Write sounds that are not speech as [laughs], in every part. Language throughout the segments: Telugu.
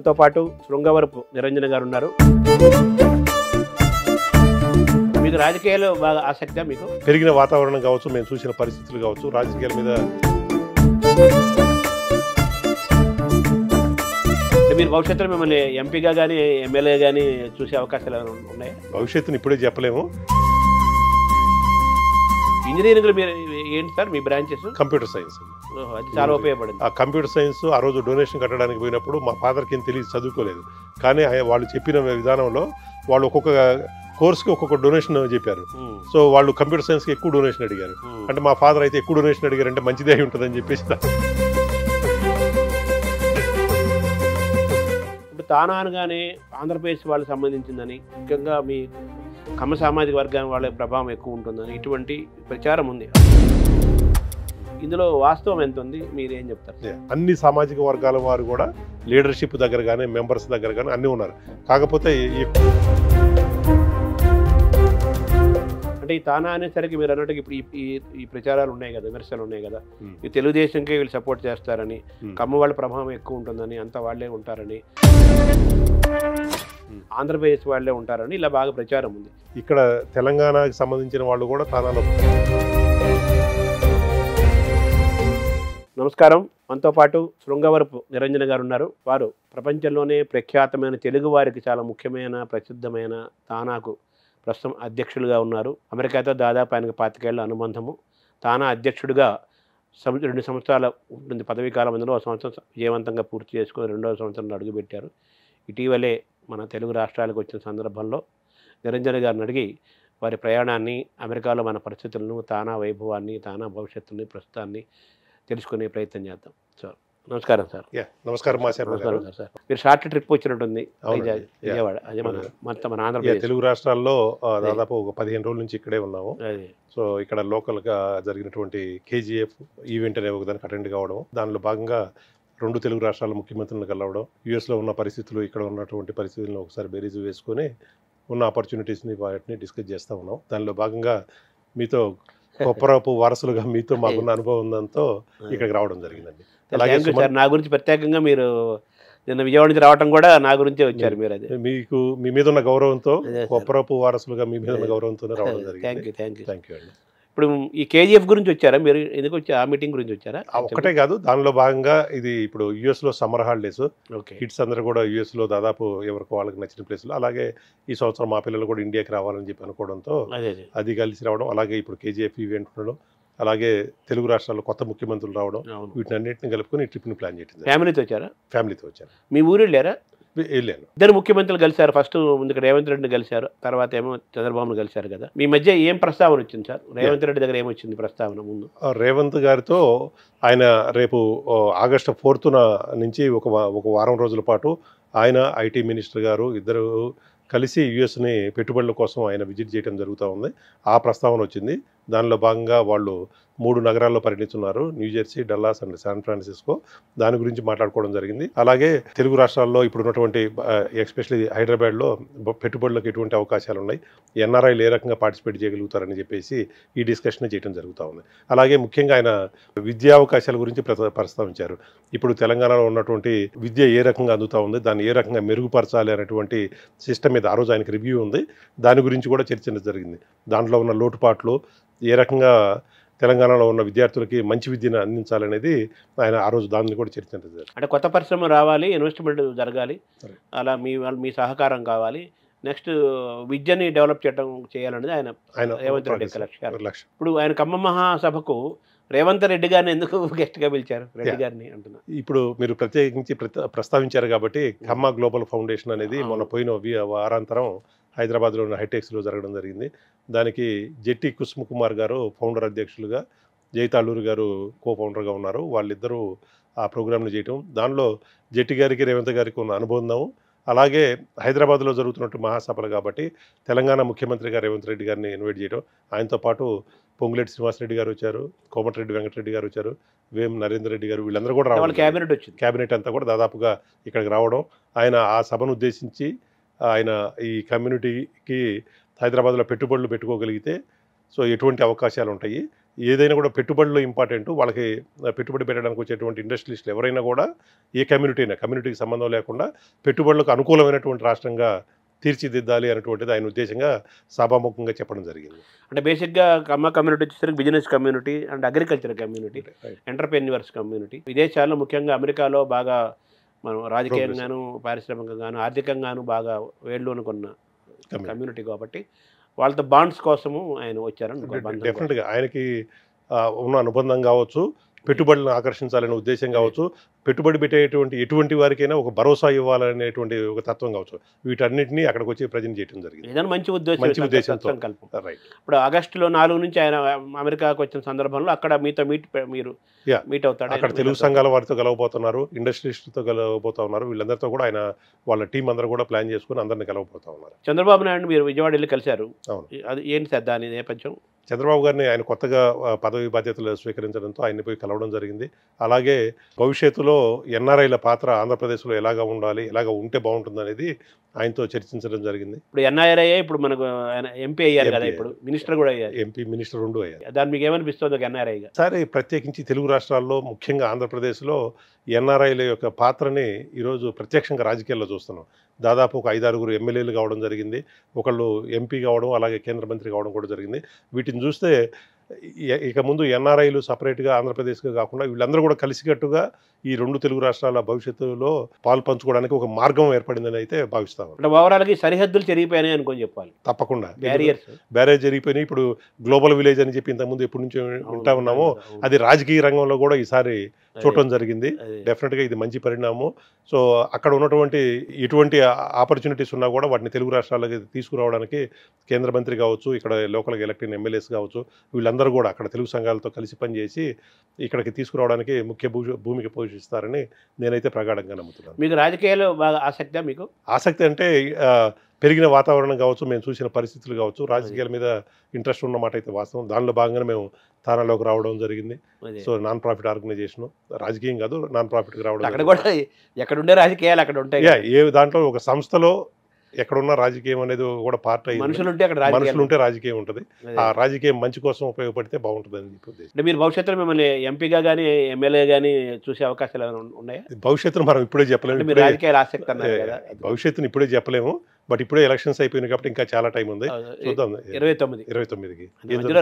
మనతో పాటు శృంగవరపు నిరంజన గారు ఉన్నారు మీకు రాజకీయాలు బాగా ఆసక్తి మీకు పెరిగిన వాతావరణం కావచ్చు మేము చూసిన పరిస్థితులు కావచ్చు రాజకీయాల మీద మీరు భవిష్యత్తులో మిమ్మల్ని ఎంపీగా కానీ ఎమ్మెల్యే కానీ చూసే అవకాశాలు ఏమైనా ఉన్నాయా భవిష్యత్తుని ఇప్పుడే చెప్పలేము ఇంజనీరింగ్లో మీరు ఏంటి సార్ మీ బ్రాంచెస్ కంప్యూటర్ సైన్స్ చాలా ఉపయోగపడింది ఆ కంప్యూటర్ సైన్స్ ఆ రోజు డొనేషన్ కట్టడానికి పోయినప్పుడు మా ఫాదర్కి ఏం తెలియదు చదువుకోలేదు కానీ వాళ్ళు చెప్పిన విధానంలో వాళ్ళు ఒక్కొక్క కోర్స్కి ఒక్కొక్క డొనేషన్ చెప్పారు సో వాళ్ళు కంప్యూటర్ సైన్స్కి ఎక్కువ డొనేషన్ అడిగారు అంటే మా ఫాదర్ అయితే ఎక్కువ డొనేషన్ అడిగారు అంటే మంచిదే అయి ఉంటుందని చెప్పేసి ఇప్పుడు తానా అనగానే ఆంధ్రప్రదేశ్ వాళ్ళకి సంబంధించిందని ముఖ్యంగా మీ కమ్మ సామాజిక వర్గాన్ని వాళ్ళ ప్రభావం ఎక్కువ ఉంటుందని ఇటువంటి ప్రచారం ఉంది ఇందులో వాస్తవం ఎంత ఉంది మీరు ఏం చెప్తారు అన్ని సామాజిక వర్గాల వారు కూడా లీడర్షిప్ దగ్గర కానీ మెంబర్స్ దగ్గర కానీ అన్నీ ఉన్నారు కాకపోతే అంటే ఈ తానా అనేసరికి మీరు అన్నట్టు ఇప్పుడు ఈ ప్రచారాలు ఉన్నాయి కదా విమర్శలు ఉన్నాయి కదా hmm. ఈ తెలుగుదేశంకే వీళ్ళు సపోర్ట్ చేస్తారని కమ్మ hmm. వాళ్ళ ప్రభావం ఎక్కువ ఉంటుందని అంత వాళ్ళే ఉంటారని hmm. ఆంధ్రప్రదేశ్ వాళ్ళే ఉంటారని ఇలా బాగా ప్రచారం ఉంది ఇక్కడ తెలంగాణకి సంబంధించిన వాళ్ళు కూడా తానాలో నమస్కారం మనతో పాటు శృంగవరపు నిరంజన గారు ఉన్నారు వారు ప్రపంచంలోనే ప్రఖ్యాతమైన తెలుగు వారికి చాలా ముఖ్యమైన ప్రసిద్ధమైన తానాకు ప్రస్తుతం అధ్యక్షులుగా ఉన్నారు అమెరికాతో దాదాపు ఆయనకు పాతికేళ్ల అనుబంధము తానా అధ్యక్షుడిగా రెండు సంవత్సరాల ఉంటుంది పదవీ కాలం అందులో ఒక సంవత్సరం విజయవంతంగా పూర్తి చేసుకుని రెండవ సంవత్సరంలో అడుగుపెట్టారు ఇటీవలే మన తెలుగు రాష్ట్రాలకు వచ్చిన సందర్భంలో నిరంజన గారిని అడిగి వారి ప్రయాణాన్ని అమెరికాలో మన పరిస్థితులను తానా వైభవాన్ని తానా భవిష్యత్తుని ప్రస్తుతాన్ని తెలుసుకునే ప్రయత్నం చేద్దాం సార్ నమస్కారం సార్ నమస్కారం నమస్కారం సార్ సార్ మీరు షార్ట్ ట్రిప్ వచ్చినట్టుంది విజయవాడ అదే మన మొత్తం మన ఆంధ్రప్రదేశ్ తెలుగు రాష్ట్రాల్లో దాదాపు ఒక పదిహేను రోజుల నుంచి ఇక్కడే ఉన్నాము సో ఇక్కడ లోకల్గా జరిగినటువంటి కేజీఎఫ్ ఈవెంట్ అనే ఒక దానికి అటెండ్ కావడం దానిలో భాగంగా రెండు తెలుగు రాష్ట్రాల ముఖ్యమంత్రులను కలవడం యుఎస్లో ఉన్న పరిస్థితులు ఇక్కడ ఉన్నటువంటి పరిస్థితులను ఒకసారి బేరీజ్ వేసుకొని ఉన్న ఆపర్చునిటీస్ని వాటిని డిస్కస్ చేస్తూ ఉన్నాం దానిలో భాగంగా మీతో కొప్పరపు వారసులుగా మీతో [laughs] మాకున్న అనుభవం ఉందంతో ఇక్కడికి రావడం జరిగిందండి అలాగే నా గురించి ప్రత్యేకంగా మీరు నిన్న విజయవాడ నుంచి రావడం కూడా నా గురించే వచ్చారు మీరు అది మీకు మీ మీద ఉన్న గౌరవంతో కొప్పరపు వారసులుగా మీ మీద ఉన్న గౌరవంతో రావడం జరిగింది thank you thank you thank you అండి ఇప్పుడు ఈ కేజీఎఫ్ గురించి వచ్చారా మీరు ఎందుకు వచ్చి ఆ మీటింగ్ గురించి వచ్చారా ఒకటే కాదు దానిలో భాగంగా ఇది ఇప్పుడు లో సమ్మర్ హాలిడేస్ కిడ్స్ అందరూ కూడా లో దాదాపు ఎవరికి వాళ్ళకి నచ్చిన ప్లేస్లో అలాగే ఈ సంవత్సరం మా పిల్లలు కూడా ఇండియాకి రావాలని చెప్పి అనుకోవడంతో అది కలిసి రావడం అలాగే ఇప్పుడు కేజీఎఫ్ ఈవెంట్ ఉండడం అలాగే తెలుగు రాష్ట్రాల్లో కొత్త ముఖ్యమంత్రులు రావడం వీటిని అన్నింటిని కలుపుకొని ట్రిప్ని ప్లాన్ చేయడం ఫ్యామిలీతో వచ్చారా ఫ్యామిలీతో వచ్చారు మీ ఊరు వెళ్ళారా వెళ్ళాను ఇద్దరు ముఖ్యమంత్రులు కలిశారు ఫస్ట్ ముందుకు రేవంత్ రెడ్డిని కలిశారు తర్వాత ఏమో చంద్రబాబును కలిశారు కదా మీ మధ్య ఏం ప్రస్తావన వచ్చింది సార్ రేవంత్ రెడ్డి దగ్గర ఏమొచ్చింది ప్రస్తావన ముందు రేవంత్ గారితో ఆయన రేపు ఆగస్టు ఫోర్త్న నుంచి ఒక ఒక వారం రోజుల పాటు ఆయన ఐటీ మినిస్టర్ గారు ఇద్దరు కలిసి యుఎస్ని పెట్టుబడుల కోసం ఆయన విజిట్ చేయడం జరుగుతూ ఉంది ఆ ప్రస్తావన వచ్చింది దానిలో భాగంగా వాళ్ళు మూడు నగరాల్లో పర్యటిస్తున్నారు New Jersey Dallas and San Francisco దాని గురించి మాట్లాడుకోవడం జరిగింది అలాగే తెలుగు రాష్ట్రాల్లో ఇప్పుడు ఉన్నటువంటి ఎస్పెషలీ హైదరాబాద్లో పెట్టుబడులకు ఎటువంటి అవకాశాలు ఉన్నాయి ఎన్ఆర్ఐలు ఏ రకంగా పార్టిసిపేట్ చేయగలుగుతారని చెప్పేసి ఈ డిస్కషన్ చేయడం జరుగుతూ ఉంది అలాగే ముఖ్యంగా ఆయన విద్యా అవకాశాల గురించి ప్రస్తావించారు ఇప్పుడు తెలంగాణలో ఉన్నటువంటి విద్య ఏ రకంగా అందుతూ ఉంది దాన్ని ఏ రకంగా మెరుగుపరచాలి అనేటువంటి సిస్టమ్ మీద ఆ రోజు ఆయనకి రివ్యూ ఉంది దాని గురించి కూడా చర్చ జరిగింది దాంట్లో ఉన్న లోటుపాట్లు ఏ రకంగా తెలంగాణలో ఉన్న విద్యార్థులకి మంచి విద్యను అందించాలనేది ఆయన ఆ రోజు దాన్ని కూడా చర్చించారు అంటే కొత్త పరిశ్రమ రావాలి ఇన్వెస్ట్మెంట్ జరగాలి అలా మీ మీ సహకారం కావాలి నెక్స్ట్ విద్యని డెవలప్ చేయడం చేయాలనేది ఆయన రేవంత్ రెడ్డి లక్ష్యం ఇప్పుడు ఆయన ఖమ్మ మహాసభకు రేవంత్ రెడ్డి గారిని ఎందుకు గెస్ట్గా [laughs] పిలిచారు రెడ్డి గారిని అంటున్నారు ఇప్పుడు మీరు ప్రత్యేకించి ప్రస్తావించారు కాబట్టి ఖమ్మ గ్లోబల్ ఫౌండేషన్ అనేది మొన్న పోయిన వారాంతరం హైదరాబాద్లో ఉన్న హైటెక్స్లో జరగడం జరిగింది దానికి జెట్టి కుసుమ కుమార్ గారు ఫౌండర్ అధ్యక్షులుగా జైతాళూరు గారు కో ఫౌండర్గా ఉన్నారు వాళ్ళిద్దరూ ఆ ప్రోగ్రాంలు చేయటం దానిలో జెట్టి గారికి రేవంత్ గారికి ఉన్న అనుబంధం అలాగే హైదరాబాద్లో జరుగుతున్నట్టు మహాసభలు కాబట్టి తెలంగాణ ముఖ్యమంత్రిగా రేవంత్ రెడ్డి గారిని ఇన్వైట్ చేయడం ఆయనతో పాటు పొంగులేటి శ్రీనివాసరెడ్డి గారు వచ్చారు కోమటిరెడ్డి వెంకటరెడ్డి గారు వచ్చారు వేం నరేందర్ రెడ్డి గారు వీళ్ళందరూ కూడా రావడం క్యాబినెట్ వచ్చింది క్యాబినెట్ అంతా కూడా దాదాపుగా ఇక్కడికి రావడం ఆయన ఆ సభను ఉద్దేశించి ఆయన ఈ కమ్యూనిటీకి హైదరాబాద్లో పెట్టుబడులు పెట్టుకోగలిగితే సో ఎటువంటి అవకాశాలు ఉంటాయి ఏదైనా కూడా పెట్టుబడులు ఇంపార్టెంట్ వాళ్ళకి పెట్టుబడి పెట్టడానికి వచ్చేటువంటి ఇండస్ట్రియలిస్టులు ఎవరైనా కూడా ఏ కమ్యూనిటీ అయినా కమ్యూనిటీకి సంబంధం లేకుండా పెట్టుబడులకు అనుకూలమైనటువంటి రాష్ట్రంగా తీర్చిదిద్దాలి అనేటువంటిది ఆయన ఉద్దేశంగా సభాముఖంగా చెప్పడం జరిగింది అంటే బేసిక్గా కమ్మ కమ్యూనిటీ వచ్చేసరికి business community and agriculture community entrepreneurs community విదేశాల్లో ముఖ్యంగా అమెరికాలో బాగా మనం రాజకీయంగాను పారిశ్రామికంగాను ఆర్థికంగాను బాగా అనుకున్న కమ్యూనిటీ కాబట్టి వాళ్ళతో బాండ్స్ కోసము ఆయన వచ్చారని డెఫినెట్గా ఆయనకి ఉన్న అనుబంధం కావచ్చు పెట్టుబడులను ఆకర్షించాలనే ఉద్దేశం కావచ్చు పెట్టుబడి పెట్టేటువంటి ఎటువంటి వారికైనా ఒక భరోసా ఇవ్వాలనేటువంటి ఒక తత్వం కావచ్చు వీటన్నిటిని అక్కడికి వచ్చి ప్రజెంట్ చేయడం జరిగింది ఏదైనా మంచి ఉద్దేశం మంచి ఉద్దేశంతో రైట్ ఇప్పుడు ఆగస్టులో నాలుగు నుంచి ఆయన అమెరికాకు వచ్చిన సందర్భంలో అక్కడ మీతో మీట్ మీరు మీట్ అవుతాడు అక్కడ తెలుగు సంఘాల వారితో కలవబోతున్నారు ఇండస్ట్రీస్తో కలవబోతా ఉన్నారు వీళ్ళందరితో కూడా ఆయన వాళ్ళ టీం అందరూ కూడా ప్లాన్ చేసుకుని అందరిని కలవబోతా ఉన్నారు చంద్రబాబు నాయుడు మీరు విజయవాడ వెళ్ళి కలిశారు అది ఏంటి శ్రద్ధ దాని నేపథ్యం చంద్రబాబు గారిని ఆయన కొత్తగా పదవి బాధ్యతలు స్వీకరించడంతో ఆయన్ని పోయి కలవడం జరిగింది అలాగే భవిష్యత్తులో భవిష్యత్తులో ఎన్ఆర్ఐల పాత్ర ఆంధ్రప్రదేశ్లో ఎలాగా ఉండాలి ఎలాగ ఉంటే బాగుంటుంది అనేది ఆయనతో చర్చించడం జరిగింది ఇప్పుడు ఎన్ఆర్ఐ ఇప్పుడు మనకు ఎంపీ అయ్యారు కదా ఇప్పుడు మినిస్టర్ కూడా అయ్యారు ఎంపీ మినిస్టర్ రెండు అయ్యారు దాని మీకు ఏమనిపిస్తుంది ఒక ఎన్ఆర్ఐగా సరే ప్రత్యేకించి తెలుగు రాష్ట్రాల్లో ముఖ్యంగా ఆంధ్రప్రదేశ్లో ఎన్ఆర్ఐల యొక్క పాత్రని ఈరోజు ప్రత్యక్షంగా రాజకీయాల్లో చూస్తున్నాం దాదాపు ఒక ఐదారుగురు ఎమ్మెల్యేలు కావడం జరిగింది ఒకళ్ళు ఎంపీ కావడం అలాగే కేంద్ర మంత్రి కావడం కూడా జరిగింది వీటిని చూస్తే ఇక ముందు ఎన్ఆర్ఐలు సపరేట్గా ఆంధ్రప్రదేశ్గా కాకుండా వీళ్ళందరూ కూడా కలిసికట్టుగా ఈ రెండు తెలుగు రాష్ట్రాల భవిష్యత్తులో పాలు పంచుకోవడానికి ఒక మార్గం ఏర్పడిందని అయితే భావిస్తాను అంటే ఓవరాల్గా సరిహద్దులు జరిగిపోయినాయి అనుకోని చెప్పాలి తప్పకుండా బ్యారియర్స్ బ్యారేజ్ జరిగిపోయినాయి ఇప్పుడు గ్లోబల్ విలేజ్ అని చెప్పి ఇంతకుముందు ఎప్పటి నుంచి ఉంటా ఉన్నామో అది రాజకీయ రంగంలో కూడా ఈసారి చూడటం జరిగింది డెఫినెట్గా ఇది మంచి పరిణామం సో అక్కడ ఉన్నటువంటి ఎటువంటి ఆపర్చునిటీస్ ఉన్నా కూడా వాటిని తెలుగు రాష్ట్రాలకి తీసుకురావడానికి కేంద్ర మంత్రి కావచ్చు ఇక్కడ లోకల్ ఎలక్టెడ్ ఎమ్మెల్యేస్ కావచ్చు వీళ్ళందరూ కూడా అక్కడ తెలుగు సంఘాలతో కలిసి పనిచేసి ఇక్కడికి తీసుకురావడానికి ముఖ్య భూమికి పోషిస్తారని నేనైతే ప్రగాఢంగా నమ్ముతున్నాను మీకు రాజకీయాలు బాగా ఆసక్తి మీకు ఆసక్తి అంటే పెరిగిన వాతావరణం కావచ్చు మేము చూసిన పరిస్థితులు కావచ్చు రాజకీయాల మీద ఇంట్రెస్ట్ ఉన్నమాట అయితే వాస్తవం దానిలో భాగంగా మేము తానాలోకి రావడం జరిగింది సో నాన్ ప్రాఫిట్ ఆర్గనైజేషన్ రాజకీయం కాదు నాన్ ప్రాఫిట్ రావడం అక్కడ కూడా రాజకీయాలు అక్కడ ఉంటాయి ఏ దాంట్లో ఒక సంస్థలో ఎక్కడున్న రాజకీయం అనేది కూడా పార్ట్ అయ్యింది మనుషులు ఉంటే అక్కడ మనుషులు ఉంటే రాజకీయం ఉంటుంది ఆ రాజకీయం మంచి కోసం ఉపయోగపడితే బాగుంటుంది అని చెప్పి మీరు భవిష్యత్తులో మిమ్మల్ని ఎంపీగా కానీ ఎమ్మెల్యే గానీ చూసే అవకాశాలు ఏమైనా ఉన్నాయా భవిష్యత్తును మనం ఇప్పుడే చెప్పలేము భవిష్యత్తును ఇప్పుడే చెప్పలేము బట్ ఇప్పుడే ఎలక్షన్స్ అయిపోయినాయి కాబట్టి ఇంకా చాలా టైం ఉంది చూద్దాం ఇరవై తొమ్మిది ఇరవై తొమ్మిదికి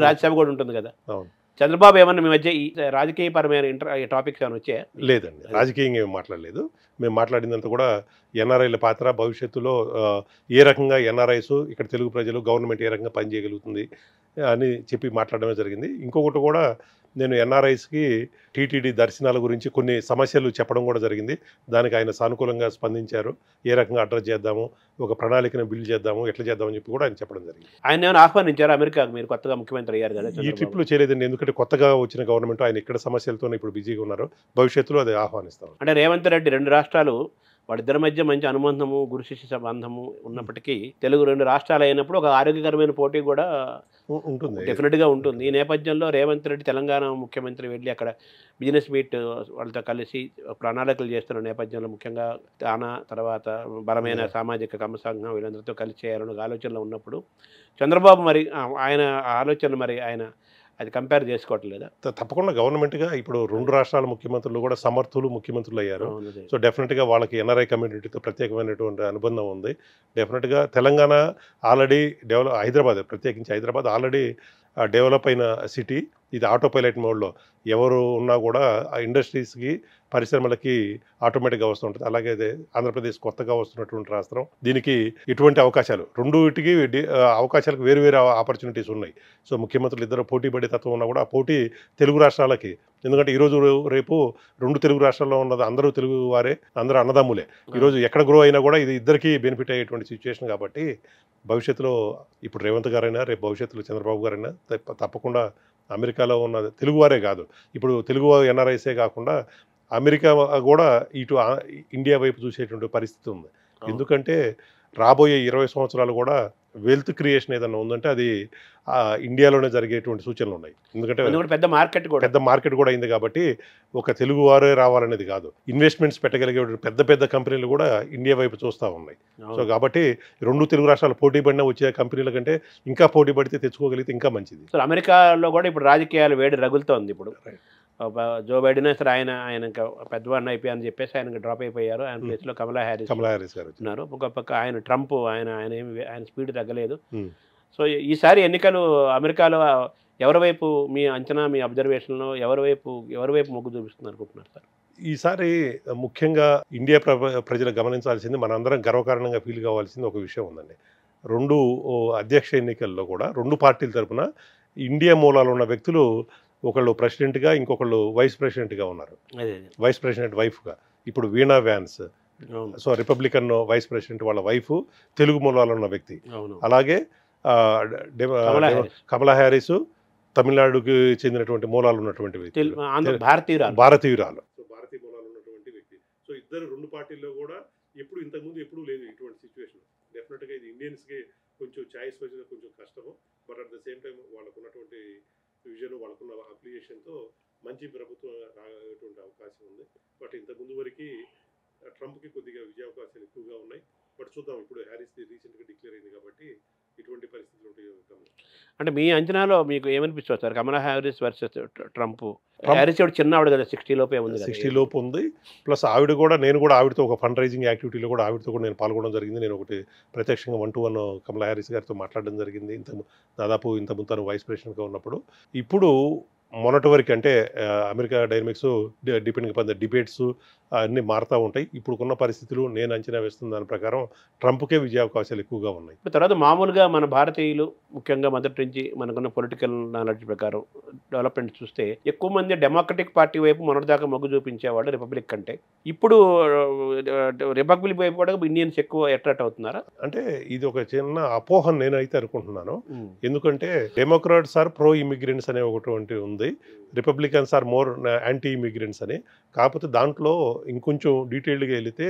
రాజ్యసభ కూడా ఉంటుంది కదా అవును చంద్రబాబు ఏమన్నా మీ మధ్య ఈ రాజకీయపరమైన ఇంటర్ టాపిక్స్ అని వచ్చే లేదండి రాజకీయంగా ఏమి మాట్లాడలేదు మేము మాట్లాడినంత కూడా ఎన్ఆర్ఐల పాత్ర భవిష్యత్తులో ఏ రకంగా ఎన్ఆర్ఐస్ ఇక్కడ తెలుగు ప్రజలు గవర్నమెంట్ ఏ రకంగా పనిచేయగలుగుతుంది అని చెప్పి మాట్లాడడమే జరిగింది ఇంకొకటి కూడా నేను ఎన్ఆర్ఐస్కి టీటీడీ దర్శనాల గురించి కొన్ని సమస్యలు చెప్పడం కూడా జరిగింది దానికి ఆయన సానుకూలంగా స్పందించారు ఏ రకంగా అడ్రస్ చేద్దాము ఒక ప్రణాళికను బిల్డ్ చేద్దాము ఎట్లా చేద్దామని చెప్పి కూడా ఆయన చెప్పడం జరిగింది ఆయన ఏమైనా ఆహ్వానించారు అమెరికాకు మీరు కొత్తగా ముఖ్యమంత్రి అయ్యారు కదా ఈ ట్రిప్లు చేయలేదండి ఎందుకంటే కొత్తగా వచ్చిన గవర్నమెంట్ ఆయన ఇక్కడ సమస్యలతో ఇప్పుడు బిజీగా ఉన్నారు భవిష్యత్తులో అది ఆహ్వానిస్తాం అంటే రేవంత్ రెడ్డి రెండు రాష్ట్రాలు వాళ్ళిద్దరి మధ్య మంచి అనుబంధము గురు శిష్య సంబంధము ఉన్నప్పటికీ తెలుగు రెండు రాష్ట్రాలు అయినప్పుడు ఒక ఆరోగ్యకరమైన పోటీ కూడా ఉంటుంది డెఫినెట్గా ఉంటుంది ఈ నేపథ్యంలో రేవంత్ రెడ్డి తెలంగాణ ముఖ్యమంత్రి వెళ్ళి అక్కడ బిజినెస్ మీట్ వాళ్ళతో కలిసి ప్రణాళికలు చేస్తున్న నేపథ్యంలో ముఖ్యంగా తానా తర్వాత బలమైన సామాజిక కమసంఘం వీళ్ళందరితో కలిసి చేయాలన్న ఆలోచనలో ఉన్నప్పుడు చంద్రబాబు మరి ఆయన ఆలోచనలు మరి ఆయన అది కంపేర్ చేసుకోవట్లేదా తప్పకుండా గవర్నమెంట్గా ఇప్పుడు రెండు రాష్ట్రాల ముఖ్యమంత్రులు కూడా సమర్థులు ముఖ్యమంత్రులు అయ్యారు సో డెఫినెట్గా వాళ్ళకి ఎన్ఆర్ఐ కమ్యూనిటీతో ప్రత్యేకమైనటువంటి అనుబంధం ఉంది డెఫినెట్గా తెలంగాణ ఆల్రెడీ డెవలప్ హైదరాబాద్ ప్రత్యేకించి హైదరాబాద్ ఆల్రెడీ డెవలప్ అయిన సిటీ ఇది ఆటో పైలట్ మోడ్లో ఎవరు ఉన్నా కూడా ఆ ఇండస్ట్రీస్కి పరిశ్రమలకి ఆటోమేటిక్గా వస్తుంటుంది అలాగే ఆంధ్రప్రదేశ్ కొత్తగా వస్తున్నటువంటి రాష్ట్రం దీనికి ఇటువంటి అవకాశాలు రెండు ఇటుకి అవకాశాలకు వేరు వేరే ఆపర్చునిటీస్ ఉన్నాయి సో ముఖ్యమంత్రులు ఇద్దరు పోటీ పడే తత్వం ఉన్నా కూడా పోటీ తెలుగు రాష్ట్రాలకి ఎందుకంటే ఈరోజు రేపు రెండు తెలుగు రాష్ట్రాల్లో ఉన్నది అందరూ తెలుగు వారే అందరూ అన్నదమ్ములే ఈరోజు ఎక్కడ గ్రో అయినా కూడా ఇది ఇద్దరికి బెనిఫిట్ అయ్యేటువంటి సిచ్యువేషన్ కాబట్టి భవిష్యత్తులో ఇప్పుడు రేవంత్ గారైనా రేపు భవిష్యత్తులో చంద్రబాబు గారైనా తప్పకుండా అమెరికాలో ఉన్న తెలుగువారే కాదు ఇప్పుడు తెలుగు ఎన్ఆర్ఐసే కాకుండా అమెరికా కూడా ఇటు ఇండియా వైపు చూసేటువంటి పరిస్థితి ఉంది ఎందుకంటే రాబోయే ఇరవై సంవత్సరాలు కూడా వెల్త్ క్రియేషన్ ఏదైనా ఉందంటే అది ఇండియాలోనే జరిగేటువంటి సూచనలు ఉన్నాయి ఎందుకంటే పెద్ద మార్కెట్ కూడా పెద్ద మార్కెట్ కూడా అయింది కాబట్టి ఒక తెలుగు వారే రావాలనేది కాదు ఇన్వెస్ట్మెంట్స్ పెట్టగలిగే పెద్ద పెద్ద కంపెనీలు కూడా ఇండియా వైపు చూస్తూ ఉన్నాయి సో కాబట్టి రెండు తెలుగు రాష్ట్రాలు పోటీ పడిన వచ్చే కంపెనీల కంటే ఇంకా పోటీ పడితే తెచ్చుకోగలిగితే ఇంకా మంచిది సో అమెరికాలో కూడా ఇప్పుడు రాజకీయాలు వేడి రగులుతోంది ఇప్పుడు జో బైడెన్ అసలు ఆయన ఆయన ఇంకా పెద్దవాడిని అయిపోయారని చెప్పేసి ఆయన డ్రాప్ అయిపోయారు ఆయన ప్లేస్లో కమలా హ్యారీస్ కమలా హ్యారీస్ గారు ఉన్నారు ఒక పక్క ఆయన ట్రంప్ ఆయన ఆయన ఏమి ఆయన స్పీడ్ తగ్గలేదు సో ఈసారి ఎన్నికలు అమెరికాలో ఎవరి వైపు మీ అంచనా మీ అబ్జర్వేషన్లో ఎవరి వైపు ఎవరి వైపు మొగ్గు చూపిస్తుంది అనుకుంటున్నారు సార్ ఈసారి ముఖ్యంగా ఇండియా ప్రజలు గమనించాల్సింది మనందరం గర్వకారణంగా ఫీల్ కావాల్సింది ఒక విషయం ఉందండి రెండు అధ్యక్ష ఎన్నికల్లో కూడా రెండు పార్టీల తరఫున ఇండియా మూలాలు ఉన్న వ్యక్తులు ఒకళ్ళు ప్రెసిడెంట్గా ఇంకొకళ్ళు వైస్ ప్రెసిడెంట్గా ఉన్నారు వైస్ ప్రెసిడెంట్ వైఫ్గా ఇప్పుడు Veena Vance so republican vice president వాళ్ళ వైఫ్ తెలుగు మూలాలు ఉన్న వ్యక్తి అలాగే కమలా హ్యారిస్ తమిళనాడుకి చెందినటువంటి మూలాలు ఉన్నటువంటి వ్యక్తి భారతీయురాలు భారతీయురాలు సో భారతీయ మూలాలు ఉన్నటువంటి వ్యక్తి సో ఇద్దరు రెండు పార్టీల్లో కూడా ఎప్పుడు ఇంతకుముందు ఎప్పుడూ లేదు ఇటువంటి సిచ్యువేషన్ డెఫినెట్గా ఇది ఇండియన్స్కి కొంచెం ఛాయిస్ కొంచెం కష్టము but at the same time వాళ్ళకు ఉన్నటువంటి విజన్ వాళ్ళకున్న అప్లికేషన్తో మంచి ప్రభుత్వం రాగేటువంటి అవకాశం ఉంది బట్ ఇంతకుముందు వరకు ట్రంప్కి కొద్దిగా విజయావకాశాలు ఎక్కువగా ఉన్నాయి బట్ చూద్దాం ఇప్పుడు హ్యారీస్ రీసెంట్గా డిక్లేర్ అయింది కాబట్టి ఇటువంటి పరిస్థితులు అంటే మీ అంచనాలో మీకు ఏమనిపిస్తుంది sir Kamala Harris versus Trump Harris ఆవిడ చిన్న ఆవిడ కదా సిక్స్టీ లోపే ఉంది సిక్స్టీ లోపు ఉంది ప్లస్ ఆవిడ కూడా నేను కూడా ఆవిడతో ఒక ఫండ్ రైజింగ్ యాక్టివిటీలో కూడా ఆవిడతో కూడా నేను పాల్గొనడం జరిగింది నేను ఒకటి ప్రత్యక్షంగా one to one Kamala Harris గారితో మాట్లాడడం జరిగింది ఇంత దాదాపు ఇంత ముందు వైస్ ప్రెసిడెంట్గా ఉన్నప్పుడు ఇప్పుడు మొన్నటి వరకు అంటే అమెరికా డైనమిక్స్ డిపెండింగ్ పొందే డిబేట్స్ అన్నీ మారుతూ ఉంటాయి ఇప్పుడున్న పరిస్థితులు నేను అంచనా వేస్తున్న దాని ప్రకారం ట్రంప్కే విజయావకాశాలు ఎక్కువగా ఉన్నాయి తర్వాత మామూలుగా మన భారతీయులు ముఖ్యంగా మొదటి నుంచి మనకున్న పొలిటికల్ నాలెడ్జ్ ప్రకారం డెవలప్మెంట్ చూస్తే ఎక్కువ మంది డెమోక్రటిక్ పార్టీ వైపు మొన్నటిదాకా మొగ్గు చూపించేవాళ్ళు రిపబ్లిక్ కంటే ఇప్పుడు రిపబ్లిక్ వైపు కూడా ఇండియన్స్ ఎక్కువ అట్రాక్ట్ అవుతున్నారా అంటే ఇది ఒక చిన్న అపోహ నేనైతే అనుకుంటున్నాను ఎందుకంటే డెమోక్రాట్స్ ఆర్ ప్రో ఇమిగ్రెంట్స్ అనే ఒకటి ఉంది republicans are more anti immigrants అని కాకపోతే దాంట్లో ఇంకొంచెం డీటెయిల్డ్గా వెళితే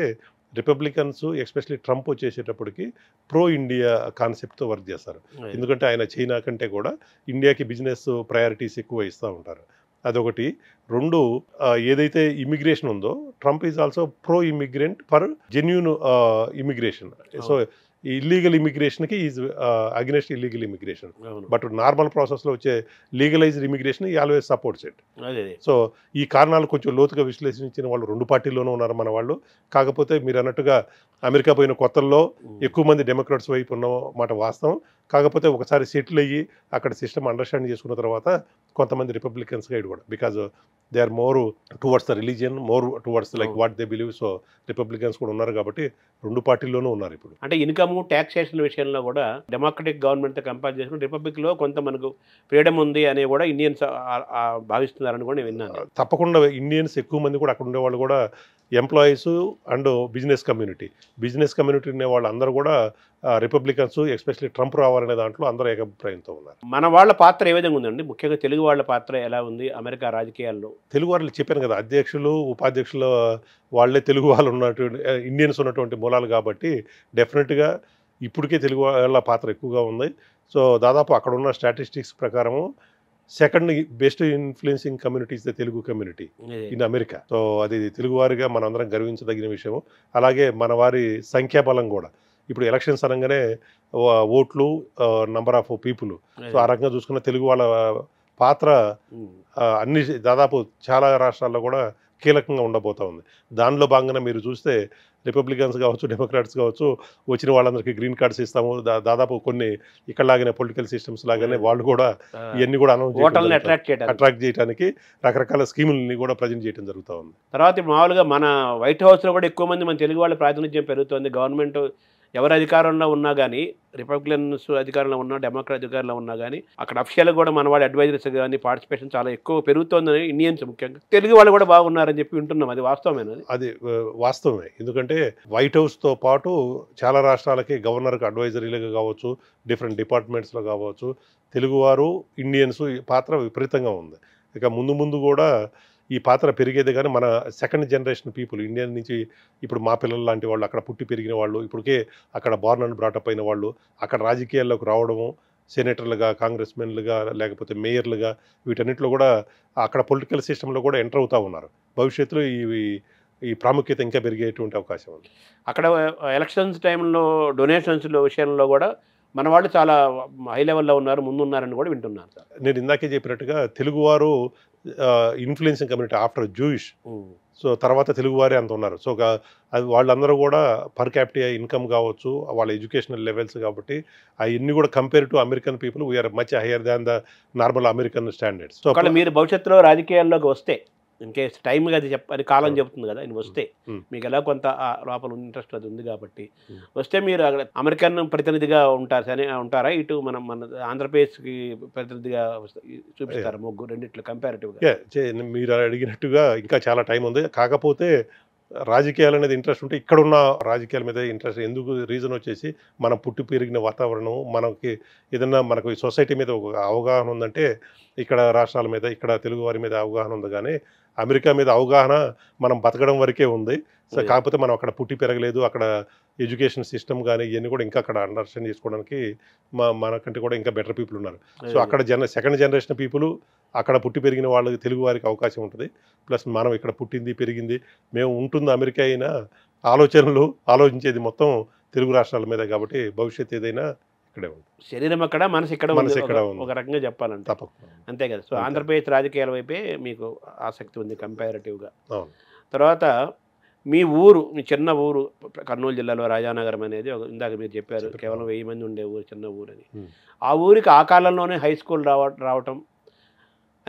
రిపబ్లికన్స్ ఎస్పెషలీ ట్రంప్ వచ్చేసేటప్పటికి ప్రో ఇండియా కాన్సెప్ట్తో వర్క్ చేస్తారు ఎందుకంటే ఆయన చైనా కంటే కూడా ఇండియాకి బిజినెస్ ప్రయారిటీస్ ఎక్కువ ఇస్తూ ఉంటారు అదొకటి రెండు ఏదైతే ఇమిగ్రేషన్ ఉందో Trump is also pro immigrant for genuine immigration so ఈ ఇల్లీగల్ ఇమిగ్రేషన్కి is against illegal immigration but normal ప్రాసెస్లో వచ్చే legalized immigration he always supports it so ఈ కారణాలు కొంచెం లోతుగా విశ్లేషించిన వాళ్ళు రెండు పార్టీల్లోనూ ఉన్నారు మన వాళ్ళు కాకపోతే మీరు అన్నట్టుగా అమెరికా పోయిన కొత్తల్లో ఎక్కువ మంది డెమోక్రాట్స్ వైపు ఉన్న మాట వాస్తవం కాకపోతే ఒకసారి సెటిల్ అయ్యి అక్కడ సిస్టమ్ అండర్స్టాండ్ చేసుకున్న తర్వాత కొంతమంది రిపబ్లికన్స్ గైడ్ కూడా because they are more towards the religion more towards like what they believe so republicans కూడా ఉన్నారు కాబట్టి రెండు పార్టీల్లోనూ ఉన్నారు ఇప్పుడు అంటే ఇన్కమ్ ట్యాక్సేషన్ విషయంలో కూడా డెమోక్రటిక్ గవర్నమెంట్తో కంపేర్ చేసుకుని రిపబ్లిక్లో కొంత మనకు ఫ్రీడమ్ ఉంది అని కూడా ఇండియన్స్ భావిస్తున్నారని కూడా నేను విన్నాను తప్పకుండా ఇండియన్స్ ఎక్కువ మంది కూడా అక్కడ ఉండేవాళ్ళు కూడా employees and business community business community అనే వాళ్ళందరూ కూడా రిపబ్లికన్స్ ఎస్పెషలీ ట్రంప్ రావాలనే దాంట్లో అందరూ ఏకాభిప్రాయంతో ఉన్నారు మన వాళ్ళ పాత్ర ఏ విధంగా ఉందండి ముఖ్యంగా తెలుగు వాళ్ళ పాత్ర ఎలా ఉంది అమెరికా రాజకీయాల్లో తెలుగు వాళ్ళు చెప్పాను కదా అధ్యక్షులు ఉపాధ్యక్షులు వాళ్ళే తెలుగు వాళ్ళు ఉన్నటువంటి ఇండియన్స్ ఉన్నటువంటి మూలాలు కాబట్టి డెఫినెట్గా ఇప్పటికే తెలుగు వాళ్ళ పాత్ర ఎక్కువగా ఉంది సో దాదాపు అక్కడ ఉన్న స్టాటిస్టిక్స్ ప్రకారము second best influencing communities the Telugu community in America so అది తెలుగు వారిగా అందరం గర్వించదగిన విషయము అలాగే మన వారి సంఖ్యాబలం కూడా ఇప్పుడు ఎలక్షన్స్ అనగానే ఓట్లు నంబర్ ఆఫ్ పీపుల్ సో ఆ రకంగా చూసుకున్న తెలుగు వాళ్ళ పాత్ర అన్ని దాదాపు చాలా రాష్ట్రాల్లో కూడా కీలకంగా ఉండబోతూ ఉంది దానిలో భాగంగా మీరు చూస్తే రిపబ్లికన్స్ కావచ్చు డెమోక్రాట్స్ కావచ్చు వచ్చిన వాళ్ళందరికీ గ్రీన్ కార్డ్స్ ఇస్తాము దాదాపు కొన్ని ఇక్కడ లాగానే పొలిటికల్ సిస్టమ్స్ లాగానే వాళ్ళు కూడా ఇవన్నీ కూడా అట్రాక్ట్ చేయడానికి రకరకాల స్కీములని కూడా ప్రజెంట్ చేయడం జరుగుతూ ఉంది తర్వాత మామూలుగా మన వైట్ హౌస్లో కూడా ఎక్కువ మంది మన తెలుగు వాళ్ళ ప్రాతినిధ్యం పెరుగుతుంది గవర్నమెంట్ ఎవరు అధికారంలో ఉన్నా కానీ రిపబ్లికన్స్ అధికారంలో ఉన్నా డెమోక్రాట్ అధికారంలో ఉన్నా కానీ అక్కడ అఫీషియల్గా కూడా మన వాళ్ళ అడ్వైజర్స్ కానీ పార్టిసిపేషన్ చాలా ఎక్కువ పెరుగుతుందని ఇండియన్స్ ముఖ్యంగా తెలుగు వాళ్ళు కూడా బాగున్నారని చెప్పి వింటున్నాం అది వాస్తవమేనది అది వాస్తవమే ఎందుకంటే వైట్ హౌస్తో పాటు చాలా రాష్ట్రాలకి గవర్నర్కి అడ్వైజరీలుగా కావచ్చు డిఫరెంట్ డిపార్ట్మెంట్స్లో కావచ్చు తెలుగువారు ఇండియన్స్ పాత్ర విపరీతంగా ఉంది ఇక ముందు ముందు కూడా ఈ పాత్ర పెరిగేది కానీ మన సెకండ్ జనరేషన్ పీపుల్ ఇండియన్ నుంచి ఇప్పుడు మా పిల్లలు లాంటి వాళ్ళు అక్కడ పుట్టి పెరిగిన వాళ్ళు ఇప్పటికే అక్కడ బార్న్ అండ్ బ్రాటప్ అయిన వాళ్ళు అక్కడ రాజకీయాల్లోకి రావడము సెనేటర్లుగా కాంగ్రెస్ మెన్లుగా లేకపోతే మేయర్లుగా వీటన్నిటిలో కూడా అక్కడ పొలిటికల్ సిస్టంలో కూడా ఎంటర్ అవుతూ ఉన్నారు భవిష్యత్తులో ఇవి ఈ ప్రాముఖ్యత ఇంకా పెరిగేటువంటి అవకాశం ఉంది అక్కడ ఎలక్షన్స్ టైంలో డొనేషన్స్లో విషయంలో కూడా మన వాళ్ళు చాలా హై లెవెల్లో ఉన్నారు ముందున్నారని కూడా వింటున్నాను సార్ నేను ఇందాకే చెప్పినట్టుగా తెలుగువారు influencing community after Jewish so తర్వాత తెలుగువారే అంత ఉన్నారు సో వాళ్ళందరూ కూడా పర్ క్యాపిటల్ ఇన్కమ్ కావచ్చు వాళ్ళ ఎడ్యుకేషనల్ లెవెల్స్ కాబట్టి అవన్నీ కూడా compare to American people we are much higher than the normal American standards so మీరు భవిష్యత్తులో రాజకీయాల్లోకి వస్తే ఇన్కేస్ టైంగా అది చెప్ప అది కాలం చెప్తుంది కదా ఆయన వస్తే మీకు ఎలా కొంత ఆ లోపల ఇంట్రెస్ట్ అది ఉంది కాబట్టి వస్తే మీరు అక్కడ అమెరికన్ ప్రతినిధిగా ఉంటారు సరే ఉంటారా ఇటు మనం మన ఆంధ్రప్రదేశ్కి ప్రతినిధిగా చూపిస్తారు ముగ్గురు రెండిట్లు కంపారిటివ్గా మీరు అడిగినట్టుగా ఇంకా చాలా టైం ఉంది కాకపోతే రాజకీయాలు అనేది ఇంట్రెస్ట్ ఉంటే ఇక్కడున్న రాజకీయాల మీద ఇంట్రెస్ట్ ఎందుకు రీజన్ వచ్చేసి మనం పుట్టి పెరిగిన వాతావరణం మనకి ఏదన్నా మనకు సొసైటీ మీద ఒక అవగాహన ఉందంటే ఇక్కడ రాష్ట్రాల మీద ఇక్కడ తెలుగు వారి మీద అవగాహన ఉంది కానీ అమెరికా మీద అవగాహన మనం బతకడం వరకే ఉంది సో కాకపోతే మనం అక్కడ పుట్టి పెరగలేదు అక్కడ ఎడ్యుకేషన్ సిస్టమ్ కానీ ఇవన్నీ కూడా ఇంకా అక్కడ అండర్స్టాండ్ చేసుకోవడానికి మా మనకంటే కూడా ఇంకా బెటర్ పీపుల్ ఉన్నారు సో అక్కడ జన సెకండ్ జనరేషన్ పీపుల్ అక్కడ పుట్టి పెరిగిన వాళ్ళకి తెలుగు వారికి అవకాశం ఉంటుంది ప్లస్ మనం ఇక్కడ పుట్టింది పెరిగింది మేము ఉంటుంది అమెరికా అయినా ఆలోచనలు ఆలోచించేది మొత్తం తెలుగు రాష్ట్రాల మీద కాబట్టి భవిష్యత్ ఏదైనా ఇక్కడే శరీరం అక్కడ మనసు ఇక్కడ మనసు ఇక్కడ ఒక రకంగా చెప్పాలంటే తప్పకుండా అంతే కదా సో ఆంధ్రప్రదేశ్ రాజకీయాల వైపే మీకు ఆసక్తి ఉంది కంపారిటివ్గా తర్వాత మీ ఊరు మీ చిన్న ఊరు కర్నూలు జిల్లాలో రాజానగరం అనేది ఇందాక మీరు చెప్పారు కేవలం వెయ్యి మంది ఉండే ఊరు చిన్న ఊరు అని ఆ ఊరికి ఆ కాలంలోనే హై స్కూల్ రావ రావటం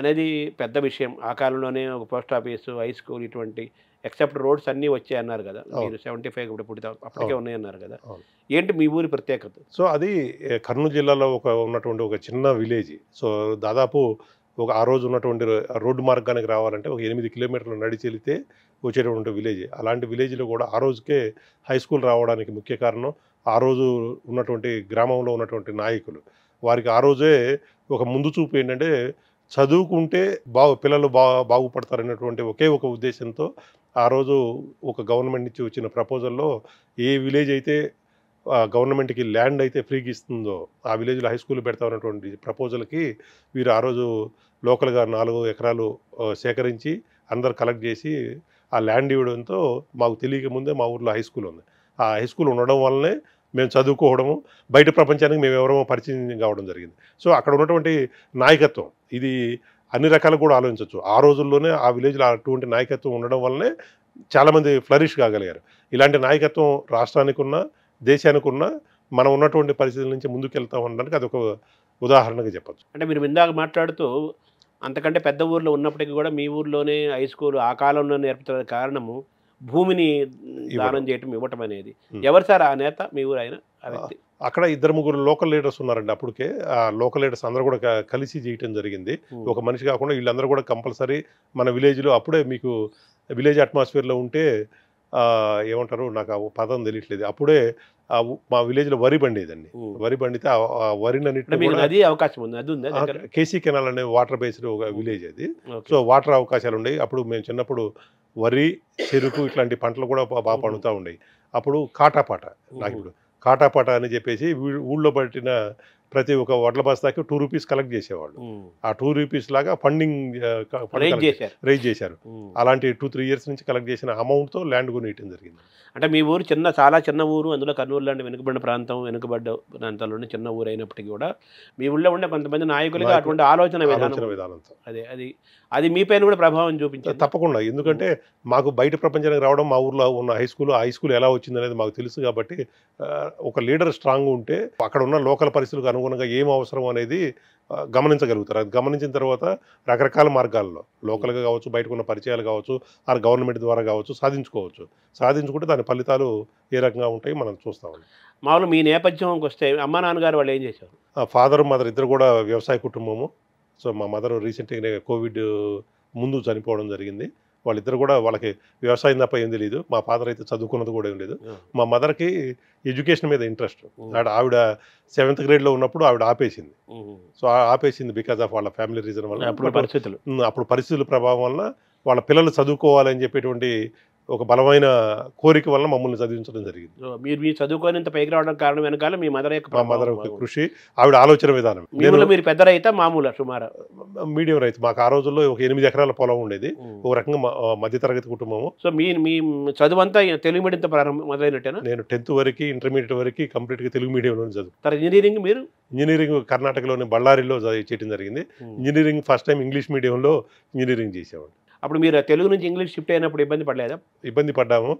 అనేది పెద్ద విషయం ఆ కాలంలోనే ఒక పోస్ట్ ఆఫీసు హై స్కూల్ ఇటువంటి ఎక్సెప్ట్ రోడ్స్ అన్నీ వచ్చాయి అన్నారు కదా మీరు సెవెంటీ ఫైవ్ ఇప్పుడు పుడితే అప్పటికే ఉన్నాయి అన్నారు కదా ఏంటి మీ ఊరి ప్రత్యేకత సో అది కర్నూలు జిల్లాలో ఒక ఉన్నటువంటి ఒక చిన్న విలేజ్ సో దాదాపు ఒక ఆ రోజు ఉన్నటువంటి రోడ్డు మార్గానికి రావాలంటే ఒక ఎనిమిది కిలోమీటర్లు నడిచి వచ్చేటటువంటి విలేజ్ అలాంటి విలేజ్లో కూడా ఆ రోజుకే హై స్కూల్ రావడానికి ముఖ్య కారణం ఆ రోజు ఉన్నటువంటి గ్రామంలో ఉన్నటువంటి నాయకులు వారికి ఆ రోజే ఒక ముందు చూపు ఏంటంటే చదువుకుంటే బాగు పిల్లలు బా అనేటువంటి ఒకే ఒక ఉద్దేశంతో ఆ రోజు ఒక గవర్నమెంట్ నుంచి వచ్చిన ప్రపోజల్లో ఏ విలేజ్ అయితే గవర్నమెంట్కి ల్యాండ్ అయితే ఫ్రీగా ఇస్తుందో ఆ విలేజ్లో హై స్కూల్ పెడతామన్నటువంటి ప్రపోజల్కి వీరు ఆ రోజు లోకల్గా నాలుగు ఎకరాలు సేకరించి అందరు కలెక్ట్ చేసి ఆ ల్యాండ్ ఇవ్వడంతో మాకు తెలియక ముందే మా ఊర్లో హై స్కూల్ ఉంది ఆ హై స్కూల్ ఉండడం వల్లనే మేము చదువుకోవడము బయట ప్రపంచానికి మేము ఎవరమో పరిచయం కావడం జరిగింది సో అక్కడ ఉన్నటువంటి నాయకత్వం ఇది అన్ని రకాలు కూడా ఆలోచించవచ్చు ఆ రోజుల్లోనే ఆ విలేజ్లో అటువంటి నాయకత్వం ఉండడం వల్లనే చాలామంది ఫ్లరిష్ కాగలిగారు ఇలాంటి నాయకత్వం రాష్ట్రానికి ఉన్న దేశానికి ఉన్న మనం ఉన్నటువంటి పరిస్థితుల నుంచి ముందుకు వెళ్తాం అనడానికి అదొక ఉదాహరణగా చెప్పచ్చు అంటే మీరు ఇందాక మాట్లాడుతూ అంతకంటే పెద్ద ఊర్లో ఉన్నప్పటికీ కూడా మీ ఊర్లోనే హై స్కూల్ ఆ కాలంలో నేర్పుతున్న కారణము భూమిని దానం చేయటం ఇవ్వటం అనేది ఎవరు సార్ ఆ నేత మీ ఊరు ఆయన అక్కడ ఇద్దరు ముగ్గురు లోకల్ లీడర్స్ ఉన్నారండి అప్పటికే ఆ లోకల్ లీడర్స్ అందరూ కూడా కలిసి చేయటం జరిగింది ఒక మనిషి కాకుండా వీళ్ళందరూ కూడా కంపల్సరీ మన విలేజ్లో అప్పుడే మీకు విలేజ్ అట్మాస్ఫియర్లో ఉంటే ఏమంటారు నాకు ఆ పదం తెలియట్లేదు అప్పుడే మా విలేజ్లో వరి పండేదండి వరి పండితే ఆ వరిని అవకాశం ఉంది కేసీ కెనాల్ అనే వాటర్ బేస్డ్ ఒక విలేజ్ అది సో వాటర్ అవకాశాలు ఉండేవి అప్పుడు మేము చిన్నప్పుడు వరి చెరుకు ఇట్లాంటి పంటలు కూడా బాగా పండుతూ ఉండేవి అప్పుడు కాటాపాట నాకు ఇప్పుడు కాటాపాట అని చెప్పేసి ఊళ్ళో పట్టిన ప్రతి ఒక్క వడ్ల బస్తాకి టూ రూపీస్ కలెక్ట్ చేసేవాళ్ళు ఆ టూ రూపీస్ లాగా ఫండింగ్ రేజ్ చేశారు అలాంటి టూ త్రీ ఇయర్స్ నుంచి కలెక్ట్ చేసిన అమౌంట్ తో ల్యాండ్ కొనియటం జరిగింది అంటే మీ ఊరు చిన్న చాలా చిన్న ఊరు అందులో కర్నూలు లాంటి వెనుకబడిన ప్రాంతం వెనుకబడ్డ ప్రాంతాల్లోనే చిన్న ఊరు అయినప్పటికీ కూడా మీ ఊళ్ళో ఉండే కొంతమంది నాయకులుగా అటువంటి ఆలోచన విధానం విధానంతో అదే అది అది పైన కూడా ప్రభావం చూపించింది తప్పకుండా ఎందుకంటే మాకు బయట ప్రపంచానికి రావడం మా ఊర్లో ఉన్న హై స్కూల్ హై స్కూల్ ఎలా వచ్చిందనేది మాకు తెలుసు కాబట్టి ఒక లీడర్ స్ట్రాంగ్ ఉంటే అక్కడ ఉన్న లోకల్ పరిస్థితులు అనుగుణంగా ఏం అవసరం అనేది గమనించగలుగుతారు అది గమనించిన తర్వాత రకరకాల మార్గాల్లో లోకల్గా కావచ్చు బయటకున్న పరిచయాలు కావచ్చు ఆ గవర్నమెంట్ ద్వారా కావచ్చు సాధించుకోవచ్చు సాధించుకుంటే దాని ఫలితాలు ఏ రకంగా ఉంటాయి మనం చూస్తాం మామూలు మీ నేపథ్యంకి వస్తే అమ్మ నాన్నగారు వాళ్ళు ఏం చేశారు ఫాదర్ మదర్ ఇద్దరు కూడా వ్యవసాయ కుటుంబము సో మా మదర్ రీసెంట్గానే కోవిడ్ ముందు చనిపోవడం జరిగింది వాళ్ళిద్దరు కూడా వాళ్ళకి వ్యవసాయం తప్ప ఏం తెలియదు మా ఫాదర్ అయితే చదువుకున్నది కూడా ఏం లేదు మా మదర్కి ఎడ్యుకేషన్ మీద ఇంట్రెస్ట్ ఆవిడ ఆవిడ సెవెంత్ గ్రేడ్లో ఉన్నప్పుడు ఆవిడ ఆపేసింది సో ఆపేసింది బికాజ్ ఆఫ్ వాళ్ళ ఫ్యామిలీ రీజన్ వల్ల అప్పుడు పరిస్థితులు అప్పుడు పరిస్థితుల ప్రభావం వల్ల వాళ్ళ పిల్లలు చదువుకోవాలని చెప్పేటువంటి ఒక బలమైన కోరిక వల్ల మమ్మల్ని చదివించడం జరిగింది మీరు మీ చదువుకోనంత పైకి రావడం కారణం వెనకాల మీ మదర్ యొక్క మదర్ కృషి ఆవిడ ఆలోచన విధానం నేను మీరు పెద్ద రైతా మామూలు సుమారు మీడియం రైతు మాకు ఆ రోజుల్లో ఒక ఎనిమిది ఎకరాల పొలం ఉండేది ఒక రకంగా మధ్యతరగతి కుటుంబము సో మీ మీ చదువు అంతా తెలుగు మీడియంతో ప్రారంభం మొదలైనట్టేనా నేను టెన్త్ వరకు ఇంటర్మీడియట్ వరకు కంప్లీట్గా తెలుగు మీడియంలోనే చదువు తర్వాత ఇంజనీరింగ్ మీరు ఇంజనీరింగ్ కర్ణాటకలోని బళ్ళారిలో చేయడం జరిగింది engineering first time English medium engineering చేసేవాడు అప్పుడు మీరు తెలుగు నుంచి ఇంగ్లీష్ షిఫ్ట్ అయినప్పుడు ఇబ్బంది పడలేదా ఇబ్బంది పడ్డాము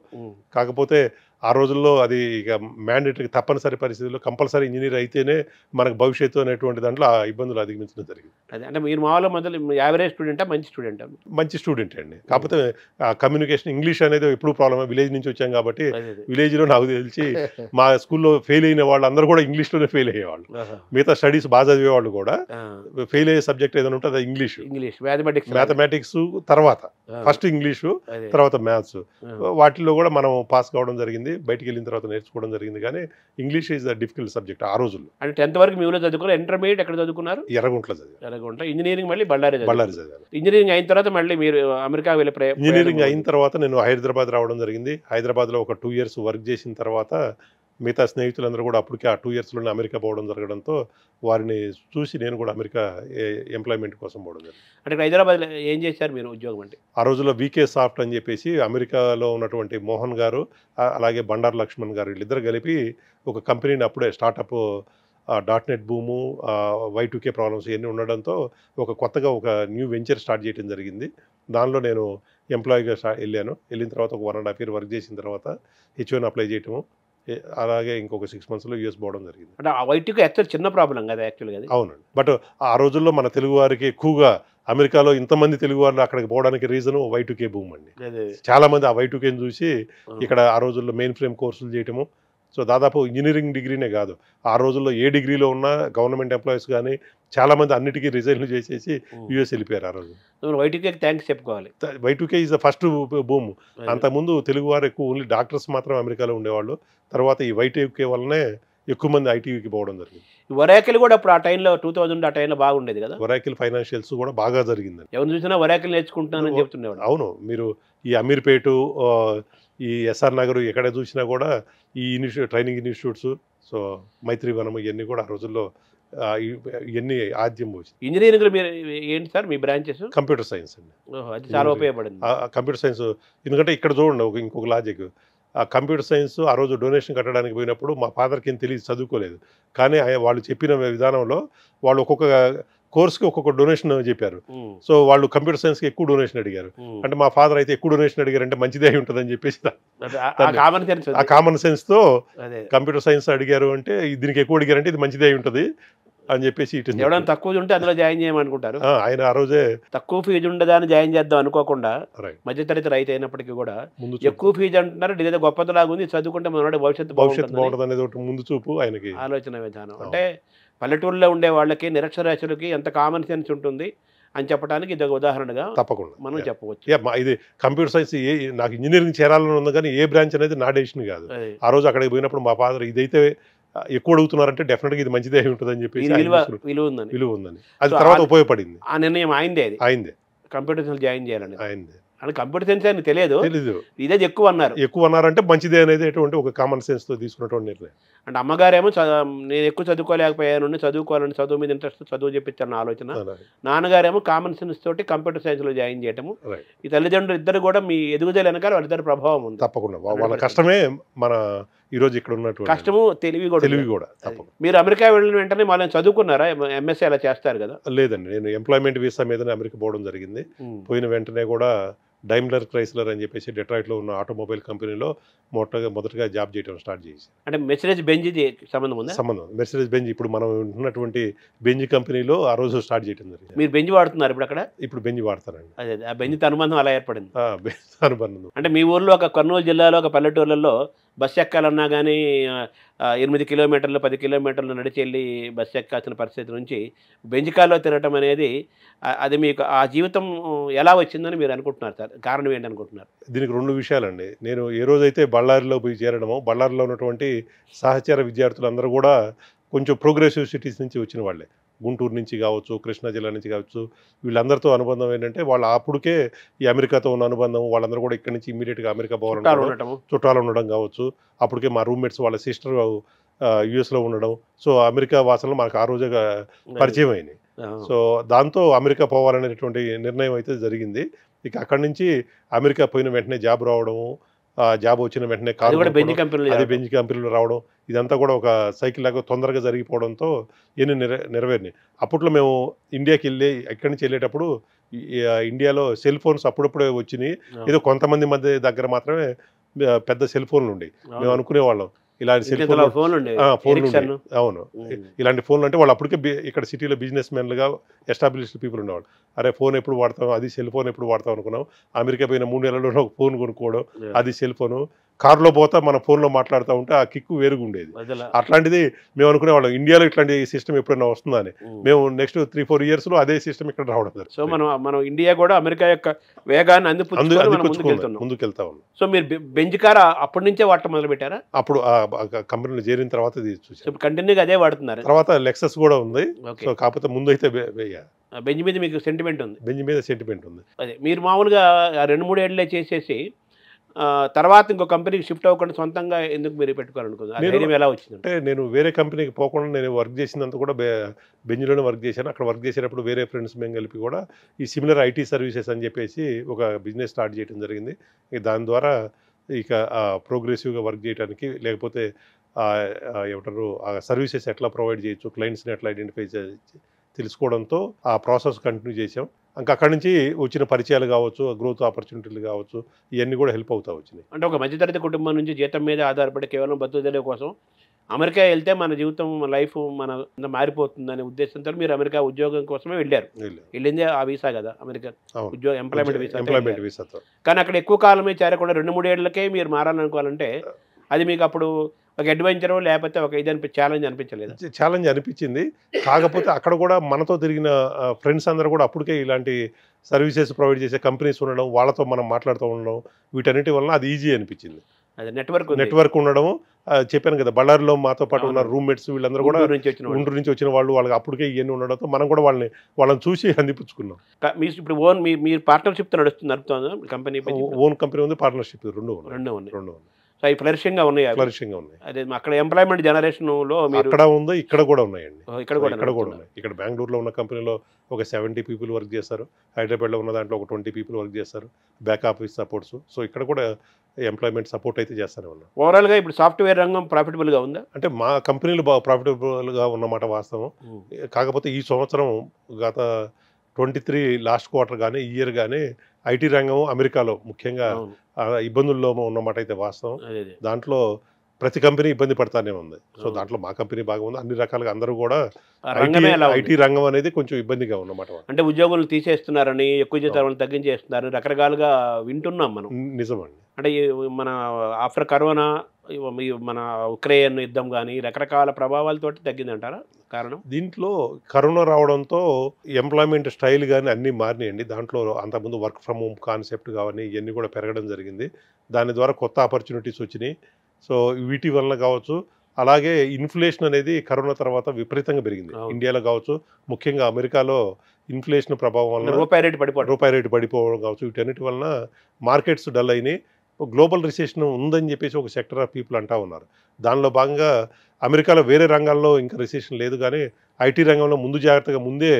కాకపోతే ఆ రోజుల్లో అది ఇక మ్యాండేటరీ తప్పనిసరి పరిస్థితుల్లో కంపల్సరీ ఇంజనీర్ అయితేనే మనకు భవిష్యత్తు అనేటువంటి దాంట్లో ఆ ఇబ్బందులు అధిగమించడం జరిగింది అదే అంటే మీరు మామూలుగా మధ్యలో యావరేజ్ స్టూడెంటా మంచి స్టూడెంట్ మంచి స్టూడెంట్ అండి కాకపోతే కమ్యూనికేషన్ ఇంగ్లీష్ అనేది ఎప్పుడు ప్రాబ్లమ్ విలేజ్ నుంచి వచ్చాం కాబట్టి విలేజ్లో నాకు తెలిసి మా స్కూల్లో ఫెయిల్ అయిన వాళ్ళు అందరూ కూడా ఇంగ్లీష్లోనే ఫెయిల్ అయ్యేవాళ్ళు మిగతా స్టడీస్ బాగా చదివేవాళ్ళు కూడా ఫెయిల్ అయ్యే సబ్జెక్ట్ ఏదైనా ఉంటే అది ఇంగ్లీష్ ఇంగ్లీష్ మ్యాథమెటిక్స్ మ్యాథమెటిక్స్ తర్వాత ఫస్ట్ ఇంగ్లీషు తర్వాత మ్యాథ్స్ వాటిల్లో కూడా మనం పాస్ కావడం జరిగింది జరిగింది బయటికి వెళ్ళిన తర్వాత నేర్చుకోవడం జరిగింది కానీ English is the difficult subject ఆ రోజుల్లో అంటే టెన్త్ వరకు మీలో చదువుకున్నారు ఇంటర్మీడియట్ ఎక్కడ చదువుకున్నారు ఎర్రగుంట్లో చదివారు ఎర్రగుంట ఇంజనీరింగ్ మళ్ళీ బళ్ళారి బళ్ళారి చదివారు ఇంజనీరింగ్ అయిన తర్వాత మళ్ళీ మీరు అమెరికా వెళ్ళే ఇంజనీరింగ్ అయిన తర్వాత నేను హైదరాబాద్ రావడం జరిగింది హైదరాబాద్లో ఒక టూ ఇయర్స్ వర్క్ చేసిన తర్వాత మిగతా స్నేహితులందరూ కూడా అప్పటికే ఆ టూ ఇయర్స్లోనే అమెరికా పోవడం జరగడంతో వారిని చూసి నేను కూడా అమెరికా ఎంప్లాయ్మెంట్ కోసం పోవడం జరిగింది అంటే హైదరాబాద్లో ఏం చేశారు మీరు ఉద్యోగం అంటే ఆ రోజుల్లో వీకే సాఫ్ట్ అని చెప్పేసి అమెరికాలో ఉన్నటువంటి మోహన్ గారు అలాగే బండార్ లక్ష్మణ్ గారు వీళ్ళిద్దరు కలిపి ఒక కంపెనీని అప్పుడే startup dot net Y Y2K problems ఇవన్నీ ఉండడంతో ఒక కొత్తగా ఒక న్యూ వెంచర్ స్టార్ట్ చేయడం జరిగింది దానిలో నేను ఎంప్లాయీగా వెళ్ళాను వెళ్ళిన తర్వాత ఒక one and half year work చేసిన తర్వాత హెచ్ఓన్ అప్లై చేయటము అలాగే ఇంకొక సిక్స్ మంత్స్లో యూఎస్ పోవడం జరిగింది అంటే ఆ చిన్న ప్రాబ్లం కదా యాక్చువల్గా అవునండి బట్ ఆ రోజుల్లో మన తెలుగు వారికి ఎక్కువగా అమెరికాలో ఇంతమంది తెలుగు వాళ్ళు అక్కడికి పోవడానికి రీజన్ వైటుకే భూమ్ అండి చాలా మంది ఆ వైటుకేని చూసి ఇక్కడ ఆ రోజుల్లో మెయిన్ ఫ్రేమ్ కోర్సులు చేయటము సో దాదాపు ఇంజనీరింగ్ డిగ్రీనే కాదు ఆ రోజుల్లో ఏ డిగ్రీలో ఉన్నా గవర్నమెంట్ ఎంప్లాయీస్ కానీ చాలామంది అన్నిటికీ రిజైన్లు చేసేసి యూఎస్ వెళ్ళిపోయారు ఆ రోజు వైటుకే థ్యాంక్స్ చెప్పుకోవాలి Y2K is the first boom అంతకుముందు తెలుగువారు ఎక్కువ ఓన్లీ డాక్టర్స్ మాత్రం అమెరికాలో ఉండేవాళ్ళు తర్వాత ఈ వైటుకే వల్లనే ఎక్కువ మంది ఐటీవీకి పోవడం జరిగింది వరాకిల్ కూడా అప్పుడు ఆ టైంలో టూ థౌజండ్ ఆ టైంలో బాగుండేది కదా వరాకిల్ ఫైనాన్షియల్స్ కూడా బాగా జరిగింది ఎవరు చూసినా వరాకిల్ నేర్చుకుంటున్నానని చెప్తుండేవాడు అవును మీరు ఈ అమీర్పేటు ఈ ఎస్ఆర్ నగర్ ఎక్కడ చూసినా కూడా ఈ ఇనిషి ట్రైనింగ్ ఇన్స్టిట్యూట్స్ సో మైత్రివనం ఇవన్నీ కూడా ఆ రోజుల్లో ఇవన్నీ ఆద్యం పోసి ఇంజనీరింగ్ ఏంటి సార్ మీ బ్రాంచెస్ కంప్యూటర్ సైన్స్ అండి చాలా ఉపయోగపడింది కంప్యూటర్ సైన్స్ ఎందుకంటే ఇక్కడ చూడండి ఒక ఇంకొక లాజిక్ ఆ కంప్యూటర్ సైన్స్ ఆ రోజు డొనేషన్ కట్టడానికి పోయినప్పుడు మా ఫాదర్కి ఏం తెలియదు చదువుకోలేదు కానీ వాళ్ళు చెప్పిన విధానంలో వాళ్ళు ఒక్కొక్క కోర్స్కి ఒక్కొక్క డొనేషన్ చెప్పారు సో వాళ్ళు కంప్యూటర్ సైన్స్కి ఎక్కువ డొనేషన్ అడిగారు అంటే మా ఫాదర్ అయితే ఎక్కువ డొనేషన్ అడిగారు అంటే మంచిదే అయి ఉంటుందని చెప్పేసి ఆ కామన్ సెన్స్తో కంప్యూటర్ సైన్స్ అడిగారు అంటే దీనికి ఎక్కువ అడిగారంటే ఇది మంచిదే ఉంటుంది అని చెప్పేసి తక్కువ ఉంటే అందులో జాయిన్ చేయమనుకుంటారు ఆయన ఆ రోజే తక్కువ ఫీజు ఉండదా అని జాయిన్ చేద్దాం అనుకోకుండా మధ్యతరగతి రైతు అయినప్పటికీ కూడా ముందు ఎక్కువ ఫీజు అంటున్నారు ఇదేదో గొప్పతలాగా ఉంది చదువుకుంటే మన భవిష్యత్తు భవిష్యత్తు బాగుంటుంది అనేది ఒకటి ముందు చూపు ఆయనకి ఆలోచన విధానం అంటే పల్లెటూరులో ఉండే వాళ్ళకి నిరక్షరాస్యులకి ఎంత కామన్ సెన్స్ ఉంటుంది అని చెప్పడానికి ఇది ఒక ఉదాహరణగా తప్పకుండా మనం చెప్పవచ్చు ఇది కంప్యూటర్ సైన్స్ ఏ నాకు ఇంజనీరింగ్ చేరాలని ఉంది కానీ ఏ బ్రాంచ్ అనేది నా డెసిషన్ కాదు ఆ రోజు అక్కడికి పోయినప్పుడు మా ఫాదర్ ఇదైతే ఎక్కువ అడుగుతున్నారంటే డెఫినెట్గా ఇది మంచిదే ఉంటుందని చెప్పి విలువ ఉందని విలువ ఉందని అది తర్వాత ఉపయోగపడింది ఆ నిర్ణయం అయిందే అయిందే కంప్యూటర్ సైన్స్ జాయిన్ చేయాలని అయిందే అని కంప్యూటర్ సైన్స్ అని తెలియదు తెలియదు ఇదే ఎక్కువ అన్నారు ఎక్కువ అన్నారంటే మంచిదే అనేది ఎటువంటి ఒక కామన్ సెన్స్ తో తీసుకున్నటువంటి నిర్ణయం అంటే అమ్మగారేమో నేను ఎక్కువ చదువుకోలేకపోయాను చదువుకోవాలని చదువు మీద ఇంట్రెస్ట్ చదువు చెప్పించాను ఆలోచన నాన్నగారేమో కామన్ సెన్స్ తోటి కంప్యూటర్ సైన్స్ లో జాయిన్ చేయటము ఈ తల్లిదండ్రులు ఇద్దరు కూడా మీ ఎదుగుదల వెనకాల వాళ్ళిద్దరు ప్రభావం ఉంది తప్పకుండా వాళ్ళ కష్టమే మన ఈ రోజు ఇక్కడ ఉన్నట్టు కష్టము తెలివి కూడా తెలివి కూడా మీరు అమెరికా వెళ్ళిన వెంటనే మళ్ళీ చదువుకున్నారా ఎంఎస్సీ అలా చేస్తారు కదా లేదండి నేను ఎంప్లాయ్మెంట్ వీసా మీదనే అమెరికా పోవడం జరిగింది పోయిన వెంటనే కూడా డైమ్లర్ క్రైస్లర్ అని చెప్పేసి డెట్రాయిట్లో ఉన్న ఆటోమొబైల్ కంపెనీలో మొట్టగా మొదటగా జాబ్ చేయడం స్టార్ట్ చేసి అంటే మెర్సిడెస్ బెంజ్ సంబంధం ఉంది సంబంధం మెర్సిడెస్ బెంజ్ ఇప్పుడు మనం ఉన్నటువంటి బెంజ్ కంపెనీలో ఆ రోజు స్టార్ట్ చేయడం జరిగింది మీరు బెంజ్ వాడుతున్నారు ఇప్పుడు అక్కడ ఇప్పుడు బెంజ్ వాడతారండి అదే బెంజ్ అనుబంధం అలా ఏర్పడింది అనుబంధం అంటే మీ ఊర్లో ఒక కర్నూలు జిల్లాలో ఒక పల్లెటూర్లలో బస్సు ఎక్కాలన్నా కానీ ఎనిమిది కిలోమీటర్లు పది కిలోమీటర్లు నడిచి వెళ్ళి బస్సు ఎక్కాల్సిన పరిస్థితి నుంచి బెంజికాల్లో తినటం అనేది అది మీకు ఆ జీవితం ఎలా వచ్చిందని మీరు అనుకుంటున్నారు సార్ కారణం ఏంటి అనుకుంటున్నారు దీనికి రెండు విషయాలండి నేను ఏ రోజైతే బళ్ళారిలో పోయి చేరడమో బళ్ళారిలో ఉన్నటువంటి సహచార విద్యార్థులందరూ కూడా కొంచెం ప్రోగ్రెసివ్ సిటీస్ నుంచి వచ్చిన వాళ్ళే గుంటూరు నుంచి కావచ్చు కృష్ణా జిల్లా నుంచి కావచ్చు వీళ్ళందరితో అనుబంధం ఏంటంటే వాళ్ళు అప్పటికే ఈ అమెరికాతో ఉన్న అనుబంధం వాళ్ళందరూ కూడా ఇక్కడ నుంచి ఇమీడియట్గా అమెరికా పోవాలి చుట్టాలు ఉండడం కావచ్చు అప్పటికే మా రూమ్మేట్స్ వాళ్ళ సిస్టర్ యుఎస్లో ఉండడం సో అమెరికా వాసనలు మనకు ఆ రోజే పరిచయం అయినాయి సో దాంతో అమెరికా పోవాలనేటువంటి నిర్ణయం అయితే జరిగింది ఇక అక్కడి నుంచి అమెరికా పోయిన వెంటనే జాబ్ రావడము జాబ్ వచ్చిన వెంటనే కారు అది బెంజ్ కంపెనీలు రావడం ఇదంతా కూడా ఒక సైకిల్ లాగా తొందరగా జరిగిపోవడంతో ఎన్ని నెరవేరినాయి అప్పట్లో మేము ఇండియాకి వెళ్ళి ఎక్కడి నుంచి వెళ్ళేటప్పుడు ఇండియాలో సెల్ ఫోన్స్ అప్పుడప్పుడే వచ్చినాయి ఏదో కొంతమంది మధ్య దగ్గర మాత్రమే పెద్ద సెల్ ఫోన్లు ఉండేవి మేము అనుకునేవాళ్ళం ఇలాంటి సెల్ ఫోన్లు అవును ఇలాంటి ఫోన్లు అంటే వాళ్ళు అప్పటికే ఇక్కడ సిటీలో బిజినెస్ మ్యాన్లుగా ఎస్టాబ్లిష్డ్ పీపుల్ ఉండేవాళ్ళు అరే ఫోన్ ఎప్పుడు వాడతాం అది సెల్ ఫోన్ ఎప్పుడు వాడతాం అనుకున్నాం అమెరికా పోయిన మూడు నెలల్లో ఒక ఫోన్ కొనుక్కోవడం అది సెల్ ఫోను కారులో పోతా మన ఫోన్లో మాట్లాడుతూ ఉంటే ఆ కిక్ వేరుగా ఉండేది అట్లాంటిది మేము అనుకునే వాళ్ళం ఇండియాలో ఇట్లాంటి సిస్టమ్ ఎప్పుడైనా వస్తుందని మేము నెక్స్ట్ త్రీ ఫోర్ ఇయర్స్లో అదే సిస్టమ్ ఇక్కడ రావడం సో మనం మనం ఇండియా కూడా అమెరికా యొక్క వేగాన్ని అందిపుచ్చుకుంటున్నాం ముందుకెళ్తా ఉన్నాం సో మీరు బెంజ్ కార్ అప్పటి నుంచే వాడటం మొదలు పెట్టారా అప్పుడు కంపెనీలో చేరిన తర్వాత ఇది కంటిన్యూగా అదే వాడుతున్నారు తర్వాత లెక్సెస్ కూడా ఉంది సో కాకపోతే ముందు అయితే బెంజ్ మీద మీకు సెంటిమెంట్ ఉంది బెంజ్ మీద సెంటిమెంట్ ఉంది అదే మీరు మామూలుగా రెండు మూడు ఏళ్ళే చేసేసి తర్వాత ఇంకో కంపెనీకి షిఫ్ట్ అవ్వకుండా సొంతంగా ఎందుకు మీరు పెట్టుకోవాలనుకున్నారు ఎలా వచ్చింది అంటే నేను వేరే కంపెనీకి పోకుండా నేను వర్క్ చేసినంత కూడా బెంజ్లోనే వర్క్ చేశాను అక్కడ వర్క్ చేసేటప్పుడు వేరే ఫ్రెండ్స్ మేము కలిపి కూడా ఈ సిమిలర్ ఐటీ సర్వీసెస్ అని చెప్పేసి ఒక బిజినెస్ స్టార్ట్ చేయడం జరిగింది దాని ద్వారా ఇక ప్రోగ్రెసివ్గా వర్క్ చేయడానికి లేకపోతే ఏమంటారు ఆ సర్వీసెస్ ఎట్లా ప్రొవైడ్ చేయొచ్చు క్లయింట్స్ని ఎట్లా ఐడెంటిఫై తెలుసుకోవడంతో ఆ ప్రాసెస్ కంటిన్యూ చేసాం ఇంకా అక్కడి నుంచి వచ్చిన పరిచయాలు కావచ్చు గ్రోత్ ఆపర్చునిటీలు కావచ్చు ఇవన్నీ కూడా హెల్ప్ అవుతా వచ్చినాయి అంటే ఒక మధ్యతరగతి కుటుంబం నుంచి జీతం మీద ఆధారపడి కేవలం బతుకుదలే కోసం అమెరికా వెళ్తే మన జీవితం మన లైఫ్ మన మారిపోతుందనే ఉద్దేశంతో మీరు అమెరికా ఉద్యోగం కోసమే వెళ్ళారు వెళ్ళింది ఆ వీసా కదా అమెరికా ఉద్యోగ ఎంప్లాయ్మెంట్ వీసా ఎంప్లాయ్మెంట్ వీసాతో కానీ అక్కడ ఎక్కువ కాలమే చేరకుండా రెండు మూడేళ్లకే మీరు మారాలనుకోవాలంటే అది మీకు అప్పుడు ఒక అడ్వెంచర్ లేకపోతే ఒక ఇది అనిపించి ఛాలెంజ్ అనిపించలేదు ఛాలెంజ్ అనిపించింది కాకపోతే అక్కడ కూడా మనతో తిరిగిన ఫ్రెండ్స్ అందరూ కూడా అప్పటికే ఇలాంటి సర్వీసెస్ ప్రొవైడ్ చేసే కంపెనీస్ ఉండడం వాళ్ళతో మనం మాట్లాడుతూ ఉండడం వీటన్నిటి వలన అది ఈజీ అనిపించింది అదే నెట్వర్క్ నెట్వర్క్ ఉండడం చెప్పాను కదా బళ్ళార్లో మాతో పాటు ఉన్న రూమ్మేట్స్ వీళ్ళందరూ కూడా గుంటూరు నుంచి వచ్చిన వాళ్ళు వాళ్ళకి అప్పటికే ఇవన్నీ ఉండడంతో మనం కూడా వాళ్ళని వాళ్ళని చూసి అందిపుచ్చుకున్నాం మీ ఇప్పుడు ఓన్ మీరు పార్ట్నర్షిప్ నడుస్తుంది నడుపుతుంది కంపెనీ ఓన్ కంపెనీ ఉంది పార్ట్నర్షిప్ రెండు రెండు రెండు అవి ఫ్లరిషింగ్ ఉన్నాయి ఫ్లరిషింగ్ గా ఉన్నాయి అదే అక్కడ ఎంప్లాయ్మెంట్ జనరేషన్ లో అక్కడ ఉంది ఇక్కడ కూడా ఉన్నాయండి ఇక్కడ కూడా ఇక్కడ కూడా ఉన్నాయి ఇక్కడ బెంగళూరులో ఉన్న కంపెనీలో ఒక సెవెంటీ పీపుల్ వర్క్ చేస్తారు హైదరాబాద్లో ఉన్న దాంట్లో ఒక ట్వంటీ పీపుల్ వర్క్ చేస్తారు బ్యాక్ ఆఫీస్ సపోర్ట్స్ సో ఇక్కడ కూడా ఎంప్లాయ్మెంట్ సపోర్ట్ అయితే చేస్తానే ఉన్నాం ఓవరాల్గా ఇప్పుడు సాఫ్ట్వేర్ రంగం ప్రాఫిటబుల్గా ఉందా అంటే మా కంపెనీలు బాగా ప్రాఫిటబుల్గా ఉన్నమాట వాస్తవం కాకపోతే ఈ సంవత్సరం గత ట్వంటీ త్రీ లాస్ట్ క్వార్టర్ కానీ ఈ ఇయర్ కానీ ఐటీ రంగం అమెరికాలో ముఖ్యంగా ఇబ్బందుల్లో ఉన్నమాట అయితే వాస్తవం దాంట్లో ప్రతి కంపెనీ ఇబ్బంది పడతానే ఉంది సో దాంట్లో మా కంపెనీ బాగా ఉంది అన్ని రకాలుగా అందరూ కూడా ఐటీ రంగం అనేది కొంచెం ఇబ్బందిగా ఉన్నమాట అంటే ఉద్యోగులు తీసేస్తున్నారని ఎక్కువ జీతాలను తగ్గించేస్తున్నారని రకరకాలుగా వింటున్నాం మనం నిజమండి అంటే మన ఆఫ్టర్ కరోనా మన ఉక్రెయిన్ యుద్ధం కానీ రకరకాల ప్రభావాలతో తగ్గిందంటారా కారణం దీంట్లో కరోనా రావడంతో ఎంప్లాయ్మెంట్ స్టైల్ కానీ అన్నీ మారినాయండి దాంట్లో అంతకుముందు వర్క్ ఫ్రమ్ హోమ్ కాన్సెప్ట్ కానీ ఇవన్నీ కూడా పెరగడం జరిగింది దాని ద్వారా కొత్త ఆపర్చునిటీస్ వచ్చినాయి సో వీటి వలన కావచ్చు అలాగే ఇన్ఫ్లేషన్ అనేది కరోనా తర్వాత విపరీతంగా పెరిగింది ఇండియాలో కావచ్చు ముఖ్యంగా అమెరికాలో ఇన్ఫ్లేషన్ ప్రభావం వల్ల రూపాయి రేటు పడిపో రూపాయి రేటు పడిపోవడం కావచ్చు వీటన్నిటి వలన మార్కెట్స్ డల్ అయినాయి గ్లోబల్ రిసెషన్ ఉందని చెప్పేసి ఒక సెక్టర్ ఆఫ్ పీపుల్ అంటా ఉన్నారు దానిలో భాగంగా అమెరికాలో వేరే రంగాల్లో ఇంకా రిసెషన్ లేదు కానీ ఐటీ రంగంలో ముందు జాగ్రత్తగా ముందే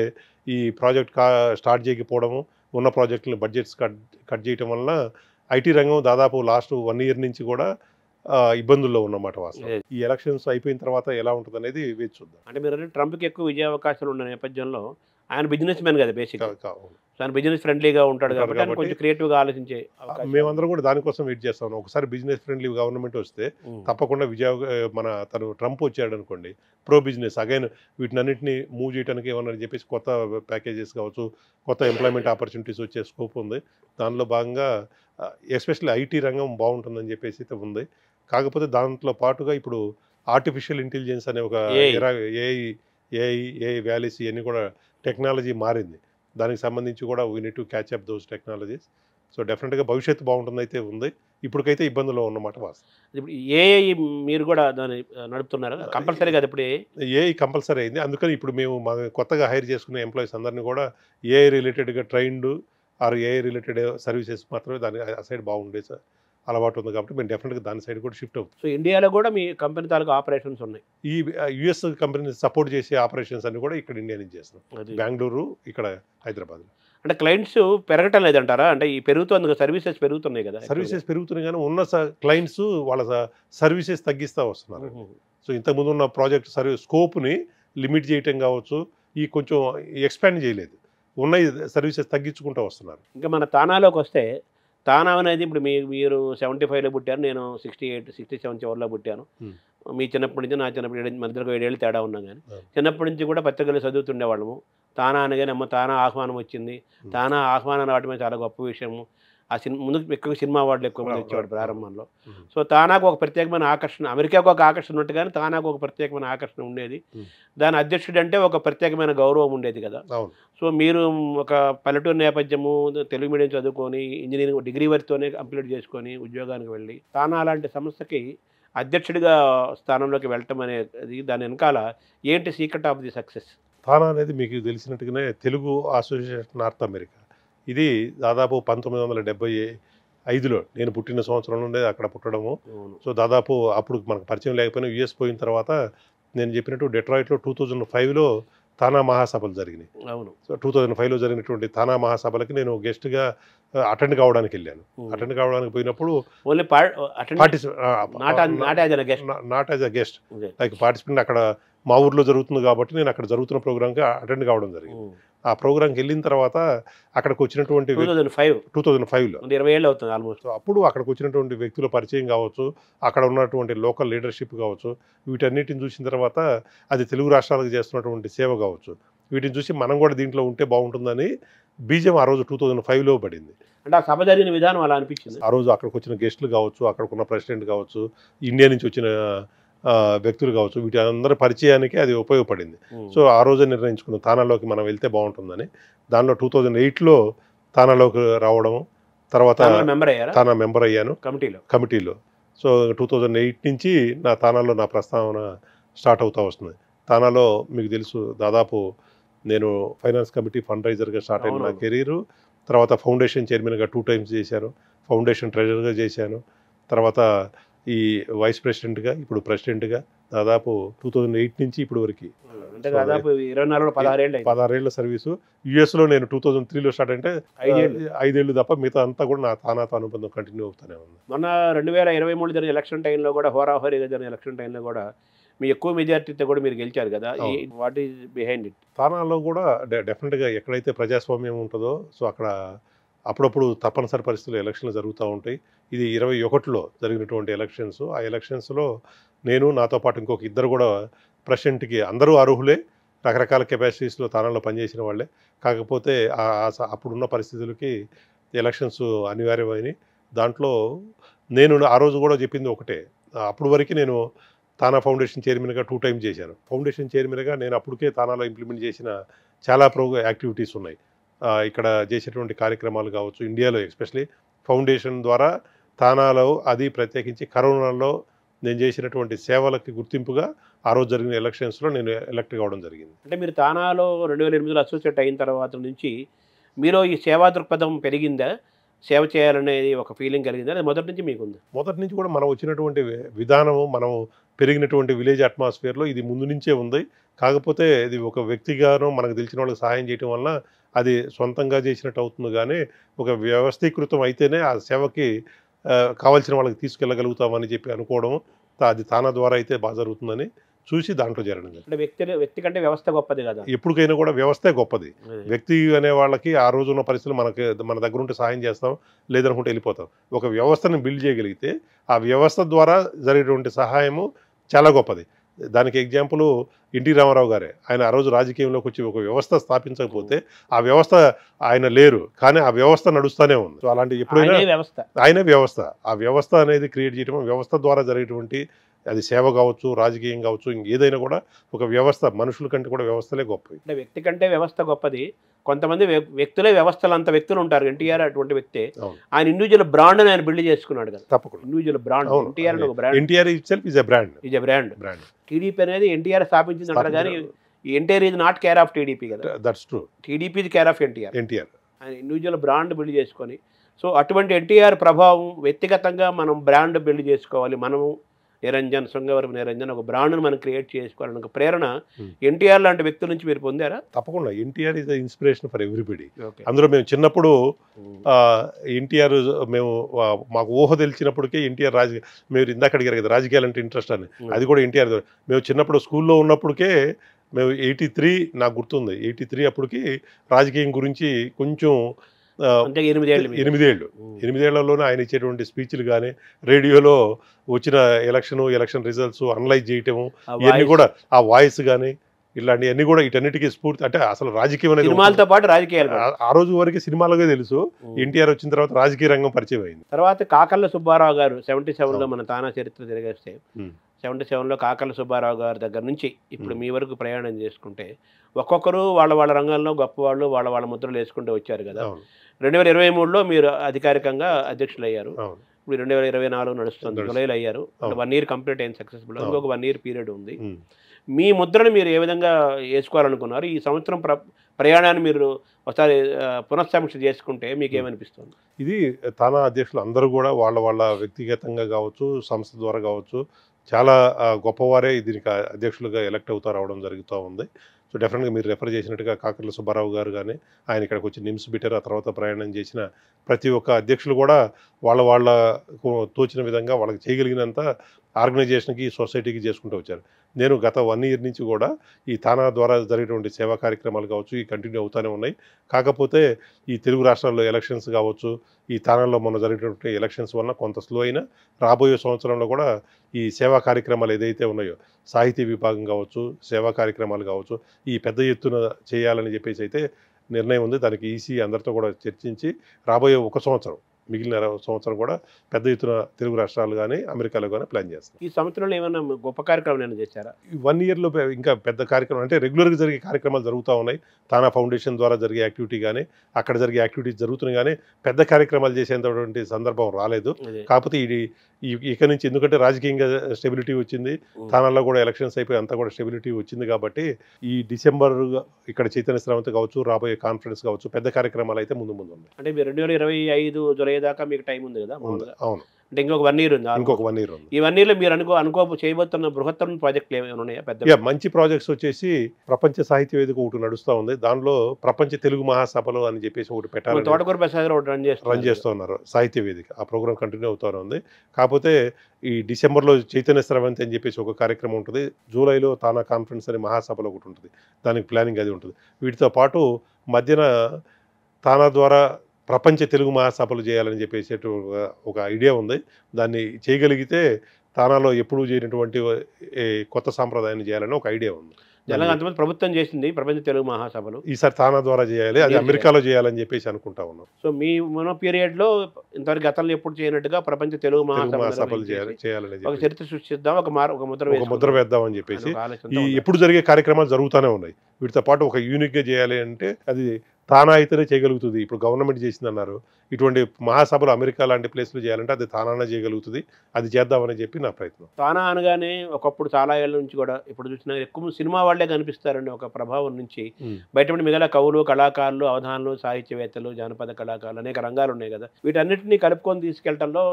ఈ ప్రాజెక్ట్ స్టార్ట్ చేయకపోవడము ఉన్న ప్రాజెక్టులను బడ్జెట్స్ కట్ కట్ చేయటం వలన ఐటీ రంగం దాదాపు లాస్ట్ వన్ ఇయర్ నుంచి కూడా ఇబ్బందుల్లో ఉన్నమాట వాస్తవం ఈ ఎలక్షన్స్ అయిపోయిన తర్వాత ఎలా ఉంటుంది అనేది వేచి చూద్దాం అంటే మీరు ట్రంప్కి ఎక్కువ విజయ అవకాశాలు ఉన్న నేపథ్యంలో ఆయన బిజినెస్ మ్యాన్ కదా బేసిక్ తను బిజినెస్ ఫ్రెండ్లీగా ఉంటాడు కాబట్టి కొంచెం క్రియేటివ్గా ఆలోచించే మేమందరం కూడా దానికోసం వెయిట్ చేస్తాం ఒకసారి బిజినెస్ ఫ్రెండ్లీ గవర్నమెంట్ వస్తే తప్పకుండా విజయ మన తను ట్రంప్ వచ్చాడు అనుకోండి ప్రో బిజినెస్ అగైన్ వీటినన్నింటినీ మూవ్ చేయడానికి ఏమన్నా చెప్పేసి కొత్త ప్యాకేజెస్ కావచ్చు కొత్త ఎంప్లాయ్మెంట్ ఆపర్చునిటీస్ వచ్చే స్కోప్ ఉంది దానిలో భాగంగా ఎస్పెషల్లీ ఐటీ రంగం బాగుంటుందని చెప్పేసి అయితే ఉంది కాకపోతే దాంట్లో పాటుగా ఇప్పుడు ఆర్టిఫిషియల్ ఇంటెలిజెన్స్ అనే ఒక ఏఐ ఏఐ ఏఐ వ్యాలీస్ ఇవన్నీ కూడా టెక్నాలజీ మారింది దానికి సంబంధించి కూడా we need to catch up those technologies so డెఫినెట్గా భవిష్యత్తు బాగుంటుంది అయితే ఉంది ఇప్పటికైతే ఇబ్బందులో ఉన్నమాట వాస్తవం ఇప్పుడు ఏఐ మీరు కూడా దాన్ని నడుపుతున్నారు కంపల్సరీ కదా ఇప్పుడు ఏఐ కంపల్సరీ అయింది అందుకని ఇప్పుడు మేము మా కొత్తగా హైర్ చేసుకునే ఎంప్లాయీస్ అందరినీ కూడా ఏఐ రిలేటెడ్గా trained are AI related services మాత్రమే దాని ఆ సైడ్ బాగుండే సార్ అలవాటు ఉంది కాబట్టి మేము డెఫినెట్గా దాని సైడ్ కూడా షిఫ్ట్ అవుతుంది సో ఇండియాలో కూడా మీ కంపెనీ తాలూకు ఆపరేషన్స్ ఉన్నాయి ఈ యుఎస్ కంపెనీని సపోర్ట్ చేసే ఆపరేషన్స్ అన్ని కూడా ఇక్కడ ఇండియా నుంచి చేస్తున్నాం బెంగళూరు ఇక్కడ హైదరాబాద్ అంటే క్లయింట్స్ పెరగటం లేదంటారా అంటే ఈ పెరుగుతుంది కదా సర్వీసెస్ పెరుగుతున్నాయి కదా సర్వీసెస్ పెరుగుతున్నాయి కానీ ఉన్న క్లయింట్స్ వాళ్ళ సర్వీసెస్ తగ్గిస్తూ వస్తున్నారు సో ఇంతకుముందు ఉన్న ప్రాజెక్ట్ సర్వీస్ స్కోప్ని లిమిట్ చేయటం కావచ్చు ఈ కొంచెం ఎక్స్పాండ్ చేయలేదు ఉన్న సర్వీసెస్ తగ్గించుకుంటూ వస్తున్నారు ఇంకా మన తానాలోకి వస్తే తానా అనేది ఇప్పుడు మీ మీరు సెవెంటీ ఫైవ్లో పుట్టారు నేను సిక్స్టీ ఎయిట్ సిక్స్టీ సెవెన్ చివరిలో పుట్టాను మీ చిన్నప్పటి నుంచి నా చిన్నప్పటి ఏడు మధ్యలో ఏడేళ్ళు తేడా ఉన్నాం కానీ చిన్నప్పటి నుంచి కూడా పత్రికలు చదువుతుండేవాళ్ళము తానా అనగానే అమ్మ తానా ఆహ్వానం వచ్చింది తానా ఆహ్వానం రావటమే చాలా గొప్ప విషయము ఆ సినిమా ముందు ఎక్కువ సినిమా అవార్డులు ఎక్కువ మంది వచ్చేవాడు ప్రారంభంలో సో తానాకు ఒక ప్రత్యేకమైన ఆకర్షణ అమెరికాకు ఒక ఆకర్షణ ఉంటుంది కానీ తానాకు ఒక ప్రత్యేకమైన ఆకర్షణ ఉండేది దాని అధ్యక్షుడు అంటే ఒక ప్రత్యేకమైన గౌరవం ఉండేది కదా సో మీరు ఒక పల్లెటూరు నేపథ్యము తెలుగు మీడియం చదువుకొని ఇంజనీరింగ్ డిగ్రీ వరతోనే కంప్లీట్ చేసుకొని ఉద్యోగానికి వెళ్ళి తానా అలాంటి సంస్థకి అధ్యక్షుడిగా స్థానంలోకి వెళ్ళటం అనేది దాని వెనకాల ఏంటి secret of the success TANA అనేది మీకు తెలిసినట్టుగానే తెలుగు అసోసియేషన్ నార్త్ అమెరికా ఇది దాదాపు పంతొమ్మిది వందల డెబ్బై ఐదులో నేను పుట్టిన సంవత్సరం నుండే అక్కడ పుట్టడము సో దాదాపు అప్పుడు మనకు పరిచయం లేకపోయినా యుఎస్ పోయిన తర్వాత నేను చెప్పినట్టు డెట్రాయిట్లో టూ థౌజండ్ ఫైవ్లో తానా మహాసభలు జరిగినాయి అవును సో టూ థౌజండ్ ఫైవ్లో జరిగినటువంటి తానా మహాసభలకి నేను గెస్ట్గా అటెండ్ కావడానికి వెళ్ళాను అటెండ్ కావడానికి పోయినప్పుడు not as a guest like participant అక్కడ మా ఊర్లో జరుగుతుంది కాబట్టి నేను అక్కడ జరుగుతున్న ప్రోగ్రామ్కి అటెండ్ కావడం జరిగింది ఆ ప్రోగ్రామ్కి వెళ్ళిన తర్వాత అక్కడికి వచ్చినటువంటి టూ థౌజండ్ ఫైవ్ టూ ఫైవ్లో ఇరవై ఏళ్ళు అవుతుంది ఆల్మోస్ట్ అప్పుడు అక్కడికి వచ్చినటువంటి వ్యక్తుల పరిచయం కావచ్చు అక్కడ ఉన్నటువంటి లోకల్ లీడర్షిప్ కావచ్చు వీటన్నిటిని చూసిన తర్వాత అది తెలుగు రాష్ట్రాలకు చేస్తున్నటువంటి సేవ కావచ్చు వీటిని చూసి మనం కూడా దీంట్లో ఉంటే బాగుంటుందని బీజం ఆ రోజు టూ థౌజండ్ ఫైవ్లో పడింది అంటే ఆ సభ జరిగిన విధానం అలా అనిపించింది ఆ రోజు అక్కడికి వచ్చిన గెస్టులు కావచ్చు అక్కడికి ఉన్న ప్రెసిడెంట్ కావచ్చు ఇండియా నుంచి వచ్చిన వ్యక్తులు కావచ్చు వీటి అందరి పరిచయానికి అది ఉపయోగపడింది సో ఆ రోజే నిర్ణయించుకున్న తానాలోకి మనం వెళ్తే బాగుంటుందని దానిలో టూ థౌజండ్ ఎయిట్లో తానాలోకి రావడం తర్వాత తానా మెంబర్ అయ్యాను కమిటీలో కమిటీలో సో టూ థౌజండ్ ఎయిట్ నుంచి నా తానాలో నా ప్రస్తావన స్టార్ట్ అవుతూ వస్తుంది తానాలో మీకు తెలుసు దాదాపు నేను ఫైనాన్స్ కమిటీ ఫండ్ రైజర్గా స్టార్ట్ అయిన నా కెరీరు తర్వాత ఫౌండేషన్ చైర్మన్గా టూ టైమ్స్ చేశాను ఫౌండేషన్ ట్రెజర్గా చేశాను తర్వాత ఈ వైస్ ప్రెసిడెంట్గా ఇప్పుడు ప్రెసిడెంట్గా దాదాపు టూ థౌజండ్ ఎయిట్ నుంచి ఇప్పుడు వరకు దాదాపు ఇరవై నాలుగు పదహారేళ్ళు సర్వీసు యూఎస్లో నేను టూ థౌజండ్ త్రీలో స్టార్ట్ అంటే ఐదేళ్ళు తప్ప మిగతా అంతా కూడా నా తానా అనుబంధం కంటిన్యూ అవుతూనే ఉంది మొన్న రెండు వేల ఇరవై మూడు జరిగిన ఎలక్షన్ టైంలో కూడా హోరాహోరీగా జరిగిన ఎలక్షన్ టైంలో కూడా మీ ఎక్కువ మెజార్టీతో కూడా మీరు గెలిచారు కదా వాట్ ఈజ్ బిహైండ్ ఇట్ తానాలో కూడా డెఫినెట్గా ఎక్కడైతే ప్రజాస్వామ్యం ఉంటుందో సో అక్కడ అప్పుడప్పుడు తప్పనిసరి పరిస్థితుల్లో ఎలక్షన్లు జరుగుతూ ఉంటాయి ఇది ఇరవై ఒకటిలో జరిగినటువంటి ఎలక్షన్స్ ఆ ఎలక్షన్స్లో నేను నాతో పాటు ఇంకొక ఇద్దరు కూడా ప్రెసిడెంట్కి అందరూ అర్హులే రకరకాల కెపాసిటీస్లో తానాల్లో పనిచేసిన వాళ్ళే కాకపోతే అప్పుడున్న పరిస్థితులకి ఎలక్షన్స్ అనివార్యమైనవి దాంట్లో నేను ఆ రోజు కూడా చెప్పింది ఒకటే అప్పుడు వరకు నేను తానా ఫౌండేషన్ చైర్మన్గా టూ టైం చేశాను ఫౌండేషన్ చైర్మన్గా నేను అప్పటికే తానాలో ఇంప్లిమెంట్ చేసిన చాలా ప్రో యాక్టివిటీస్ ఉన్నాయి ఇక్కడ చేసేటువంటి కార్యక్రమాలు కావచ్చు ఇండియాలో ఎస్పెషలీ ఫౌండేషన్ ద్వారా తానాలో అది ప్రత్యేకించి కరోనాలో నేను చేసినటువంటి సేవలకి గుర్తింపుగా ఆ రోజు జరిగిన ఎలక్షన్స్లో నేను ఎలక్ట్ కావడం జరిగింది అంటే మీరు తానాలో రెండు వేల ఎనిమిదిలో అసోసియేట్ అయిన తర్వాత నుంచి మీరు ఈ సేవా దృక్పథం పెరిగిందా సేవ చేయాలనేది ఒక ఫీలింగ్ కలిగిందా అది మొదటి నుంచి మీకు ఉంది మొదటి నుంచి కూడా మనం వచ్చినటువంటి విధానము మనం పెరిగినటువంటి విలేజ్ అట్మాస్ఫియర్లో ఇది ముందు నుంచే ఉంది కాకపోతే ఇది ఒక వ్యక్తిగాను మనకు తెలిసిన వాళ్ళకి సహాయం చేయడం వలన అది సొంతంగా చేసినట్టు అవుతుంది కానీ ఒక వ్యవస్థీకృతం అయితేనే ఆ సేవకి కావాల్సిన వాళ్ళకి తీసుకెళ్ళగలుగుతామని చెప్పి అనుకోవడం అది తాన ద్వారా అయితే బాగా జరుగుతుందని చూసి దాంట్లో జరగడం అంటే వ్యక్తి వ్యక్తి కంటే వ్యవస్థ గొప్పది కదా ఎప్పటికైనా కూడా వ్యవస్థే గొప్పది వ్యక్తి అనే వాళ్ళకి ఆ రోజు ఉన్న పరిస్థితులు మనకి మన దగ్గర ఉంటే సాయం చేస్తాం లేదనుకుంటే వెళ్ళిపోతాం ఒక వ్యవస్థను బిల్డ్ చేయగలిగితే ఆ వ్యవస్థ ద్వారా జరిగేటువంటి సహాయము చాలా గొప్పది దానికి ఎగ్జాంపుల్ ఎన్టీ రామారావు గారే ఆయన ఆ రోజు రాజకీయంలోకి వచ్చి ఒక వ్యవస్థ స్థాపించకపోతే ఆ వ్యవస్థ ఆయన లేరు కానీ ఆ వ్యవస్థ నడుస్తూనే ఉంది సో అలాంటి ఎప్పుడైనా ఆయనే వ్యవస్థ ఆ వ్యవస్థ అనేది క్రియేట్ చేయడం వ్యవస్థ ద్వారా జరిగేటువంటి అది సేవ కావచ్చు రాజకీయం కావచ్చు ఇంకేదైనా కూడా ఒక వ్యవస్థ మనుషుల కంటే కూడా వ్యవస్థలే గొప్పవి అంటే వ్యక్తి కంటే వ్యవస్థ గొప్పది కొంతమంది వ్యక్తులే వ్యవస్థలు అంత వ్యక్తులు ఉంటారు ఎన్టీఆర్ అటువంటి వ్యక్తే ఆయన ఇండివిజువల్ బ్రాండ్ ఆయన బిల్డ్ చేసుకున్నాడు కదా తప్పకుండా ఇండివిజువల్ బ్రాండ్ ఎన్టీఆర్ ఒక brand NTR itself is a brand is a brand brand TDP అనేది ఎన్టీఆర్ స్థాపించింది అంటారు కానీ ఎన్టీఆర్ ఇది నాట్ కేర్ ఆఫ్ టీడీపీ కదా that's true TDP care of NTR NTR ఆయన ఇండివిజువల్ బ్రాండ్ బిల్డ్ చేసుకొని సో అటువంటి ఎన్టీఆర్ ప్రభావం వ్యక్తిగతంగా మనం బ్రాండ్ బిల్డ్ చేసుకోవాలి మనము నిరంజన్ శృంగవరపు నిరంజన్ ఒక బ్రాండ్ను మనం క్రియేట్ చేసుకోవాలని ఒక ప్రేరణ ఎన్టీఆర్ లాంటి వ్యక్తుల నుంచి మీరు పొందారా తప్పకుండా NTR is inspiration for everybody అందులో మేము చిన్నప్పుడు ఎన్టీఆర్ మేము మాకు ఊహ తెలిసినప్పటికే ఎన్టీఆర్ రాజ మీరు ఇందాక అడిగారు కదా రాజకీయాలు అంటే ఇంట్రెస్ట్ అని అది కూడా ఎన్టీఆర్ మేము చిన్నప్పుడు స్కూల్లో ఉన్నప్పటికే మేము ఎయిటీ త్రీ నాకు గుర్తుంది ఎయిటీ త్రీ అప్పటికి రాజకీయం గురించి కొంచెం ఎనిమిదేళ్ళు ఎనిమిదేళ్లలోనే ఆయన ఇచ్చేటువంటి స్పీచ్లు కానీ రేడియోలో వచ్చిన ఎలక్షన్ ఎలక్షన్ రిజల్ట్స్ అనలైజ్ చేయటము ఇవన్నీ కూడా ఆ వాయిస్ కానీ ఇలాంటివన్నీ కూడా ఇటన్నిటికీ స్ఫూర్తి అంటే అసలు రాజకీయం అనేది సినిమాలతో పాటు రాజకీయాలు ఆ రోజు వరకు సినిమాలుగా తెలుసు ఎన్టీఆర్ వచ్చిన తర్వాత రాజకీయ రంగం పరిచయం అయింది తర్వాత కాకల్ల సుబ్బారావు గారు సెవెంటీ లో మన తానా చరిత్ర తిరిగేస్తే సెవెంటీ లో కాకల సుబ్బారావు గారి దగ్గర నుంచి ఇప్పుడు మీ వరకు ప్రయాణం చేసుకుంటే ఒక్కొక్కరు వాళ్ళ వాళ్ళ రంగంలో గొప్పవాళ్ళు వాళ్ళ వాళ్ళ ముద్రలు వేసుకుంటూ వచ్చారు కదా రెండు వేల ఇరవై మూడులో మీరు అధికారికంగా అధ్యక్షులు అయ్యారు ఇప్పుడు రెండు వేల ఇరవై నాలుగు నడుస్తుంది జులైలో అయ్యారు వన్ ఇయర్ కంప్లీట్ అయింది సక్సెస్ఫుల్ ఇంకొక వన్ ఇయర్ పీరియడ్ ఉంది మీ ముద్రను మీరు ఏ విధంగా వేసుకోవాలనుకున్నారు ఈ సంవత్సరం ప్ర ప్రయాణాన్ని మీరు ఒకసారి పునఃసమీక్ష చేసుకుంటే మీకు ఏమనిపిస్తుంది ఇది తన అధ్యక్షులు అందరూ కూడా వాళ్ళ వాళ్ళ వ్యక్తిగతంగా కావచ్చు సంస్థ ద్వారా కావచ్చు చాలా గొప్పవారే దీనికి అధ్యక్షులుగా ఎలక్ట్ అవుతారు అవడం జరుగుతూ ఉంది సో డెఫినెట్గా మీరు రెఫర్ చేసినట్టుగా కాకర్ల సుబ్బారావు గారు కానీ ఆయన ఇక్కడికి వచ్చి నిమ్స్ బిటర్ ఆ తర్వాత ప్రయాణం చేసిన ప్రతి ఒక్క అధ్యక్షులు కూడా వాళ్ళ వాళ్ళ తోచిన విధంగా వాళ్ళకి చేయగలిగినంత ఆర్గనైజేషన్కి సొసైటీకి చేసుకుంటూ వచ్చారు నేను గత వన్ ఇయర్ నుంచి కూడా ఈ తానా ద్వారా జరిగేటువంటి సేవా కార్యక్రమాలు కావచ్చు ఈ కంటిన్యూ అవుతూనే ఉన్నాయి కాకపోతే ఈ తెలుగు రాష్ట్రాల్లో ఎలక్షన్స్ కావచ్చు ఈ తానాల్లో మొన్న జరిగినటువంటి ఎలక్షన్స్ వల్ల కొంత స్లో అయినా రాబోయే సంవత్సరంలో కూడా ఈ సేవా కార్యక్రమాలు ఏదైతే ఉన్నాయో సాహితీ విభాగం కావచ్చు సేవా కార్యక్రమాలు కావచ్చు ఈ పెద్ద ఎత్తున చేయాలని చెప్పేసి అయితే నిర్ణయం ఉంది దానికి ఈసీ అందరితో కూడా చర్చించి రాబోయే ఒక సంవత్సరం మిగిలిన సంవత్సరం కూడా పెద్ద ఎత్తున తెలుగు రాష్ట్రాలు కానీ అమెరికాలో కానీ ప్లాన్ చేస్తాం ఈ సంవత్సరంలో ఏమైనా గొప్ప కార్యక్రమం ఏమైనా చేశారా వన్ ఇయర్లో ఇంకా పెద్ద కార్యక్రమం అంటే రెగ్యులర్గా జరిగే కార్యక్రమాలు జరుగుతూ ఉన్నాయి తానా ఫౌండేషన్ ద్వారా జరిగే యాక్టివిటీ కానీ అక్కడ జరిగే యాక్టివిటీస్ జరుగుతున్నాయి కానీ పెద్ద కార్యక్రమాలు చేసేటువంటి సందర్భం రాలేదు కాకపోతే ఇది ఇక నుంచి ఎందుకంటే రాజకీయంగా స్టెబిలిటీ వచ్చింది తానాల్లో కూడా ఎలక్షన్స్ అయిపోయి అంతా కూడా స్టెబిలిటీ వచ్చింది కాబట్టి ఈ డిసెంబర్ ఇక్కడ చైతన్య శ్రావంతి కావచ్చు రాబోయే కాన్ఫరెన్స్ కావచ్చు పెద్ద కార్యక్రమాలు అయితే ముందు ముందు ఉన్నాయి అంటే రెండు వేల ఇరవై ఐదు జూలై అయ్యేదాకా మీకు టైం ఉంది కదా అవును అంటే ఇంకొక వన్ ఇయర్ ఉంది ఇంకొక వన్ ఇయర్ ఉంది ఈ వన్ ఇయర్లో మీరు అనుకో అనుకో చేయబోతున్న బృహత్తరం ప్రాజెక్టులు ఏమైనా ఉన్నాయా పెద్ద మంచి ప్రాజెక్ట్స్ వచ్చేసి ప్రపంచ సాహిత్య వేదిక ఒకటి నడుస్తూ ఉంది దానిలో ప్రపంచ తెలుగు మహాసభలు అని చెప్పేసి ఒకటి పెట్టాలి తోటకూర ప్రసాద్ ఒకటి రన్ చేస్తారు రన్ చేస్తూ ఉన్నారు సాహిత్య వేదిక ఆ ప్రోగ్రామ్ కంటిన్యూ అవుతూనే ఉంది కాకపోతే ఈ డిసెంబర్లో చైతన్య స్రవంతి అని చెప్పేసి ఒక కార్యక్రమం ఉంటుంది జూలైలో తానా కాన్ఫరెన్స్ అని మహాసభలో ఒకటి ఉంటుంది దానికి ప్లానింగ్ అది ఉంటుంది వీటితో పాటు మధ్యన తానా ద్వారా ప్రపంచ తెలుగు మహాసభలు చేయాలని చెప్పేసేటు ఒక ఐడియా ఉంది దాన్ని చేయగలిగితే తానాలో ఎప్పుడూ చేయనటువంటి కొత్త సాంప్రదాయాన్ని చేయాలని ఒక ఐడియా ఉంది తెలంగాణ ప్రభుత్వం చేసింది ప్రపంచ తెలుగు మహాసభలు ఈసారి తానా ద్వారా చేయాలి అది అమెరికాలో చేయాలని చెప్పేసి అనుకుంటా ఉన్నాం సో మీ మన పీరియడ్లో ఇంతవరకు గతంలో ఎప్పుడు చేయనట్టుగా ప్రపంచ తెలుగు మహాసభలు చేయాలని ఒక చరిత్ర సృష్టిద్దాం ఒక మార్ ఒక ముద్ర ఒక ముద్ర వేద్దాం అని చెప్పేసి ఈ ఎప్పుడు జరిగే కార్యక్రమాలు జరుగుతూనే ఉన్నాయి వీటితో పాటు ఒక యూనిక్గా చేయాలి అంటే అది తానా అయితేనే చేయగలుగుతుంది ఇప్పుడు గవర్నమెంట్ అన్నారు ఇటువంటి మహాసభలు అమెరికా లాంటి ప్లేస్లు చేయాలంటే అది తానా చేయగలుగుతుంది అది చేద్దామని చెప్పి నా ప్రయత్నం తానా అనగానే ఒకప్పుడు చాలా ఏళ్ళ నుంచి కూడా ఇప్పుడు చూసినా ఎక్కువ సినిమా వాళ్లే కనిపిస్తారండి ఒక ప్రభావం నుంచి బయటపడి మిగతా కవులు కళాకారులు అవధానులు సాహిత్యవేత్తలు జానపద కళాకారులు అనేక రంగాలు ఉన్నాయి కదా వీటన్నిటిని కలుపుకొని తీసుకెళ్లడంలో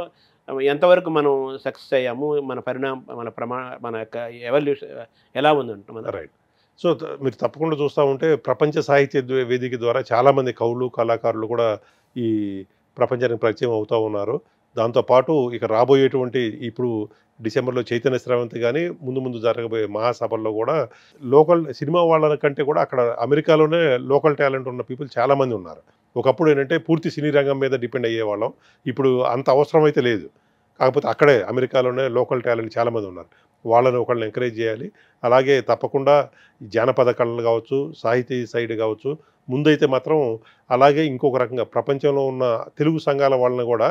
ఎంతవరకు మనం సక్సెస్ అయ్యాము మన పరిణామం మన ప్రమా మన యొక్క ఎవల్యూషన్ ఎలా ఉందంట రైట్ సో మీరు తప్పకుండా చూస్తూ ఉంటే ప్రపంచ సాహిత్య వేదిక ద్వారా చాలామంది కవులు కళాకారులు కూడా ఈ ప్రపంచానికి పరిచయం అవుతూ ఉన్నారు దాంతోపాటు ఇక రాబోయేటువంటి ఇప్పుడు డిసెంబర్లో చైతన్య శ్రావంతి కానీ ముందు ముందు జరగబోయే మహాసభల్లో కూడా లోకల్ సినిమా వాళ్ళ కంటే కూడా అక్కడ అమెరికాలోనే లోకల్ టాలెంట్ ఉన్న పీపుల్ చాలామంది ఉన్నారు ఒకప్పుడు ఏంటంటే పూర్తి సినీ రంగం మీద డిపెండ్ అయ్యేవాళ్ళం ఇప్పుడు అంత అవసరం అయితే లేదు కాకపోతే అక్కడే అమెరికాలోనే లోకల్ టాలెంట్ చాలామంది ఉన్నారు వాళ్ళని ఒకళ్ళని ఎంకరేజ్ చేయాలి అలాగే తప్పకుండా జానపద కళలు కావచ్చు సాహితీ సైడ్ కావచ్చు ముందైతే మాత్రం అలాగే ఇంకొక రకంగా ప్రపంచంలో ఉన్న తెలుగు సంఘాల వాళ్ళని కూడా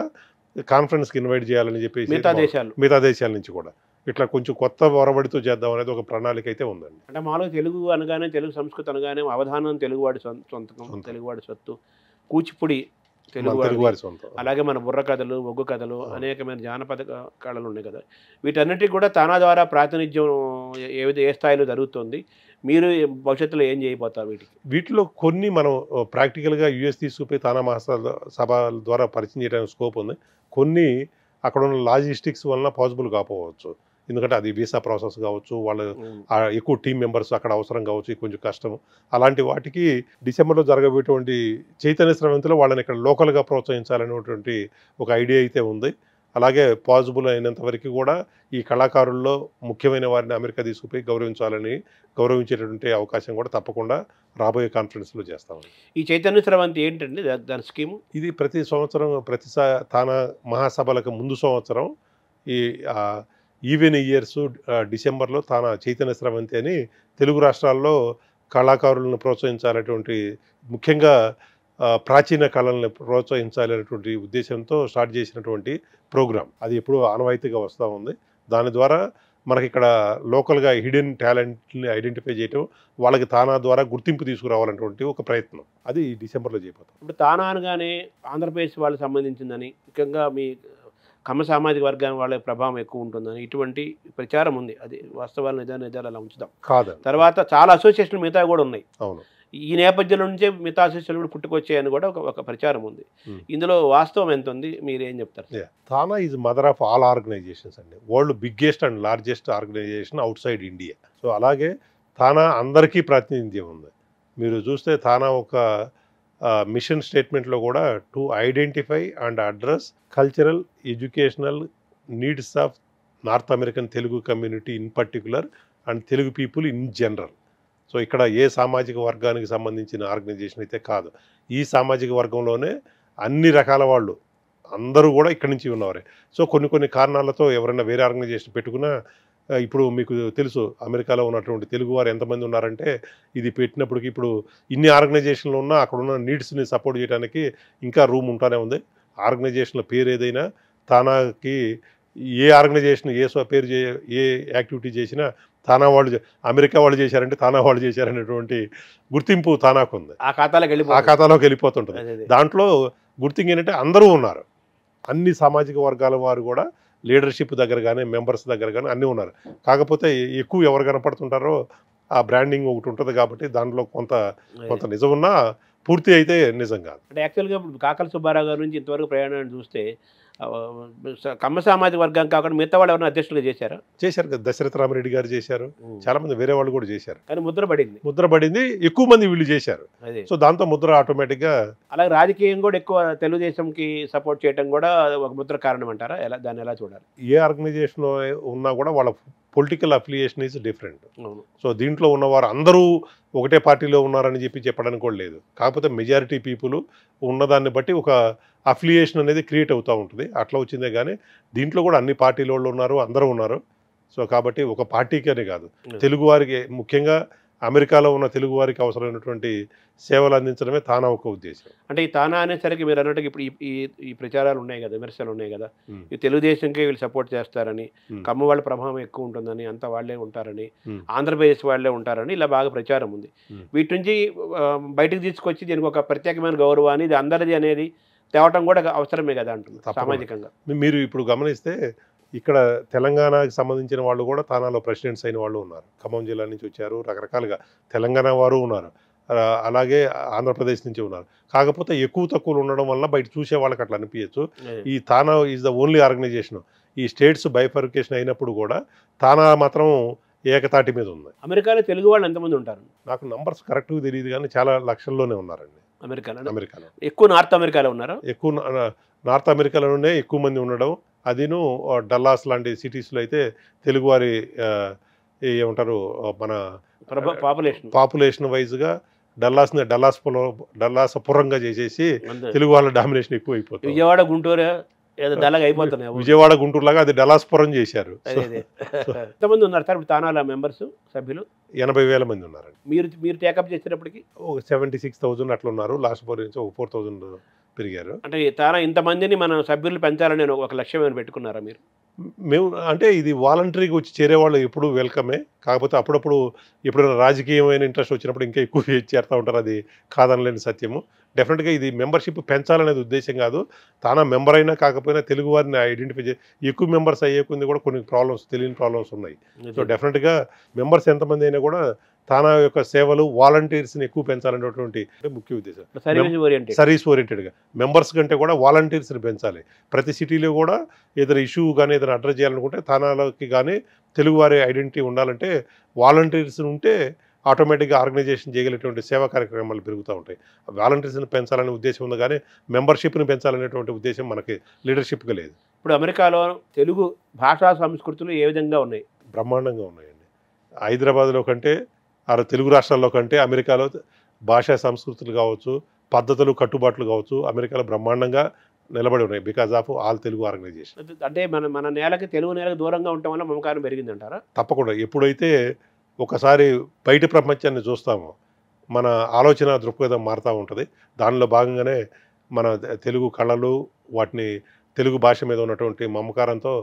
కాన్ఫరెన్స్కి ఇన్వైట్ చేయాలని చెప్పేసి మిగతా దేశాలు మిగతా దేశాల నుంచి కూడా ఇట్లా కొంచెం కొత్త వరబడితో చేద్దాం అనేది ఒక ప్రణాళిక అయితే ఉందండి అంటే మాలో తెలుగు అనగానే తెలుగు సంస్కృతి అనగానే అవధానం తెలుగువాడి సొంతం తెలుగువాడి సొత్తు కూచిపూడి తెలుగు అలాగే మన బుర్ర కథలు ఒగ్గు కథలు అనేకమైన జానపద కళలు ఉన్నాయి కదా వీటన్నిటికీ కూడా తానా ద్వారా ప్రాతినిధ్యం ఏ ఏ స్థాయిలో జరుగుతుంది మీరు భవిష్యత్తులో ఏం చేయబోతారు వీటికి వీటిలో కొన్ని మనం ప్రాక్టికల్గా యుఎస్ తీసుకుపోయి తానా మహాసభ సభల ద్వారా పరిచయం చేయడానికి స్కోప్ ఉంది కొన్ని అక్కడ ఉన్న లాజిస్టిక్స్ వలన పాసిబుల్ కాకపోవచ్చు ఎందుకంటే అది వీసా ప్రాసెస్ కావచ్చు వాళ్ళు ఎక్కువ టీం మెంబర్స్ అక్కడ అవసరం కావచ్చు కొంచెం కష్టం అలాంటి వాటికి డిసెంబర్లో జరగబోయేటువంటి చైతన్య శ్రవంతిలో వాళ్ళని ఇక్కడ లోకల్గా ప్రోత్సహించాలనేటువంటి ఒక ఐడియా అయితే ఉంది అలాగే పాజిబుల్ అయినంత వరకు కూడా ఈ కళాకారుల్లో ముఖ్యమైన వారిని అమెరికా తీసుకుపోయి గౌరవించాలని గౌరవించేటటువంటి అవకాశం కూడా తప్పకుండా రాబోయే కాన్ఫరెన్స్లో చేస్తాం ఈ చైతన్య స్రవంతి ఏంటండి దాని స్కీమ్ ఇది ప్రతి సంవత్సరం ప్రతి తాన మహాసభలకు ముందు సంవత్సరం ఈ ఈవెన్ ఇయర్స్ డిసెంబర్లో తన చైతన్య స్రవంతి అని తెలుగు రాష్ట్రాల్లో కళాకారులను ప్రోత్సహించాలనేటువంటి ముఖ్యంగా ప్రాచీన కళలను ప్రోత్సహించాలనేటువంటి ఉద్దేశంతో స్టార్ట్ చేసినటువంటి ప్రోగ్రామ్ అది ఎప్పుడూ ఆనవాయితీగా వస్తూ ఉంది దాని ద్వారా మనకి ఇక్కడ లోకల్గా హిడెన్ టాలెంట్ని ఐడెంటిఫై చేయటం వాళ్ళకి తానా ద్వారా గుర్తింపు తీసుకురావాలన్నటువంటి ఒక ప్రయత్నం అది డిసెంబర్లో చేయబోతాం ఇప్పుడు తానా అనగానే ఆంధ్రప్రదేశ్ వాళ్ళకి సంబంధించిందని ముఖ్యంగా మీ కమ్మ సామాజిక వర్గాన్ని వాళ్ళ ప్రభావం ఎక్కువ ఉంటుందని ఇటువంటి ప్రచారం ఉంది అది వాస్తవాలు నిజాలు నిజాలు అలా ఉంచుదాం కాదు తర్వాత చాలా అసోసియేషన్లు మిగతా కూడా ఉన్నాయి అవును ఈ నేపథ్యంలో నుంచే మిగతా అసోసియేషన్లు కూడా పుట్టుకొచ్చాయని కూడా ఒక ఒక ప్రచారం ఉంది ఇందులో వాస్తవం ఎంత ఉంది మీరు ఏం చెప్తారు TANA is mother of all organizations అండి world biggest and largest organization outside India so అలాగే తానా అందరికీ ప్రాతినిధ్యం ఉంది మీరు చూస్తే తానా ఒక మిషన్ స్టేట్మెంట్లో కూడా to identify and address cultural educational needs of North American Telugu community in particular and Telugu people in general so ఇక్కడ ఏ సామాజిక వర్గానికి సంబంధించిన ఆర్గనైజేషన్ అయితే కాదు ఈ సామాజిక వర్గంలోనే అన్ని రకాల వాళ్ళు అందరూ కూడా ఇక్కడి నుంచి ఉన్నవారే సో కొన్ని కొన్ని కారణాలతో ఎవరైనా వేరే ఆర్గనైజేషన్ పెట్టుకున్నా ఇప్పుడు మీకు తెలుసు అమెరికాలో ఉన్నటువంటి తెలుగువారు ఎంతమంది ఉన్నారంటే ఇది పెట్టినప్పటికీ ఇప్పుడు ఇన్ని ఆర్గనైజేషన్లు ఉన్నా అక్కడ ఉన్న నీడ్స్ని సపోర్ట్ చేయడానికి ఇంకా రూమ్ ఉంటానే ఉంది ఆర్గనైజేషన్ల పేరు ఏదైనా తానాకి ఏ ఆర్గనైజేషన్ ఏ పేరు చే ఏ యాక్టివిటీ చేసినా తానా వాళ్ళు అమెరికా వాళ్ళు చేశారంటే తానా వాళ్ళు చేశారనేటువంటి గుర్తింపు తానాకు ఉంది ఆ ఖాతాలోకి వెళ్ళి ఆ ఖాతాలోకి వెళ్ళిపోతుంటుంది దాంట్లో గుర్తింపు ఏంటంటే అందరూ ఉన్నారు అన్ని సామాజిక వర్గాల వారు కూడా లీడర్షిప్ దగ్గర కానీ మెంబర్స్ దగ్గర కానీ అన్నీ ఉన్నారు కాకపోతే ఎక్కువ ఎవరు కనపడుతుంటారో ఆ బ్రాండింగ్ ఒకటి ఉంటుంది కాబట్టి దాంట్లో కొంత కొంత నిజం ఉన్నా పూర్తి అయితే నిజం కాదు అంటే యాక్చువల్గా ఇప్పుడు కాకల సుబ్బారావు గారి నుంచి ఇంతవరకు ప్రయాణాన్ని చూస్తే కమ్మ సామాజిక వర్గం కాకుండా మిగతా వాళ్ళు ఎవరైనా అధ్యక్షులు చేశారు చేశారు కదా దశరథ రామరెడ్డి గారు చేశారు చాలా మంది వేరే వాళ్ళు కూడా చేశారు కానీ ముద్ర పడింది ముద్ర పడింది ఎక్కువ మంది వీళ్ళు చేశారు సో దాంతో ముద్ర ఆటోమేటిక్ గా అలాగే రాజకీయం కూడా ఎక్కువ తెలుగుదేశంకి సపోర్ట్ చేయడం కూడా ఒక ముద్ర కారణం అంటారా ఎలా దాన్ని ఎలా చూడాలి ఏ ఆర్గనైజేషన్ ఉన్నా కూడా వాళ్ళ political affiliation is different so దీంట్లో ఉన్నవారు అందరూ ఒకటే పార్టీలో ఉన్నారని చెప్పి చెప్పడానికి కూడా లేదు కాకపోతే మెజారిటీ పీపుల్ ఉన్నదాన్ని బట్టి ఒక అఫిలియేషన్ అనేది క్రియేట్ అవుతూ ఉంటుంది అట్లా వచ్చిందే కానీ దీంట్లో కూడా అన్ని పార్టీల ఉన్నారు అందరూ ఉన్నారు సో కాబట్టి ఒక పార్టీకి కాదు తెలుగువారికి ముఖ్యంగా అమెరికాలో ఉన్న తెలుగు వారికి అవసరమైనటువంటి సేవలు అందించడమే తానా ఒక ఉద్దేశం అంటే ఈ తానా అనేసరికి మీరు అన్నట్టుగా ఇప్పుడు ఈ ఈ ప్రచారాలు ఉన్నాయి కదా విమర్శలు ఉన్నాయి కదా ఈ తెలుగుదేశంకే వీళ్ళు సపోర్ట్ చేస్తారని కమ్మ వాళ్ళ ప్రభావం ఎక్కువ ఉంటుందని అంత వాళ్లే ఉంటారని ఆంధ్రప్రదేశ్ వాళ్లే ఉంటారని ఇలా బాగా ప్రచారం ఉంది వీటి నుంచి బయటకు తీసుకొచ్చి దీనికి ఒక ప్రత్యేకమైన గౌరవాన్ని ఇది అందరిది అనేది తేవటం కూడా అవసరమే కదా అంటుంది సామాజికంగా మీరు ఇప్పుడు గమనిస్తే ఇక్కడ తెలంగాణకు సంబంధించిన వాళ్ళు కూడా తానాలో ప్రెసిడెంట్స్ అయిన వాళ్ళు ఉన్నారు ఖమ్మం జిల్లా నుంచి వచ్చారు రకరకాలుగా తెలంగాణ వారు ఉన్నారు అలాగే ఆంధ్రప్రదేశ్ నుంచి ఉన్నారు కాకపోతే ఎక్కువ తక్కువలు ఉండడం వల్ల బయట చూసే వాళ్ళకి అట్లా అనిపించచ్చు ఈ TANA is the only organization ఈ స్టేట్స్ బైఫర్కేషన్ అయినప్పుడు కూడా తానా మాత్రం ఏకతాటి మీద ఉంది అమెరికాలో తెలుగు వాళ్ళు ఎంతమంది ఉంటారు నాకు నంబర్స్ కరెక్ట్గా తెలియదు కానీ చాలా లక్షల్లోనే ఉన్నారండి అమెరికాలో అమెరికాలో ఎక్కువ నార్త్ అమెరికాలో ఉన్నారా ఎక్కువ నార్త్ అమెరికాలోనే ఎక్కువ మంది ఉండడం అదిను డల్లాస్ లాంటి సిటీస్లో అయితే తెలుగువారి ఏమంటారు మన పాపులేషన్ పాపులేషన్ వైజ్గా డల్లాస్ని డల్లాస్ పొలం డల్లాస్ పురంగా చేసేసి తెలుగు వాళ్ళ డామినేషన్ ఎక్కువ అయిపోతుంది విజయవాడ గుంటూరు అయిపోతున్నాయి విజయవాడ గుంటూరు లాగా అది డల్లాస్ పురం చేశారు ఎంతమంది ఉన్నారు సార్ తానాల మెంబర్స్ సభ్యులు ఎనభై వేల మంది ఉన్నారు మీరు మీరు టేకప్ చేసేటప్పటికి ఒక సెవెంటీ సిక్స్ థౌసండ్ అట్లా ఉన్నారు లాస్ట్ ఫోర్ నుంచి ఒక ఫోర్ థౌజండ్ పెరిగారు అంటే తారా ఇంతమందిని మనం సభ్యులు పెంచాలని ఒక లక్ష్యం ఏమైనా పెట్టుకున్నారా మీరు మేము అంటే ఇది వాలంటరీగా వచ్చి చేరే వాళ్ళు ఎప్పుడు వెల్కమే కాకపోతే అప్పుడప్పుడు ఎప్పుడైనా రాజకీయమైన ఇంట్రెస్ట్ వచ్చినప్పుడు ఇంకా ఎక్కువ [laughs] చేరుతూ ఉంటారు అది కాదనలేని సత్యము డెఫినెట్గా ఇది మెంబర్షిప్ పెంచాలనేది ఉద్దేశం కాదు తానా మెంబర్ అయినా కాకపోయినా తెలుగు వారిని ఐడెంటిఫై చేసి ఎక్కువ మెంబర్స్ అయ్యే కూడా కొన్ని ప్రాబ్లమ్స్ తెలియని ప్రాబ్లమ్స్ ఉన్నాయి సో డెఫినెట్గా మెంబర్స్ ఎంతమంది అయినా కూడా తన యొక్క సేవలు వాలంటీర్స్ని ఎక్కువ పెంచాలనేటువంటి ముఖ్య ఉద్దేశం సర్వీస్ ఓరియంటెడ్గా మెంబర్స్ కంటే కూడా వాలంటీర్స్ని పెంచాలి ప్రతి సిటీలో కూడా ఏదైనా ఇష్యూ కానీ ఏదైనా అడ్రస్ చేయాలనుకుంటే తానాలకి కానీ తెలుగువారి ఐడెంటిటీ ఉండాలంటే వాలంటీర్స్ ఉంటే ఆటోమేటిక్గా ఆర్గనైజేషన్ చేయగలిగేటువంటి సేవా కార్యక్రమాలు పెరుగుతూ ఉంటాయి వాలంటీర్స్ని పెంచాలనే ఉద్దేశం ఉంది కానీ మెంబర్షిప్ని పెంచాలనేటువంటి ఉద్దేశం మనకి లీడర్షిప్గా లేదు ఇప్పుడు అమెరికాలో తెలుగు భాషా సంస్కృతులు ఏ విధంగా ఉన్నాయి బ్రహ్మాండంగా ఉన్నాయండి హైదరాబాద్లో కంటే ఆ తెలుగు రాష్ట్రాల్లో కంటే అమెరికాలో భాషా సంస్కృతులు కావచ్చు పద్ధతులు కట్టుబాట్లు కావచ్చు అమెరికాలో బ్రహ్మాండంగా నిలబడి ఉన్నాయి because of all Telugu organization అంటే మన మన నేలకి తెలుగు నేలకు దూరంగా ఉండటం వల్ల మమకారం పెరిగిందంటారా తప్పకుండా ఎప్పుడైతే ఒకసారి బయట ప్రపంచాన్ని చూస్తామో మన ఆలోచన దృక్పథం మారుతూ ఉంటుంది దానిలో భాగంగానే మన తెలుగు కళలు వాటిని తెలుగు భాష మీద ఉన్నటువంటి మమకారంతో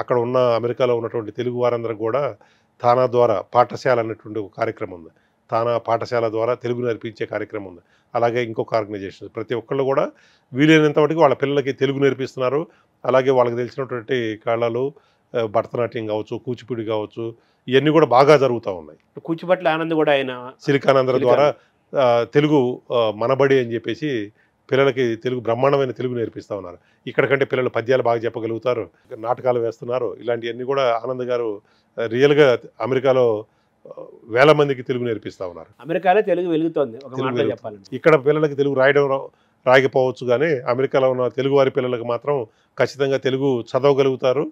అక్కడ ఉన్న అమెరికాలో ఉన్నటువంటి తెలుగు వారందరూ కూడా తానా ద్వారా పాఠశాల అనేటువంటి ఒక కార్యక్రమం ఉంది తానా పాఠశాల ద్వారా తెలుగు నేర్పించే కార్యక్రమం ఉంది అలాగే ఇంకొక ఆర్గనైజేషన్ ప్రతి ఒక్కళ్ళు కూడా వీలైనంత వాటికి వాళ్ళ పిల్లలకి తెలుగు నేర్పిస్తున్నారు అలాగే వాళ్ళకి తెలిసినటువంటి కళలు భరతనాట్యం కావచ్చు కూచిపూడి కావచ్చు ఇవన్నీ కూడా బాగా జరుగుతూ ఉన్నాయి కూచిపట్ల ఆనంద్ కూడా ఆయన సిలికానందర ద్వారా తెలుగు మనబడి అని చెప్పేసి పిల్లలకి తెలుగు బ్రహ్మాండమైన తెలుగు నేర్పిస్తూ ఉన్నారు ఇక్కడ కంటే పిల్లలు పద్యాలు బాగా చెప్పగలుగుతారు నాటకాలు వేస్తున్నారు ఇలాంటివన్నీ కూడా ఆనంద్ గారు రియల్గా అమెరికాలో వేల మందికి తెలుగు నేర్పిస్తా ఉన్నారు అమెరికాలో తెలుగు వెలుగుతోంది ఒక ఇక్కడ పిల్లలకి తెలుగు రాయడం రాయకపోవచ్చు కానీ అమెరికాలో ఉన్న తెలుగు వారి పిల్లలకు మాత్రం ఖచ్చితంగా తెలుగు చదవగలుగుతారు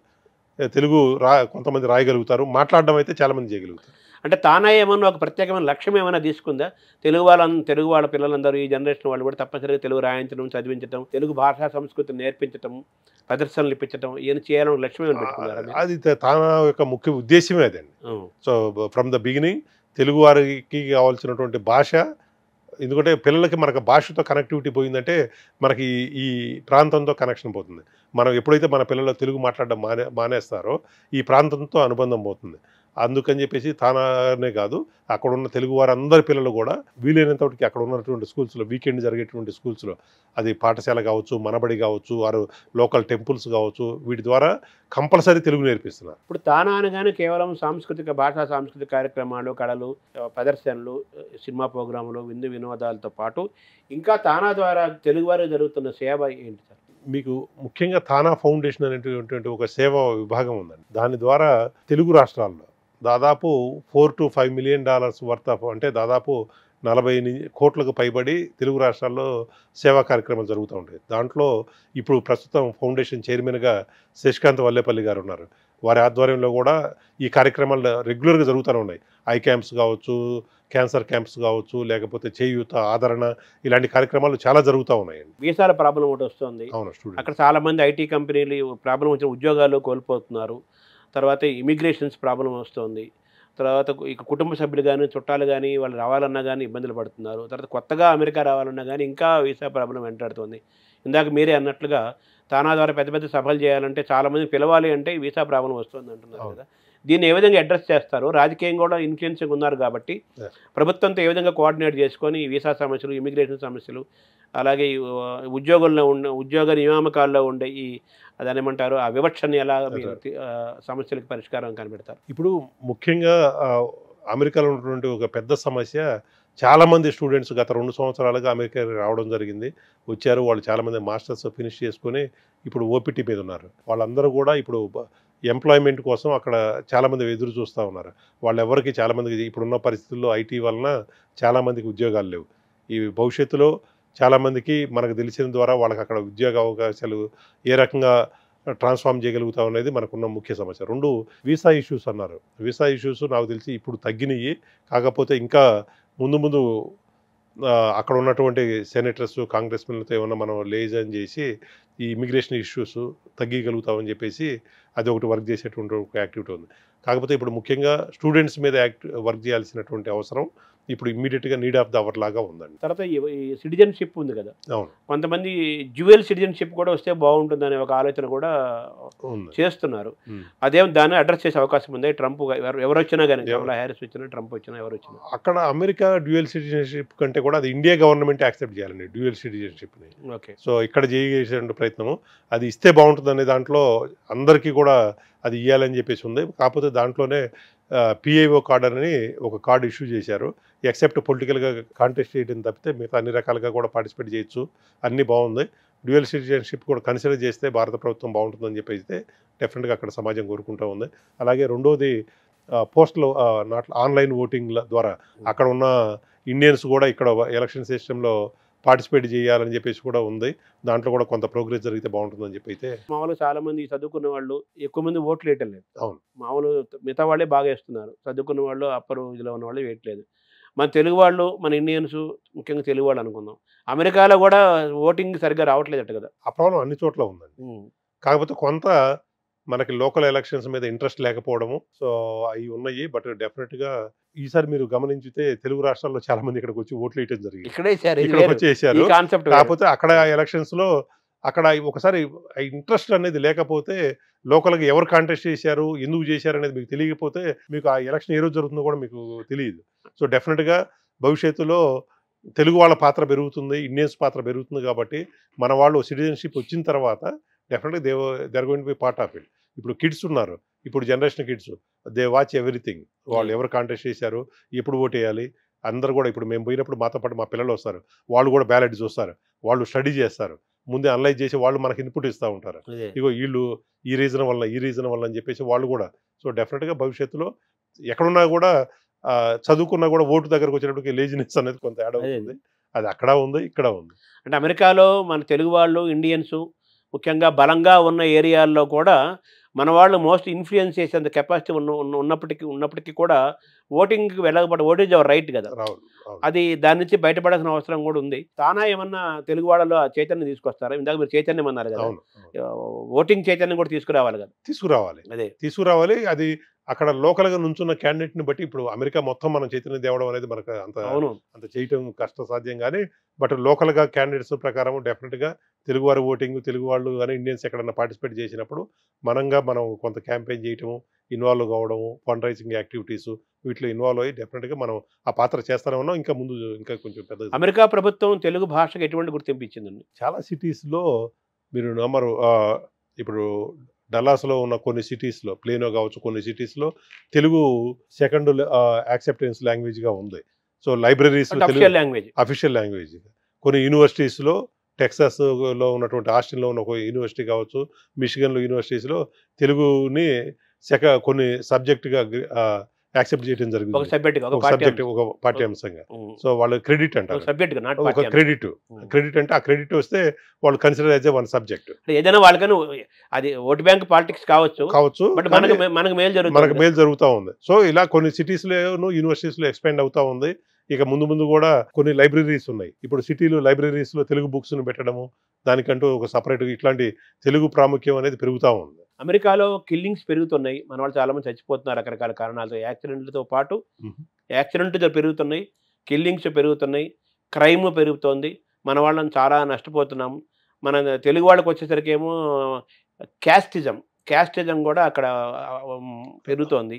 తెలుగు రా కొంతమంది రాయగలుగుతారు మాట్లాడడం అయితే చాలామంది చేయగలుగుతారు అంటే తానా ఏమన్నా ఒక ప్రత్యేకమైన లక్ష్యం ఏమైనా తీసుకుందా తెలుగు వాళ్ళ తెలుగు వాళ్ళ పిల్లలందరూ ఈ జనరేషన్ వాళ్ళు కూడా తప్పనిసరిగా తెలుగు రాయించడం చదివించడం తెలుగు భాషా సంస్కృతిని నేర్పించడం ప్రదర్శనలు ఇప్పించడం ఈయన చేయాలని లక్ష్యం అది తానా యొక్క ముఖ్య ఉద్దేశమే అదండి so from the beginning Telugu వారికి కావాల్సినటువంటి భాష ఎందుకంటే పిల్లలకి మనకు భాషతో కనెక్టివిటీ పోయిందంటే మనకి ఈ ప్రాంతంతో కనెక్షన్ పోతుంది మనం ఎప్పుడైతే మన పిల్లలు తెలుగు మాట్లాడడం మానే మానేస్తారో ఈ ప్రాంతంతో అనుబంధం పోతుంది అందుకని చెప్పేసి తానానే కాదు అక్కడ ఉన్న తెలుగు వారందరి పిల్లలు కూడా వీలైనంత అక్కడ ఉన్నటువంటి స్కూల్స్లో వీకెండ్ జరిగేటువంటి స్కూల్స్లో అది పాఠశాల కావచ్చు మనబడి కావచ్చు వారు లోకల్ టెంపుల్స్ కావచ్చు వీటి ద్వారా కంపల్సరీ తెలుగు నేర్పిస్తున్నారు ఇప్పుడు తానా అనగానే కేవలం సాంస్కృతిక భాషా సాంస్కృతిక కార్యక్రమాలు కళలు ప్రదర్శనలు సినిమా ప్రోగ్రాములు విందు వినోదాలతో పాటు ఇంకా తానా ద్వారా తెలుగు జరుగుతున్న సేవ ఏంటి సార్ మీకు ముఖ్యంగా తానా ఫౌండేషన్ అనేటువంటి ఒక సేవా విభాగం ఉందండి దాని ద్వారా తెలుగు రాష్ట్రాల్లో దాదాపు four to five million dollars worth of అంటే దాదాపు నలభై కోట్లకు పైబడి తెలుగు రాష్ట్రాల్లో సేవా కార్యక్రమాలు జరుగుతూ ఉంటాయి దాంట్లో ఇప్పుడు ప్రస్తుతం ఫౌండేషన్ చైర్మన్గా శశికాంత్ వల్లేపల్లి గారు ఉన్నారు వారి ఆధ్వర్యంలో కూడా ఈ కార్యక్రమాలు రెగ్యులర్గా జరుగుతూనే ఉన్నాయి ఐ క్యాంప్స్ కావచ్చు క్యాన్సర్ క్యాంప్స్ కావచ్చు లేకపోతే చేయూత ఆదరణ ఇలాంటి కార్యక్రమాలు చాలా జరుగుతూ ఉన్నాయి వీసాల ప్రాబ్లం ఒకటి వస్తుంది అవును అక్కడ చాలామంది ఐటీ కంపెనీలు ప్రాబ్లం వచ్చిన ఉద్యోగాలు కోల్పోతున్నారు తర్వాత ఇమిగ్రేషన్స్ ప్రాబ్లం వస్తుంది తర్వాత ఇక కుటుంబ సభ్యులు కానీ చుట్టాలు కానీ వాళ్ళు రావాలన్నా కానీ ఇబ్బందులు పడుతున్నారు తర్వాత కొత్తగా అమెరికా రావాలన్నా కానీ ఇంకా వీసా ప్రాబ్లం వెంటాడుతుంది ఇందాక మీరే అన్నట్లుగా తానా ద్వారా పెద్ద పెద్ద సభలు చేయాలంటే చాలామంది పిలవాలి అంటే వీసా ప్రాబ్లం వస్తుంది అంటున్నారు కదా దీన్ని ఏ విధంగా అడ్రస్ చేస్తారు రాజకీయం కూడా ఇన్ఫ్లుయెన్సింగ్ ఉన్నారు కాబట్టి ప్రభుత్వంతో ఏ విధంగా కోఆర్డినేట్ చేసుకొని వీసా సమస్యలు ఇమిగ్రేషన్ సమస్యలు అలాగే ఉద్యోగంలో ఉన్న ఉద్యోగ నియామకాల్లో ఉండే ఈ దాని ఏమంటారు ఆ వివక్షని ఎలా సమస్యలకు పరిష్కారం కనిపెడతారు ఇప్పుడు ముఖ్యంగా అమెరికాలో ఉన్నటువంటి ఒక పెద్ద సమస్య చాలామంది స్టూడెంట్స్ గత రెండు సంవత్సరాలుగా అమెరికా రావడం జరిగింది వచ్చారు వాళ్ళు చాలామంది మాస్టర్స్ ఫినిష్ చేసుకుని ఇప్పుడు ఓపీటీ మీద ఉన్నారు వాళ్ళందరూ కూడా ఇప్పుడు ఎంప్లాయ్మెంట్ కోసం అక్కడ చాలామంది ఎదురు చూస్తూ ఉన్నారు వాళ్ళు ఎవరికి చాలామందికి ఇప్పుడున్న పరిస్థితుల్లో ఐటీ వలన చాలామందికి ఉద్యోగాలు లేవు ఈ భవిష్యత్తులో చాలామందికి మనకు తెలిసిన ద్వారా వాళ్ళకి అక్కడ ఉద్యోగ అవకాశాలు ఏ రకంగా ట్రాన్స్ఫామ్ చేయగలుగుతాం అనేది మనకున్న ముఖ్య సమస్య రెండు వీసా ఇష్యూస్ అన్నారు వీసా ఇష్యూస్ నాకు తెలిసి ఇప్పుడు తగ్గినవి కాకపోతే ఇంకా ముందు ముందు అక్కడ ఉన్నటువంటి సెనేటర్స్ కాంగ్రెస్ మెన్లతో ఏమన్నా మనం లేజన్ చేసి ఈ ఇమిగ్రేషన్ ఇష్యూస్ తగ్గిగలుగుతామని చెప్పేసి అది ఒకటి వర్క్ చేసేటువంటి ఒక యాక్టివిటీ ఉంది కాకపోతే ఇప్పుడు ముఖ్యంగా స్టూడెంట్స్ మీద యాక్ట్ వర్క్ చేయాల్సినటువంటి అవసరం ఇప్పుడు ఇమ్మీడియట్గా నీడ్ ఆఫ్ ద అవర్ లాగా ఉందండి తర్వాత సిటిజన్షిప్ ఉంది కదా అవును కొంతమంది జ్యువెల్ సిటిజన్షిప్ కూడా వస్తే బాగుంటుంది అనే ఒక ఆలోచన కూడా చేస్తున్నారు అదేం దాన్ని అడ్రస్ చేసే అవకాశం ఉంది ట్రంప్ ఎవరు వచ్చినా కానీ హ్యారిస్ వచ్చినా ట్రంప్ వచ్చినా ఎవరు వచ్చినా అక్కడ అమెరికా డ్యూయల్ సిటిజన్షిప్ కంటే కూడా అది ఇండియా గవర్నమెంట్ యాక్సెప్ట్ చేయాలండి డ్యూయల్ సిటిజన్షిప్ని ఓకే సో ఇక్కడ చేసే ప్రయత్నం అది ఇస్తే బాగుంటుంది అనే దాంట్లో అందరికీ కూడా అది ఇవ్వాలని చెప్పేసి ఉంది కాకపోతే దాంట్లోనే పిఐఓ కార్డ్ అని ఒక కార్డు ఇష్యూ చేశారు ఎక్సెప్ట్ పొలిటికల్గా కాంటెస్ట్ చేయడం తప్పితే మిగతా అన్ని రకాలుగా కూడా పార్టిసిపేట్ చేయొచ్చు అన్నీ బాగుంది డ్యూయల్ సిటిజన్షిప్ కూడా కన్సిడర్ చేస్తే భారత ప్రభుత్వం బాగుంటుందని చెప్పేసి డెఫినెట్గా అక్కడ సమాజం కోరుకుంటూ ఉంది అలాగే రెండోది పోస్టల్ నాట్ ఆన్లైన్ ఓటింగ్ల ద్వారా అక్కడ ఉన్న ఇండియన్స్ కూడా ఇక్కడ ఎలక్షన్ సిస్టంలో పార్టిసిపేట్ చేయాలని చెప్పేసి కూడా ఉంది దాంట్లో కూడా కొంత ప్రోగ్రెస్ జరిగితే బాగుంటుందని చెప్పి అయితే మామూలు చాలా మంది చదువుకున్న వాళ్ళు ఎక్కువ మంది ఓట్లు వేయటం లేదు అవును మామూలు మిగతా వాళ్ళే బాగా వేస్తున్నారు చదువుకున్న వాళ్ళు అప్పర్ ఇదిలో ఉన్న వాళ్ళు వేయట్లేదు మన తెలుగు వాళ్ళు మన ఇండియన్స్ ముఖ్యంగా తెలుగు వాళ్ళు అనుకుందాం అమెరికాలో కూడా ఓటింగ్ సరిగ్గా రావట్లేదట కదా ఆ ప్రాబ్లం అన్ని చోట్ల ఉందండి కాకపోతే కొంత మనకి లోకల్ ఎలక్షన్స్ మీద ఇంట్రెస్ట్ లేకపోవడము సో అవి ఉన్నాయి బట్ డెఫినెట్గా ఈసారి మీరు గమనించితే తెలుగు రాష్ట్రాల్లో చాలా మంది ఇక్కడికి వచ్చి ఓట్లు వేయటం జరిగింది ఇక్కడ వచ్చి కాకపోతే అక్కడ ఎలక్షన్స్ లో అక్కడ ఒకసారి ఇంట్రెస్ట్ అనేది లేకపోతే లోకల్గా ఎవరు కాంటెస్ట్ చేశారు ఎందుకు చేశారు అనేది మీకు తెలియకపోతే మీకు ఆ ఎలక్షన్ ఏ రోజు జరుగుతుందో కూడా మీకు తెలియదు సో డెఫినెట్గా భవిష్యత్తులో తెలుగు వాళ్ళ పాత్ర పెరుగుతుంది ఇండియన్స్ పాత్ర పెరుగుతుంది కాబట్టి మన వాళ్ళు సిటిజన్షిప్ వచ్చిన తర్వాత డెఫినెట్గా they are going be part of it ఇప్పుడు కిడ్స్ ఉన్నారు ఇప్పుడు generation kids they watch everything వాళ్ళు hmm. ఎవరు కాంటెస్ట్ చేశారు ఎప్పుడు ఓటు వేయాలి అందరు కూడా ఇప్పుడు మేము పోయినప్పుడు మాతో పాటు మా పిల్లలు వస్తారు వాళ్ళు కూడా బ్యాలెట్ చూస్తారు వాళ్ళు స్టడీ చేస్తారు ముందే అనలైజ్ చేసి వాళ్ళు మనకి ఇన్పుట్ ఇస్తూ ఉంటారు ఇగో వీళ్ళు ఈ రీజన్ వల్ల ఈ రీజన్ వల్ల అని చెప్పేసి వాళ్ళు కూడా సో డెఫినెట్గా భవిష్యత్తులో ఎక్కడున్నా కూడా చదువుకున్నా కూడా ఓటు దగ్గరకు వచ్చినప్పటికీ లేజినెస్ అనేది కొంత యాడ్ అవుతుంది అది అక్కడ ఉంది ఇక్కడ ఉంది అంటే అమెరికాలో మన తెలుగు వాళ్ళు ఇండియన్స్ ముఖ్యంగా బలంగా ఉన్న ఏరియాల్లో కూడా మన వాళ్ళు మోస్ట్ ఇన్ఫ్లుయెన్స్ చేసేంత కెపాసిటీ ఉన్న ఉన్నప్పటికీ ఉన్నప్పటికీ కూడా ఓటింగ్కి వెళ్ళకపోవడం ఓటింగ్ అవర్ రైట్ కదా అది దాని నుంచి బయటపడాల్సిన అవసరం కూడా ఉంది తానా ఏమన్నా తెలుగు వాళ్ళలో చైతన్యం తీసుకొస్తారా ఇందాక మీరు చైతన్యం అన్నారు కదా ఓటింగ్ చైతన్యం కూడా తీసుకురావాలి కదా తీసుకురావాలి అదే తీసుకురావాలి అది అక్కడ లోకల్గా నుంచున్న క్యాండిడేట్ని బట్టి ఇప్పుడు అమెరికా మొత్తం మనం చైతన్య తేవడం అనేది మనకు అంత అంత చేయటం కష్ట సాధ్యం కానీ బట్ లోకల్గా క్యాండిడేట్స్ ప్రకారం డెఫినెట్గా తెలుగువారి ఓటింగ్ తెలుగు వాళ్ళు కానీ ఇండియన్స్ ఎక్కడన్నా పార్టిసిపేట్ చేసినప్పుడు మనంగా మనం కొంత క్యాంపెయిన్ చేయటము ఇన్వాల్వ్ కావడము ఫండ్ రైజింగ్ యాక్టివిటీస్ వీటిలో ఇన్వాల్వ్ అయ్యి డెఫినెట్గా మనం ఆ పాత్ర చేస్తానే ఉన్నాం ఇంకా ముందు ఇంకా కొంచెం పెద్ద అమెరికా ప్రభుత్వం తెలుగు భాషకు ఎటువంటి గుర్తింపు ఇచ్చిందండి చాలా సిటీస్లో మీరు నమ్మరు ఇప్పుడు డల్లాస్లో ఉన్న కొన్ని సిటీస్లో ప్లేనో కావచ్చు కొన్ని సిటీస్లో తెలుగు సెకండ్ యాక్సెప్టెన్స్ లాంగ్వేజ్గా ఉంది so libraries language official language కొన్ని యూనివర్సిటీస్లో టెక్సాస్లో ఉన్నటువంటి ఆస్టిన్లో ఉన్న యూనివర్సిటీ కావచ్చు మిషిగన్లో యూనివర్సిటీస్లో తెలుగుని సెక కొన్ని సబ్జెక్టుగా యాక్సెప్ట్ చేయడం జరిగింది ఒక సబ్జెక్ట్ ఒక సబ్జెక్ట్ ఒక పార్టీ అంశంగా సో వాళ్ళు క్రెడిట్ అంటారు సబ్జెక్ట్ ఒక క్రెడిట్ క్రెడిట్ అంటే ఆ క్రెడిట్ వస్తే వాళ్ళు కన్సిడర్ అయితే వన్ సబ్జెక్ట్ ఏదైనా వాళ్ళకని అది ఓటు బ్యాంక్ పాలిటిక్స్ కావచ్చు కావచ్చు మనకు మనకు మేలు మేలు జరుగుతూ ఉంది సో ఇలా కొన్ని సిటీస్లోను యూనివర్సిటీస్లో ఎక్స్పెండ్ అవుతా ఉంది ఇక ముందు ముందు కూడా కొన్ని లైబ్రరీస్ ఉన్నాయి ఇప్పుడు సిటీలు లైబ్రరీస్లో తెలుగు బుక్స్ను పెట్టడము దానికంటూ ఒక సపరేట్ ఇట్లాంటి తెలుగు ప్రాముఖ్యం అనేది పెరుగుతూ ఉంది అమెరికాలో కిల్లింగ్స్ పెరుగుతున్నాయి మన వాళ్ళు చాలామంది చచ్చిపోతున్నారు రకరకాల కారణాలతో యాక్సిడెంట్లతో పాటు యాక్సిడెంట్లు పెరుగుతున్నాయి కిల్లింగ్స్ పెరుగుతున్నాయి క్రైమ్ పెరుగుతోంది మన వాళ్ళని చాలా నష్టపోతున్నాం మన తెలుగు వాళ్ళకి వచ్చేసరికి ఏమో క్యాస్టిజం క్యాస్టిజం కూడా అక్కడ పెరుగుతోంది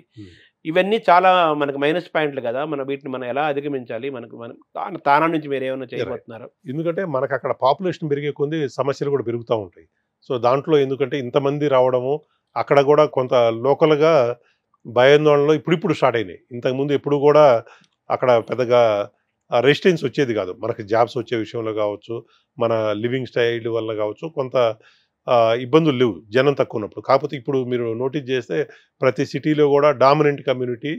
ఇవన్నీ చాలా మనకు మైనస్ పాయింట్లు కదా మన వీటిని మనం ఎలా అధిగమించాలి మనకు మనం తానా నుంచి మీరు ఏమైనా చేయబోతున్నారు ఎందుకంటే మనకు అక్కడ పాపులేషన్ పెరిగే కొద్ది సమస్యలు కూడా పెరుగుతూ ఉంటాయి సో దాంట్లో ఎందుకంటే ఇంతమంది రావడము అక్కడ కూడా కొంత లోకల్గా ఇప్పుడు ఇప్పుడిప్పుడు స్టార్ట్ అయినాయి ఇంతకుముందు ఎప్పుడు కూడా అక్కడ పెద్దగా రెసిడెన్స్ వచ్చేది కాదు మనకి జాబ్స్ వచ్చే విషయంలో కావచ్చు మన లివింగ్ స్టైల్ వల్ల కావచ్చు కొంత ఇబ్బందులు లేవు జనం తక్కువ ఉన్నప్పుడు కాకపోతే ఇప్పుడు మీరు నోటీస్ చేస్తే ప్రతి సిటీలో కూడా డామినెంట్ కమ్యూనిటీ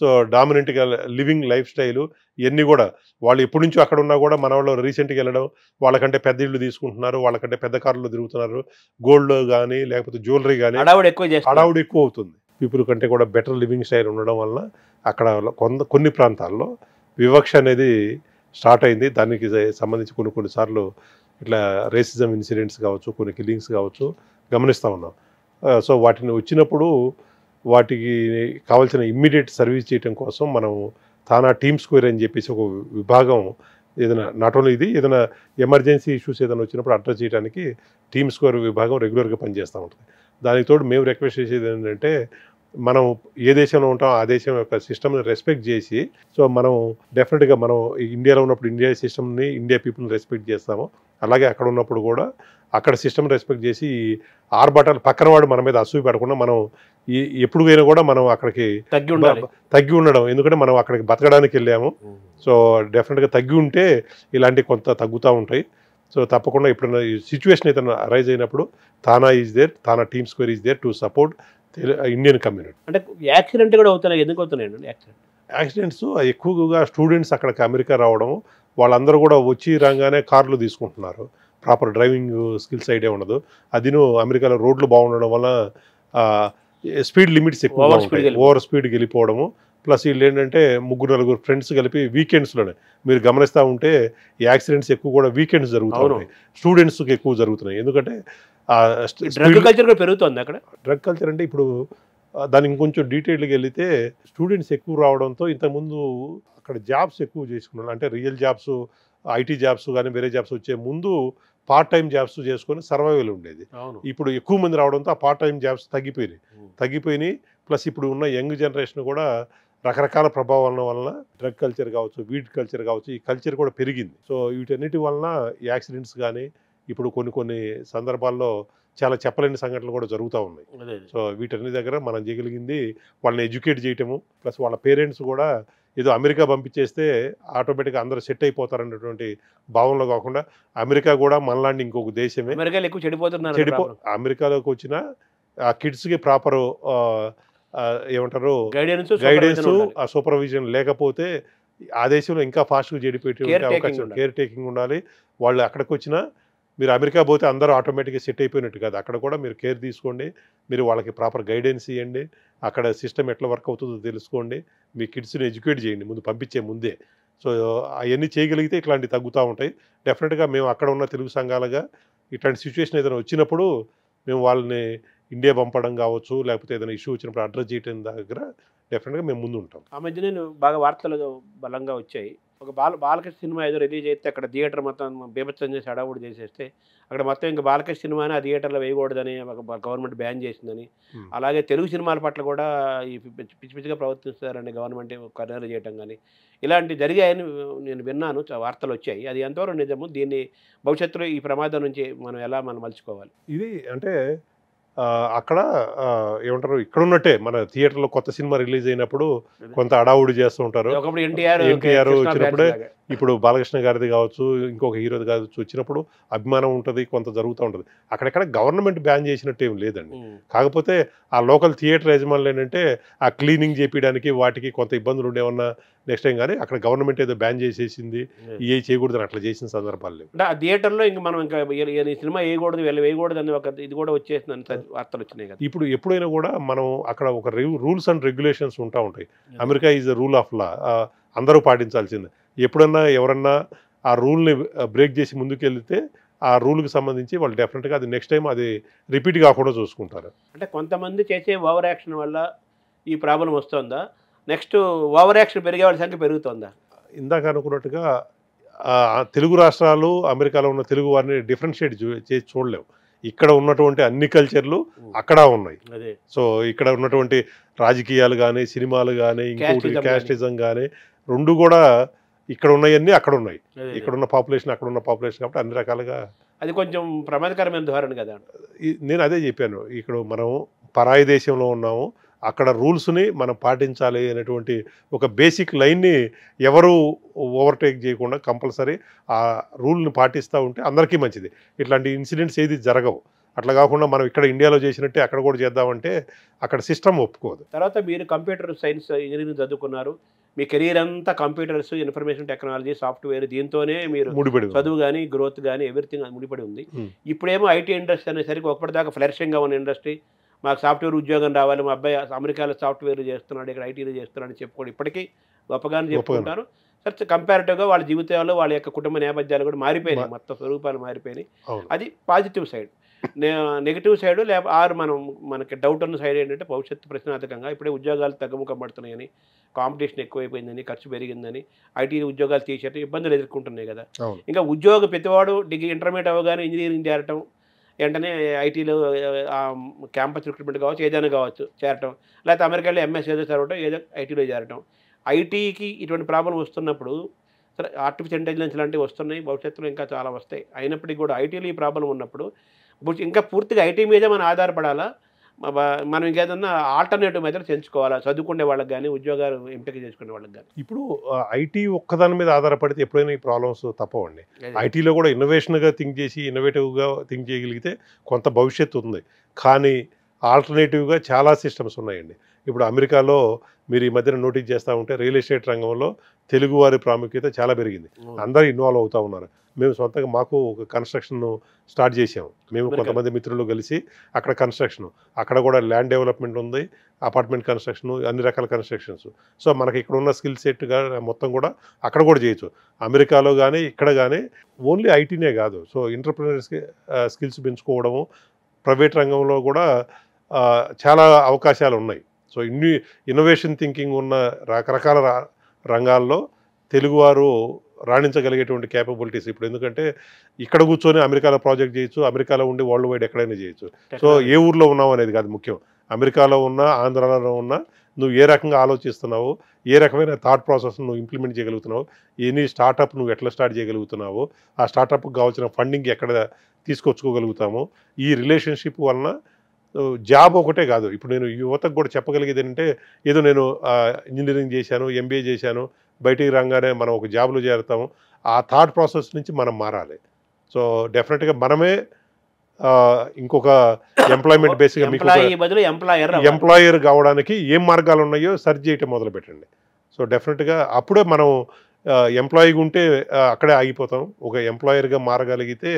సో డామినెంట్గా లివింగ్ లైఫ్ స్టైలు ఇవన్నీ కూడా వాళ్ళు ఎప్పటి నుంచో అక్కడ ఉన్నా కూడా మన వాళ్ళు రీసెంట్గా వెళ్ళడం వాళ్ళకంటే పెద్ద ఇళ్ళు తీసుకుంటున్నారు వాళ్ళకంటే పెద్ద కార్లు తిరుగుతున్నారు గోల్డ్ కానీ లేకపోతే జ్యువెలరీ కానీ అడావుడు ఎక్కువ అడావుడు ఎక్కువ అవుతుంది పీపుల్ కంటే కూడా బెటర్ లివింగ్ స్టైల్ ఉండడం వలన అక్కడ కొంత కొన్ని ప్రాంతాల్లో వివక్ష అనేది స్టార్ట్ అయింది దానికి సంబంధించి కొన్ని కొన్నిసార్లు ఇట్లా రేసిజం ఇన్సిడెంట్స్ కావచ్చు కొన్ని కిల్లింగ్స్ కావచ్చు గమనిస్తూ ఉన్నాం సో వాటిని వచ్చినప్పుడు వాటికి కావాల్సిన ఇమ్మీడియట్ సర్వీస్ చేయడం కోసం మనం తానా టీమ్ స్క్వేర్ అని చెప్పేసి ఒక విభాగం ఏదైనా నాట్ ఓన్లీ ఇది ఏదైనా ఎమర్జెన్సీ ఇష్యూస్ ఏదైనా వచ్చినప్పుడు అడ్రస్ చేయడానికి టీమ్ స్క్వేర్ విభాగం రెగ్యులర్గా పనిచేస్తూ ఉంటుంది దానికి తోడు మేము రిక్వెస్ట్ చేసేది ఏంటంటే మనం ఏ దేశంలో ఉంటాం ఆ దేశం యొక్క సిస్టమ్ని రెస్పెక్ట్ చేసి సో మనం డెఫినెట్గా మనం ఇండియాలో ఉన్నప్పుడు ఇండియా సిస్టమ్ని ఇండియా పీపుల్ని రెస్పెక్ట్ చేస్తాము అలాగే అక్కడ ఉన్నప్పుడు కూడా అక్కడ సిస్టమ్ రెస్పెక్ట్ చేసి ఆర్బాటాలు పక్కన వాడు మన మీద అసూ పెడకుండా మనం ఎప్పుడు పోయినా కూడా మనం అక్కడికి తగ్గి ఉండాలి తగ్గి ఉండడం ఎందుకంటే మనం అక్కడికి బతకడానికి వెళ్ళాము సో డెఫినెట్గా తగ్గి ఉంటే ఇలాంటివి కొంత తగ్గుతూ ఉంటాయి సో తప్పకుండా ఎప్పుడైనా ఈ సిచ్యువేషన్ అయితే అరైజ్ అయినప్పుడు TANA is there TANA team square is there to support Indian community అంటే యాక్సిడెంట్ కూడా అవుతున్నాయి ఎందుకు అవుతున్నాయండి యాక్సిడెంట్ యాక్సిడెంట్స్ ఎక్కువగా స్టూడెంట్స్ అక్కడికి అమెరికా రావడం వాళ్ళందరూ కూడా వచ్చి రాగానే కార్లు తీసుకుంటున్నారు ప్రాపర్ డ్రైవింగ్ స్కిల్స్ ఐడియా ఉండదు అదిను అమెరికాలో రోడ్లు బాగుండడం వల్ల స్పీడ్ లిమిట్స్ ఎక్కువ ఓవర్ స్పీడ్కి వెళ్ళిపోవడము ప్లస్ వీళ్ళు ఏంటంటే ముగ్గురు నలుగురు ఫ్రెండ్స్ కలిపి వీకెండ్స్లోనే మీరు గమనిస్తూ ఉంటే యాక్సిడెంట్స్ ఎక్కువ కూడా వీకెండ్స్ జరుగుతున్నాయి స్టూడెంట్స్కి ఎక్కువ జరుగుతున్నాయి ఎందుకంటే డ్రగ్ కల్చర్ కూడా పెరుగుతుంది అక్కడ డ్రగ్ కల్చర్ అంటే ఇప్పుడు దానికి ఇంకొంచెం డీటెయిల్గా వెళితే స్టూడెంట్స్ ఎక్కువ రావడంతో ఇంతకుముందు అక్కడ జాబ్స్ ఎక్కువ చేసుకున్నాను అంటే రియల్ జాబ్స్ ఐటీ జాబ్స్ కానీ వేరే జాబ్స్ వచ్చే ముందు పార్ట్ టైం జాబ్స్ చేసుకొని సర్వైవల్ ఉండేది ఇప్పుడు ఎక్కువ మంది రావడంతో ఆ పార్ట్ టైం జాబ్స్ తగ్గిపోయినాయి తగ్గిపోయినాయి ప్లస్ ఇప్పుడు ఉన్న యంగ్ జనరేషన్ కూడా రకరకాల ప్రభావాల వలన డ్రగ్ కల్చర్ కావచ్చు వీట్ కల్చర్ కావచ్చు ఈ కల్చర్ కూడా పెరిగింది సో వీటన్నిటి వలన యాక్సిడెంట్స్ కానీ ఇప్పుడు కొన్ని కొన్ని సందర్భాల్లో చాలా చెప్పలేని సంఘటనలు కూడా జరుగుతూ ఉన్నాయి సో వీటన్ని దగ్గర మనం చేయగలిగింది వాళ్ళని ఎడ్యుకేట్ చేయటము ప్లస్ వాళ్ళ పేరెంట్స్ కూడా ఏదో అమెరికా పంపించేస్తే ఆటోమేటిక్గా అందరూ సెట్ అయిపోతారు అన్నటువంటి భావనలో కాకుండా అమెరికా కూడా మనలాంటి ఇంకొక దేశమే ఎక్కువ చెడిపోతున్నారు చెడిపో అమెరికాలోకి వచ్చిన ఆ కిడ్స్కి ప్రాపర్ ఏమంటారు గైడెన్స్ గైడెన్స్ ఆ సూపర్విజన్ లేకపోతే ఆ దేశంలో ఇంకా ఫాస్ట్గా చెడిపోయే అవకాశం కేర్ టేకింగ్ ఉండాలి వాళ్ళు అక్కడికి వచ్చినా మీరు అమెరికా పోతే అందరూ ఆటోమేటిక్గా సెట్ అయిపోయినట్టు కాదు అక్కడ కూడా మీరు కేర్ తీసుకోండి మీరు వాళ్ళకి ప్రాపర్ గైడెన్స్ ఇవ్వండి అక్కడ సిస్టమ్ ఎట్లా వర్క్ అవుతుందో తెలుసుకోండి మీ కిడ్స్ని ఎడ్యుకేట్ చేయండి ముందు పంపించే ముందే సో అవన్నీ చేయగలిగితే ఇట్లాంటివి తగ్గుతూ ఉంటాయి డెఫినెట్గా మేము అక్కడ ఉన్న తెలుగు సంఘాలుగా ఇట్లాంటి సిచ్యువేషన్ ఏదైనా వచ్చినప్పుడు మేము వాళ్ళని ఇండియా పంపడం కావచ్చు లేకపోతే ఏదైనా ఇష్యూ వచ్చినప్పుడు అడ్రస్ చేయడం దగ్గర డెఫినెట్గా మేము ముందు ఉంటాం ఆ మధ్య నేను బాగా వార్తలు బలంగా వచ్చాయి ఒక బాల బాలకృష్ణ సినిమా ఏదో రిలీజ్ అయితే అక్కడ థియేటర్ మొత్తం బీభత్సం చేసి అడావుడు చేసేస్తే అక్కడ మొత్తం ఇంకా బాలకృష్ణ సినిమాని ఆ థియేటర్లో వేయకూడదని ఒక గవర్నమెంట్ బ్యాన్ చేసిందని అలాగే తెలుగు సినిమాల పట్ల కూడా ఈ పిచ్చి పిచ్చిగా ప్రవర్తిస్తారని గవర్నమెంట్ కర్నర్ చేయటం కానీ ఇలాంటి జరిగాయని నేను విన్నాను వార్తలు వచ్చాయి అది ఎంతవరకు నిజము దీన్ని భవిష్యత్తులో ఈ ప్రమాదం నుంచి మనం ఎలా మనం మలుచుకోవాలి ఇది అంటే అక్కడ ఏమంటారు ఇక్కడ ఉన్నట్టే మన థియేటర్లో కొత్త సినిమా రిలీజ్ అయినప్పుడు కొంత అడావుడి చేస్తూ ఉంటారు ఎన్టీఆర్ వచ్చినప్పుడే ఇప్పుడు బాలకృష్ణ గారిది కావచ్చు ఇంకొక హీరోది కావచ్చు వచ్చినప్పుడు అభిమానం ఉంటుంది కొంత జరుగుతూ ఉంటుంది అక్కడెక్కడ గవర్నమెంట్ బ్యాన్ చేసినట్టు ఏం లేదండి కాకపోతే ఆ లోకల్ థియేటర్ యజమానులు ఏంటంటే ఆ క్లీనింగ్ చేపించడానికి వాటికి కొంత ఇబ్బందులు ఉండేవన్నా నెక్స్ట్ టైం కానీ అక్కడ గవర్నమెంట్ ఏదో బ్యాన్ చేసేసింది ఏ చేయకూడదు అట్లా చేసిన సందర్భాలు లేవు అంటే ఆ థియేటర్లో ఇంక మనం ఇంకా సినిమా వేయకూడదు వెళ్ళి వేయకూడదు అని ఒక ఇది కూడా వచ్చేసింది వార్తలు వచ్చినాయి కదా ఇప్పుడు ఎప్పుడైనా కూడా మనం అక్కడ ఒక రూల్స్ అండ్ రెగ్యులేషన్స్ ఉంటా ఉంటాయి America is the rule of law అందరూ పాటించాల్సిందే ఎప్పుడన్నా ఎవరన్నా ఆ రూల్ని బ్రేక్ చేసి ముందుకెళ్తే ఆ రూల్కి సంబంధించి వాళ్ళు డెఫినెట్గా అది నెక్స్ట్ టైం అది రిపీట్ కాకుండా చూసుకుంటారు అంటే కొంతమంది చేసే ఓవర్ యాక్షన్ వల్ల ఈ ప్రాబ్లం వస్తుందా నెక్స్ట్ ఓవర్ యాక్షన్ వాళ్ళ సంఖ్య పెరుగుతుందా ఇందాక అనుకున్నట్టుగా తెలుగు రాష్ట్రాలు అమెరికాలో ఉన్న తెలుగు వారిని డిఫరెన్షియేట్ చేసి చూడలేవు ఇక్కడ ఉన్నటువంటి అన్ని కల్చర్లు అక్కడ ఉన్నాయి సో ఇక్కడ ఉన్నటువంటి రాజకీయాలు కానీ సినిమాలు కానీ ఇంకోటి క్యాస్టిజం కానీ రెండు కూడా ఇక్కడ ఉన్నాయన్నీ అక్కడ ఉన్నాయి ఇక్కడ ఉన్న పాపులేషన్ అక్కడ ఉన్న పాపులేషన్ కాబట్టి అన్ని రకాలుగా అది కొంచెం ప్రమాదకరమైన ధోరణి కదా నేను అదే చెప్పాను ఇక్కడ మనం పరాయి దేశంలో ఉన్నాము అక్కడ రూల్స్ని మనం పాటించాలి అనేటువంటి ఒక బేసిక్ లైన్ని ఎవరు ఓవర్టేక్ చేయకుండా కంపల్సరీ ఆ రూల్ని పాటిస్తూ ఉంటే అందరికీ మంచిది ఇట్లాంటి ఇన్సిడెంట్స్ ఏది జరగవు అట్లా కాకుండా మనం ఇక్కడ ఇండియాలో చేసినట్టే అక్కడ కూడా చేద్దామంటే అక్కడ సిస్టమ్ ఒప్పుకోదు తర్వాత మీరు కంప్యూటర్ సైన్స్ ఇంజనీరింగ్ చదువుకున్నారు మీ కెరీర్ అంతా కంప్యూటర్స్ ఇన్ఫర్మేషన్ టెక్నాలజీ సాఫ్ట్వేర్ దీంతోనే మీరు ముడిపడి చదువు కానీ గ్రోత్ కానీ ఎవ్రీథింగ్ ముడిపడి ఉంది ఇప్పుడేమో ఐటీ ఇండస్ట్రీ అనేసరికి ఒకటిదాకా ఫ్లరిషింగ్గా ఉన్న ఇండస్ట్రీ మాకు సాఫ్ట్వేర్ ఉద్యోగం రావాలి మా అబ్బాయి అమెరికాలో సాఫ్ట్వేర్ చేస్తున్నాడు ఇక్కడ ఐటీలు చేస్తున్నాడు అని చెప్పుకోండి ఇప్పటికీ గొప్పగానే చెప్పుకుంటారు సరే కంపారిటివ్గా వాళ్ళ జీవితాల్లో వాళ్ళ యొక్క కుటుంబ నేపథ్యాలు కూడా మారిపోయినాయి మొత్తం స్వరూపాలు మారిపోయినాయి అది పాజిటివ్ సైడ్ నెగిటివ్ సైడ్ లేక ఆరు మనం మనకి డౌట్ ఉన్న సైడ్ ఏంటంటే భవిష్యత్తు ప్రశ్నార్థకంగా ఇప్పుడే ఉద్యోగాలు తగ్గుముఖం కాంపిటీషన్ ఎక్కువైపోయిందని ఖర్చు పెరిగిందని ఐటీ ఉద్యోగాలు తీసేట ఇబ్బందులు ఎదుర్కొంటున్నాయి కదా ఇంకా ఉద్యోగ ప్రతివాడు డిగ్రీ ఇంటర్మీడియట్ అవ్వగానే ఇంజనీరింగ్ చేరటం వెంటనే ఐటీలో క్యాంపస్ రిక్రూట్మెంట్ కావచ్చు ఏదైనా కావచ్చు చేరటం లేకపోతే అమెరికాలో ఎంఎస్ ఏదో చదవటం ఏదో ఐటీలో చేరటం ఐటీకి ఇటువంటి ప్రాబ్లం వస్తున్నప్పుడు సరే ఆర్టిఫిషియల్ ఇంటెలిజెన్స్ లాంటివి వస్తున్నాయి భవిష్యత్తులో ఇంకా చాలా వస్తాయి అయినప్పటికీ కూడా ఐటీలో ఈ ప్రాబ్లం ఉన్నప్పుడు ఇంకా పూర్తిగా ఐటీ మీద మనం ఆధారపడాలా మనం ఇంకేదన్నా ఆల్టర్నేటివ్ మెథడ్స్ ఎంచుకోవాలా చదువుకునే వాళ్ళకి కానీ ఉద్యోగాలు ఎంపిక చేసుకునే వాళ్ళకి కానీ ఇప్పుడు ఐటీ ఒక్కదాని మీద ఆధారపడితే ఎప్పుడైనా ఈ ప్రాబ్లమ్స్ తప్పవండి ఐటీలో కూడా ఇన్నోవేషన్గా థింక్ చేసి ఇన్నోవేటివ్గా థింక్ చేయగలిగితే కొంత భవిష్యత్తు ఉంది కానీ ఆల్టర్నేటివ్గా చాలా సిస్టమ్స్ ఉన్నాయండి ఇప్పుడు అమెరికాలో మీరు ఈ మధ్యన నోటీస్ చేస్తూ ఉంటే రియల్ ఎస్టేట్ రంగంలో తెలుగువారి ప్రాముఖ్యత చాలా పెరిగింది అందరూ ఇన్వాల్వ్ అవుతూ ఉన్నారు మేము సొంతంగా మాకు ఒక కన్స్ట్రక్షన్ స్టార్ట్ చేసాము మేము కొంతమంది మిత్రులు కలిసి అక్కడ కన్స్ట్రక్షన్ అక్కడ కూడా ల్యాండ్ డెవలప్మెంట్ ఉంది అపార్ట్మెంట్ కన్స్ట్రక్షన్ అన్ని రకాల కన్స్ట్రక్షన్స్ సో మనకి ఇక్కడ ఉన్న స్కిల్ సెట్గా మొత్తం కూడా అక్కడ కూడా చేయొచ్చు అమెరికాలో కానీ ఇక్కడ కానీ ఓన్లీ ఐటీనే కాదు సో ఇంటర్ప్రినర్స్కి స్కిల్స్ పెంచుకోవడము ప్రైవేట్ రంగంలో కూడా చాలా అవకాశాలు ఉన్నాయి సో ఇన్ని ఇన్నోవేషన్ థింకింగ్ ఉన్న రకరకాల రంగాల్లో తెలుగువారు రాణించగలిగేటువంటి క్యాపబిలిటీస్ ఇప్పుడు ఎందుకంటే ఇక్కడ కూర్చొని అమెరికాలో ప్రాజెక్ట్ చేయొచ్చు అమెరికాలో ఉండి వరల్డ్ వైడ్ ఎక్కడైనా చేయొచ్చు సో ఏ ఊర్లో ఉన్నావు అనేది కాదు ముఖ్యం అమెరికాలో ఉన్నా ఆంధ్రాలో ఉన్నా నువ్వు ఏ రకంగా ఆలోచిస్తున్నావు ఏ రకమైన థాట్ ప్రాసెస్ నువ్వు ఇంప్లిమెంట్ చేయగలుగుతున్నావు ఎనీ స్టార్టప్ నువ్వు ఎట్లా స్టార్ట్ చేయగలుగుతున్నావు ఆ స్టార్టప్కి కావాల్సిన ఫండింగ్ ఎక్కడ తీసుకొచ్చుకోగలుగుతాము ఈ రిలేషన్షిప్ వలన జాబ్ ఒకటే కాదు ఇప్పుడు నేను యువతకు కూడా చెప్పగలిగేది ఏంటంటే ఏదో నేను ఇంజనీరింగ్ చేశాను ఎంబీఏ చేశాను బయటికి రాగానే మనం ఒక జాబ్లో చేరుతాము ఆ థాట్ ప్రాసెస్ నుంచి మనం మారాలి సో డెఫినెట్గా మనమే ఇంకొక ఎంప్లాయ్మెంట్ బేస్గా మీకు ఎంప్లాయర్ కావడానికి ఏం మార్గాలు ఉన్నాయో సర్చ్ చేయటం మొదలు పెట్టండి సో డెఫినెట్గా అప్పుడే మనం ఎంప్లాయీగా ఉంటే అక్కడే ఆగిపోతాం ఒక ఎంప్లాయర్గా మారగలిగితే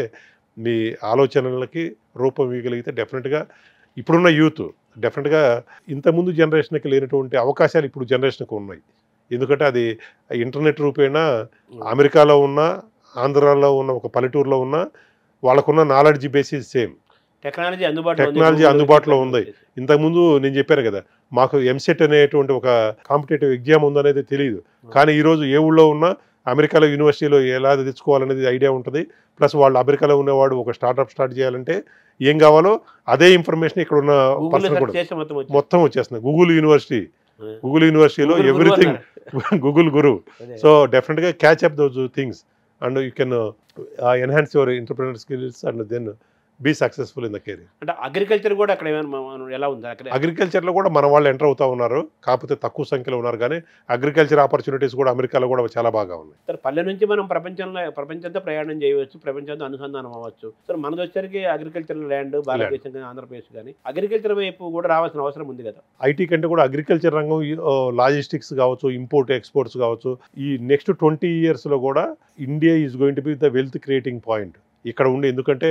మీ ఆలోచనలకి రూపం ఇవ్వగలిగితే డెఫినెట్గా ఇప్పుడున్న యూత్ డెఫినెట్గా ఇంతకుముందు జనరేషన్కి లేనటువంటి అవకాశాలు ఇప్పుడు జనరేషన్కి ఉన్నాయి ఎందుకంటే అది ఇంటర్నెట్ రూపేణా అమెరికాలో ఉన్న ఆంధ్రాలో ఉన్న ఒక పల్లెటూరులో ఉన్న వాళ్ళకున్న నాలెడ్జ్ బేసిస్ సేమ్ టెక్నాలజీ అందుబాటులో టెక్నాలజీ అందుబాటులో ఉంది ఇంతకుముందు నేను చెప్పాను కదా మాకు ఎంసెట్ అనేటువంటి ఒక కాంపిటేటివ్ ఎగ్జామ్ ఉందనేది తెలియదు కానీ ఈరోజు ఏ ఊళ్ళో ఉన్నా అమెరికాలో యూనివర్సిటీలో ఎలా తెచ్చుకోవాలనేది ఐడియా ఉంటుంది ప్లస్ వాళ్ళు అమెరికాలో ఉన్నవాడు ఒక స్టార్ట్అప్ స్టార్ట్ చేయాలంటే ఏం కావాలో అదే ఇన్ఫర్మేషన్ ఇక్కడ ఉన్న మొత్తం వచ్చేస్తుంది గూగుల్ యూనివర్సిటీ గూగుల్ యూనివర్సిటీలో ఎవ్రీథింగ్ గూగుల్ గురు సో డెఫినెట్గా catch up those things and you can enhance your entrepreneur skills and then be successful in the career అంటే అగ్రికల్చర్ కూడా అక్కడ ఎలా ఉంది అక్కడ అగ్రికల్చర్లో కూడా మన వాళ్ళు ఎంటర్ అవుతూ ఉన్నారు కాకపోతే తక్కువ సంఖ్యలో ఉన్నారు కానీ అగ్రికల్చర్ ఆపర్చునిటీస్ కూడా అమెరికాలో కూడా చాలా బాగా ఉన్నాయి సార్ పల్లె నుంచి మనం ప్రపంచంలో ప్రపంచంతో ప్రయాణం చేయవచ్చు ప్రపంచంతో అనుసంధానం అవ్వచ్చు సార్ మనది వచ్చేసరికి అగ్రికల్చర్ ల్యాండ్ భారతదేశం కానీ ఆంధ్రప్రదేశ్ కానీ అగ్రికల్చర్ వైపు కూడా రావాల్సిన అవసరం ఉంది కదా ఐటీ కంటే కూడా అగ్రికల్చర్ రంగం లాజిస్టిక్స్ కావచ్చు ఇంపోర్ట్ ఎక్స్పోర్ట్స్ కావచ్చు ఈ నెక్స్ట్ ట్వంటీ ఇయర్స్లో కూడా India is going to be the wealth creating point ఇక్కడ ఉండి ఎందుకంటే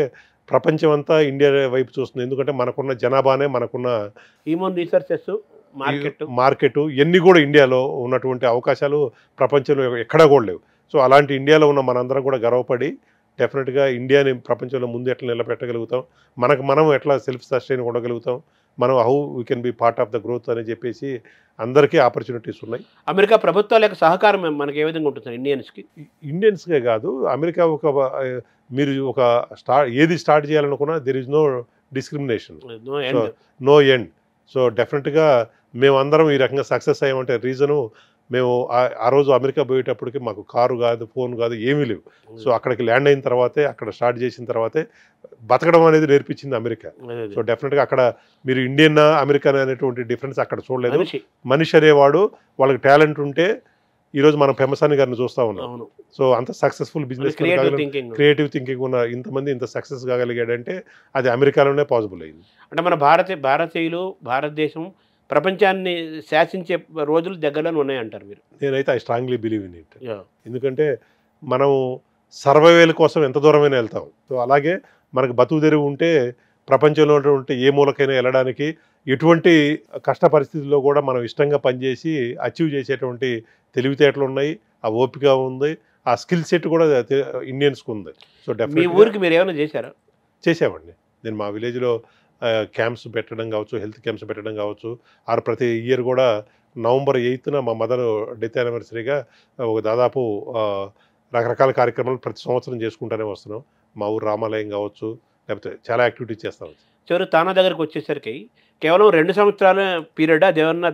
ప్రపంచం అంతా ఇండియా వైపు చూస్తుంది ఎందుకంటే మనకున్న జనాభానే మనకున్న హ్యూమన్ రీసోర్సెస్ మార్కెట్ మార్కెట్ ఎన్ని కూడా ఇండియాలో ఉన్నటువంటి అవకాశాలు ప్రపంచంలో ఎక్కడా కూడా లేవు సో అలాంటి ఇండియాలో ఉన్న మనందరం కూడా గర్వపడి డెఫినెట్గా ఇండియాని ప్రపంచంలో ముందు ఎట్లా నిలబెట్టగలుగుతాం మనకు మనం ఎట్లా సెల్ఫ్ సస్టైన్ ఉండగలుగుతాం మనం how we can be part of the growth అని చెప్పేసి అందరికీ ఆపర్చునిటీస్ ఉన్నాయి అమెరికా ప్రభుత్వాల యొక్క సహకారం మనకి ఏ విధంగా ఉంటుంది ఇండియన్స్కి ఇండియన్స్కే కాదు అమెరికా ఒక మీరు ఒక స్టార్ట్ ఏది స్టార్ట్ చేయాలనుకున్నా there is no discrimination no end so డెఫినెట్గా మేమందరం ఈ రకంగా సక్సెస్ అయ్యామంటే రీజను మేము ఆ రోజు అమెరికా పోయేటప్పటికి మాకు కారు కాదు ఫోన్ కాదు ఏమీ లేవు hmm. సో అక్కడికి ల్యాండ్ అయిన తర్వాతే అక్కడ స్టార్ట్ చేసిన తర్వాతే బతకడం అనేది నేర్పించింది అమెరికా సో డెఫినెట్గా అక్కడ మీరు ఇండియన్ అమెరికన్ అనేటువంటి డిఫరెన్స్ అక్కడ చూడలేదు మనిషి అనేవాడు వాళ్ళకి టాలెంట్ ఉంటే ఈరోజు మనం పెమసాని గారిని చూస్తూ ఉన్నాం సో అంత సక్సెస్ఫుల్ బిజినెస్ క్రియేటివ్ థింకింగ్ ఉన్న ఇంతమంది ఇంత సక్సెస్ కాగలిగాడంటే అది అమెరికాలోనే పాసిబుల్ అయింది అంటే మన భారత భారతీయులు భారతదేశం ప్రపంచాన్ని శాసించే రోజులు దగ్గరలో ఉన్నాయంటారు మీరు నేనైతే I strongly believe in it ఎందుకంటే మనం సర్వైవల్ కోసం ఎంత దూరమైనా వెళ్తాం సో అలాగే మనకు బతుకు తెరివి ఉంటే ప్రపంచంలో ఉంటే ఏ మూలకైనా వెళ్ళడానికి ఎటువంటి కష్ట పరిస్థితుల్లో కూడా మనం ఇష్టంగా పనిచేసి అచీవ్ చేసేటువంటి తెలివితేటలు ఉన్నాయి ఆ ఓపిక ఉంది ఆ స్కిల్ సెట్ కూడా ఇండియన్స్కి ఉంది సో డెఫినెట్ మీ ఊరికి మీరు ఏమైనా చేశారా చేసామండి నేను మా విలేజ్లో క్యాంప్స్ పెట్టడం కావచ్చు హెల్త్ క్యాంప్స్ పెట్టడం కావచ్చు ఆరు ప్రతి ఇయర్ కూడా నవంబర్ ఎయిత్న మా మదర్ డెత్ యానివర్సరీగా ఒక దాదాపు రకరకాల కార్యక్రమాలు ప్రతి సంవత్సరం చేసుకుంటూనే వస్తున్నాం మా ఊరు రామాలయం కావచ్చు లేకపోతే చాలా యాక్టివిటీస్ చేస్తాం చివరి తానా దగ్గరకు వచ్చేసరికి కేవలం రెండు సంవత్సరాల పీరియడ్ అదేమన్నా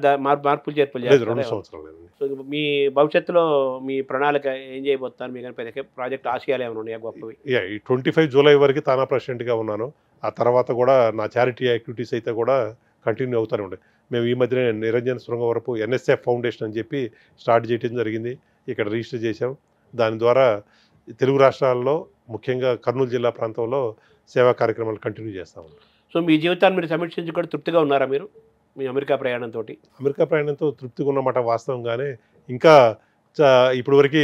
మార్పులు చేర్పులు రెండు సంవత్సరాలు మీ భవిష్యత్తులో మీ ప్రణాళిక ఏం చేయబోతున్నారు మీకు ప్రాజెక్ట్ ఆశయాలు ఏమైనా ఉన్నాయా గొప్పవి ట్వంటీ ఫైవ్ జూలై వరకు తానా ప్రెసిడెంట్గా ఉన్నాను ఆ తర్వాత కూడా నా చారిటీ యాక్టివిటీస్ అయితే కూడా కంటిన్యూ అవుతూనే ఉండే మేము ఈ మధ్యనే Niranjan Srungavarapu NSF foundation అని చెప్పి స్టార్ట్ చేయడం జరిగింది ఇక్కడ రిజిస్టర్ చేశాం దాని ద్వారా తెలుగు రాష్ట్రాల్లో ముఖ్యంగా కర్నూలు జిల్లా ప్రాంతంలో సేవా కార్యక్రమాలు కంటిన్యూ చేస్తాం సో మీ జీవితాన్ని మీరు సమీక్షించి కూడా తృప్తిగా ఉన్నారా మీరు మీ అమెరికా ప్రయాణంతో అమెరికా ప్రయాణంతో తృప్తిగా ఉన్నమాట వాస్తవంగానే ఇంకా ఇప్పటివరకు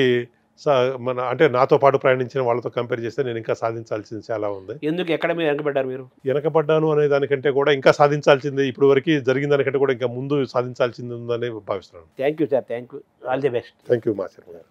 మన అంటే నాతో పాటు ప్రయాణించిన వాళ్ళతో కంపేర్ చేస్తే నేను ఇంకా సాధించాల్సింది చాలా ఉంది ఎందుకు ఎక్కడ మీరు వెనకబడ్డారు మీరు వెనకబడ్డాను అనే దానికంటే కూడా ఇంకా సాధించాల్సింది ఇప్పుడు వరకు జరిగిన దానికంటే కూడా ఇంకా ముందు సాధించాల్సింది ఉందని భావిస్తున్నాను thank you sir thank you all the best thank you master గారు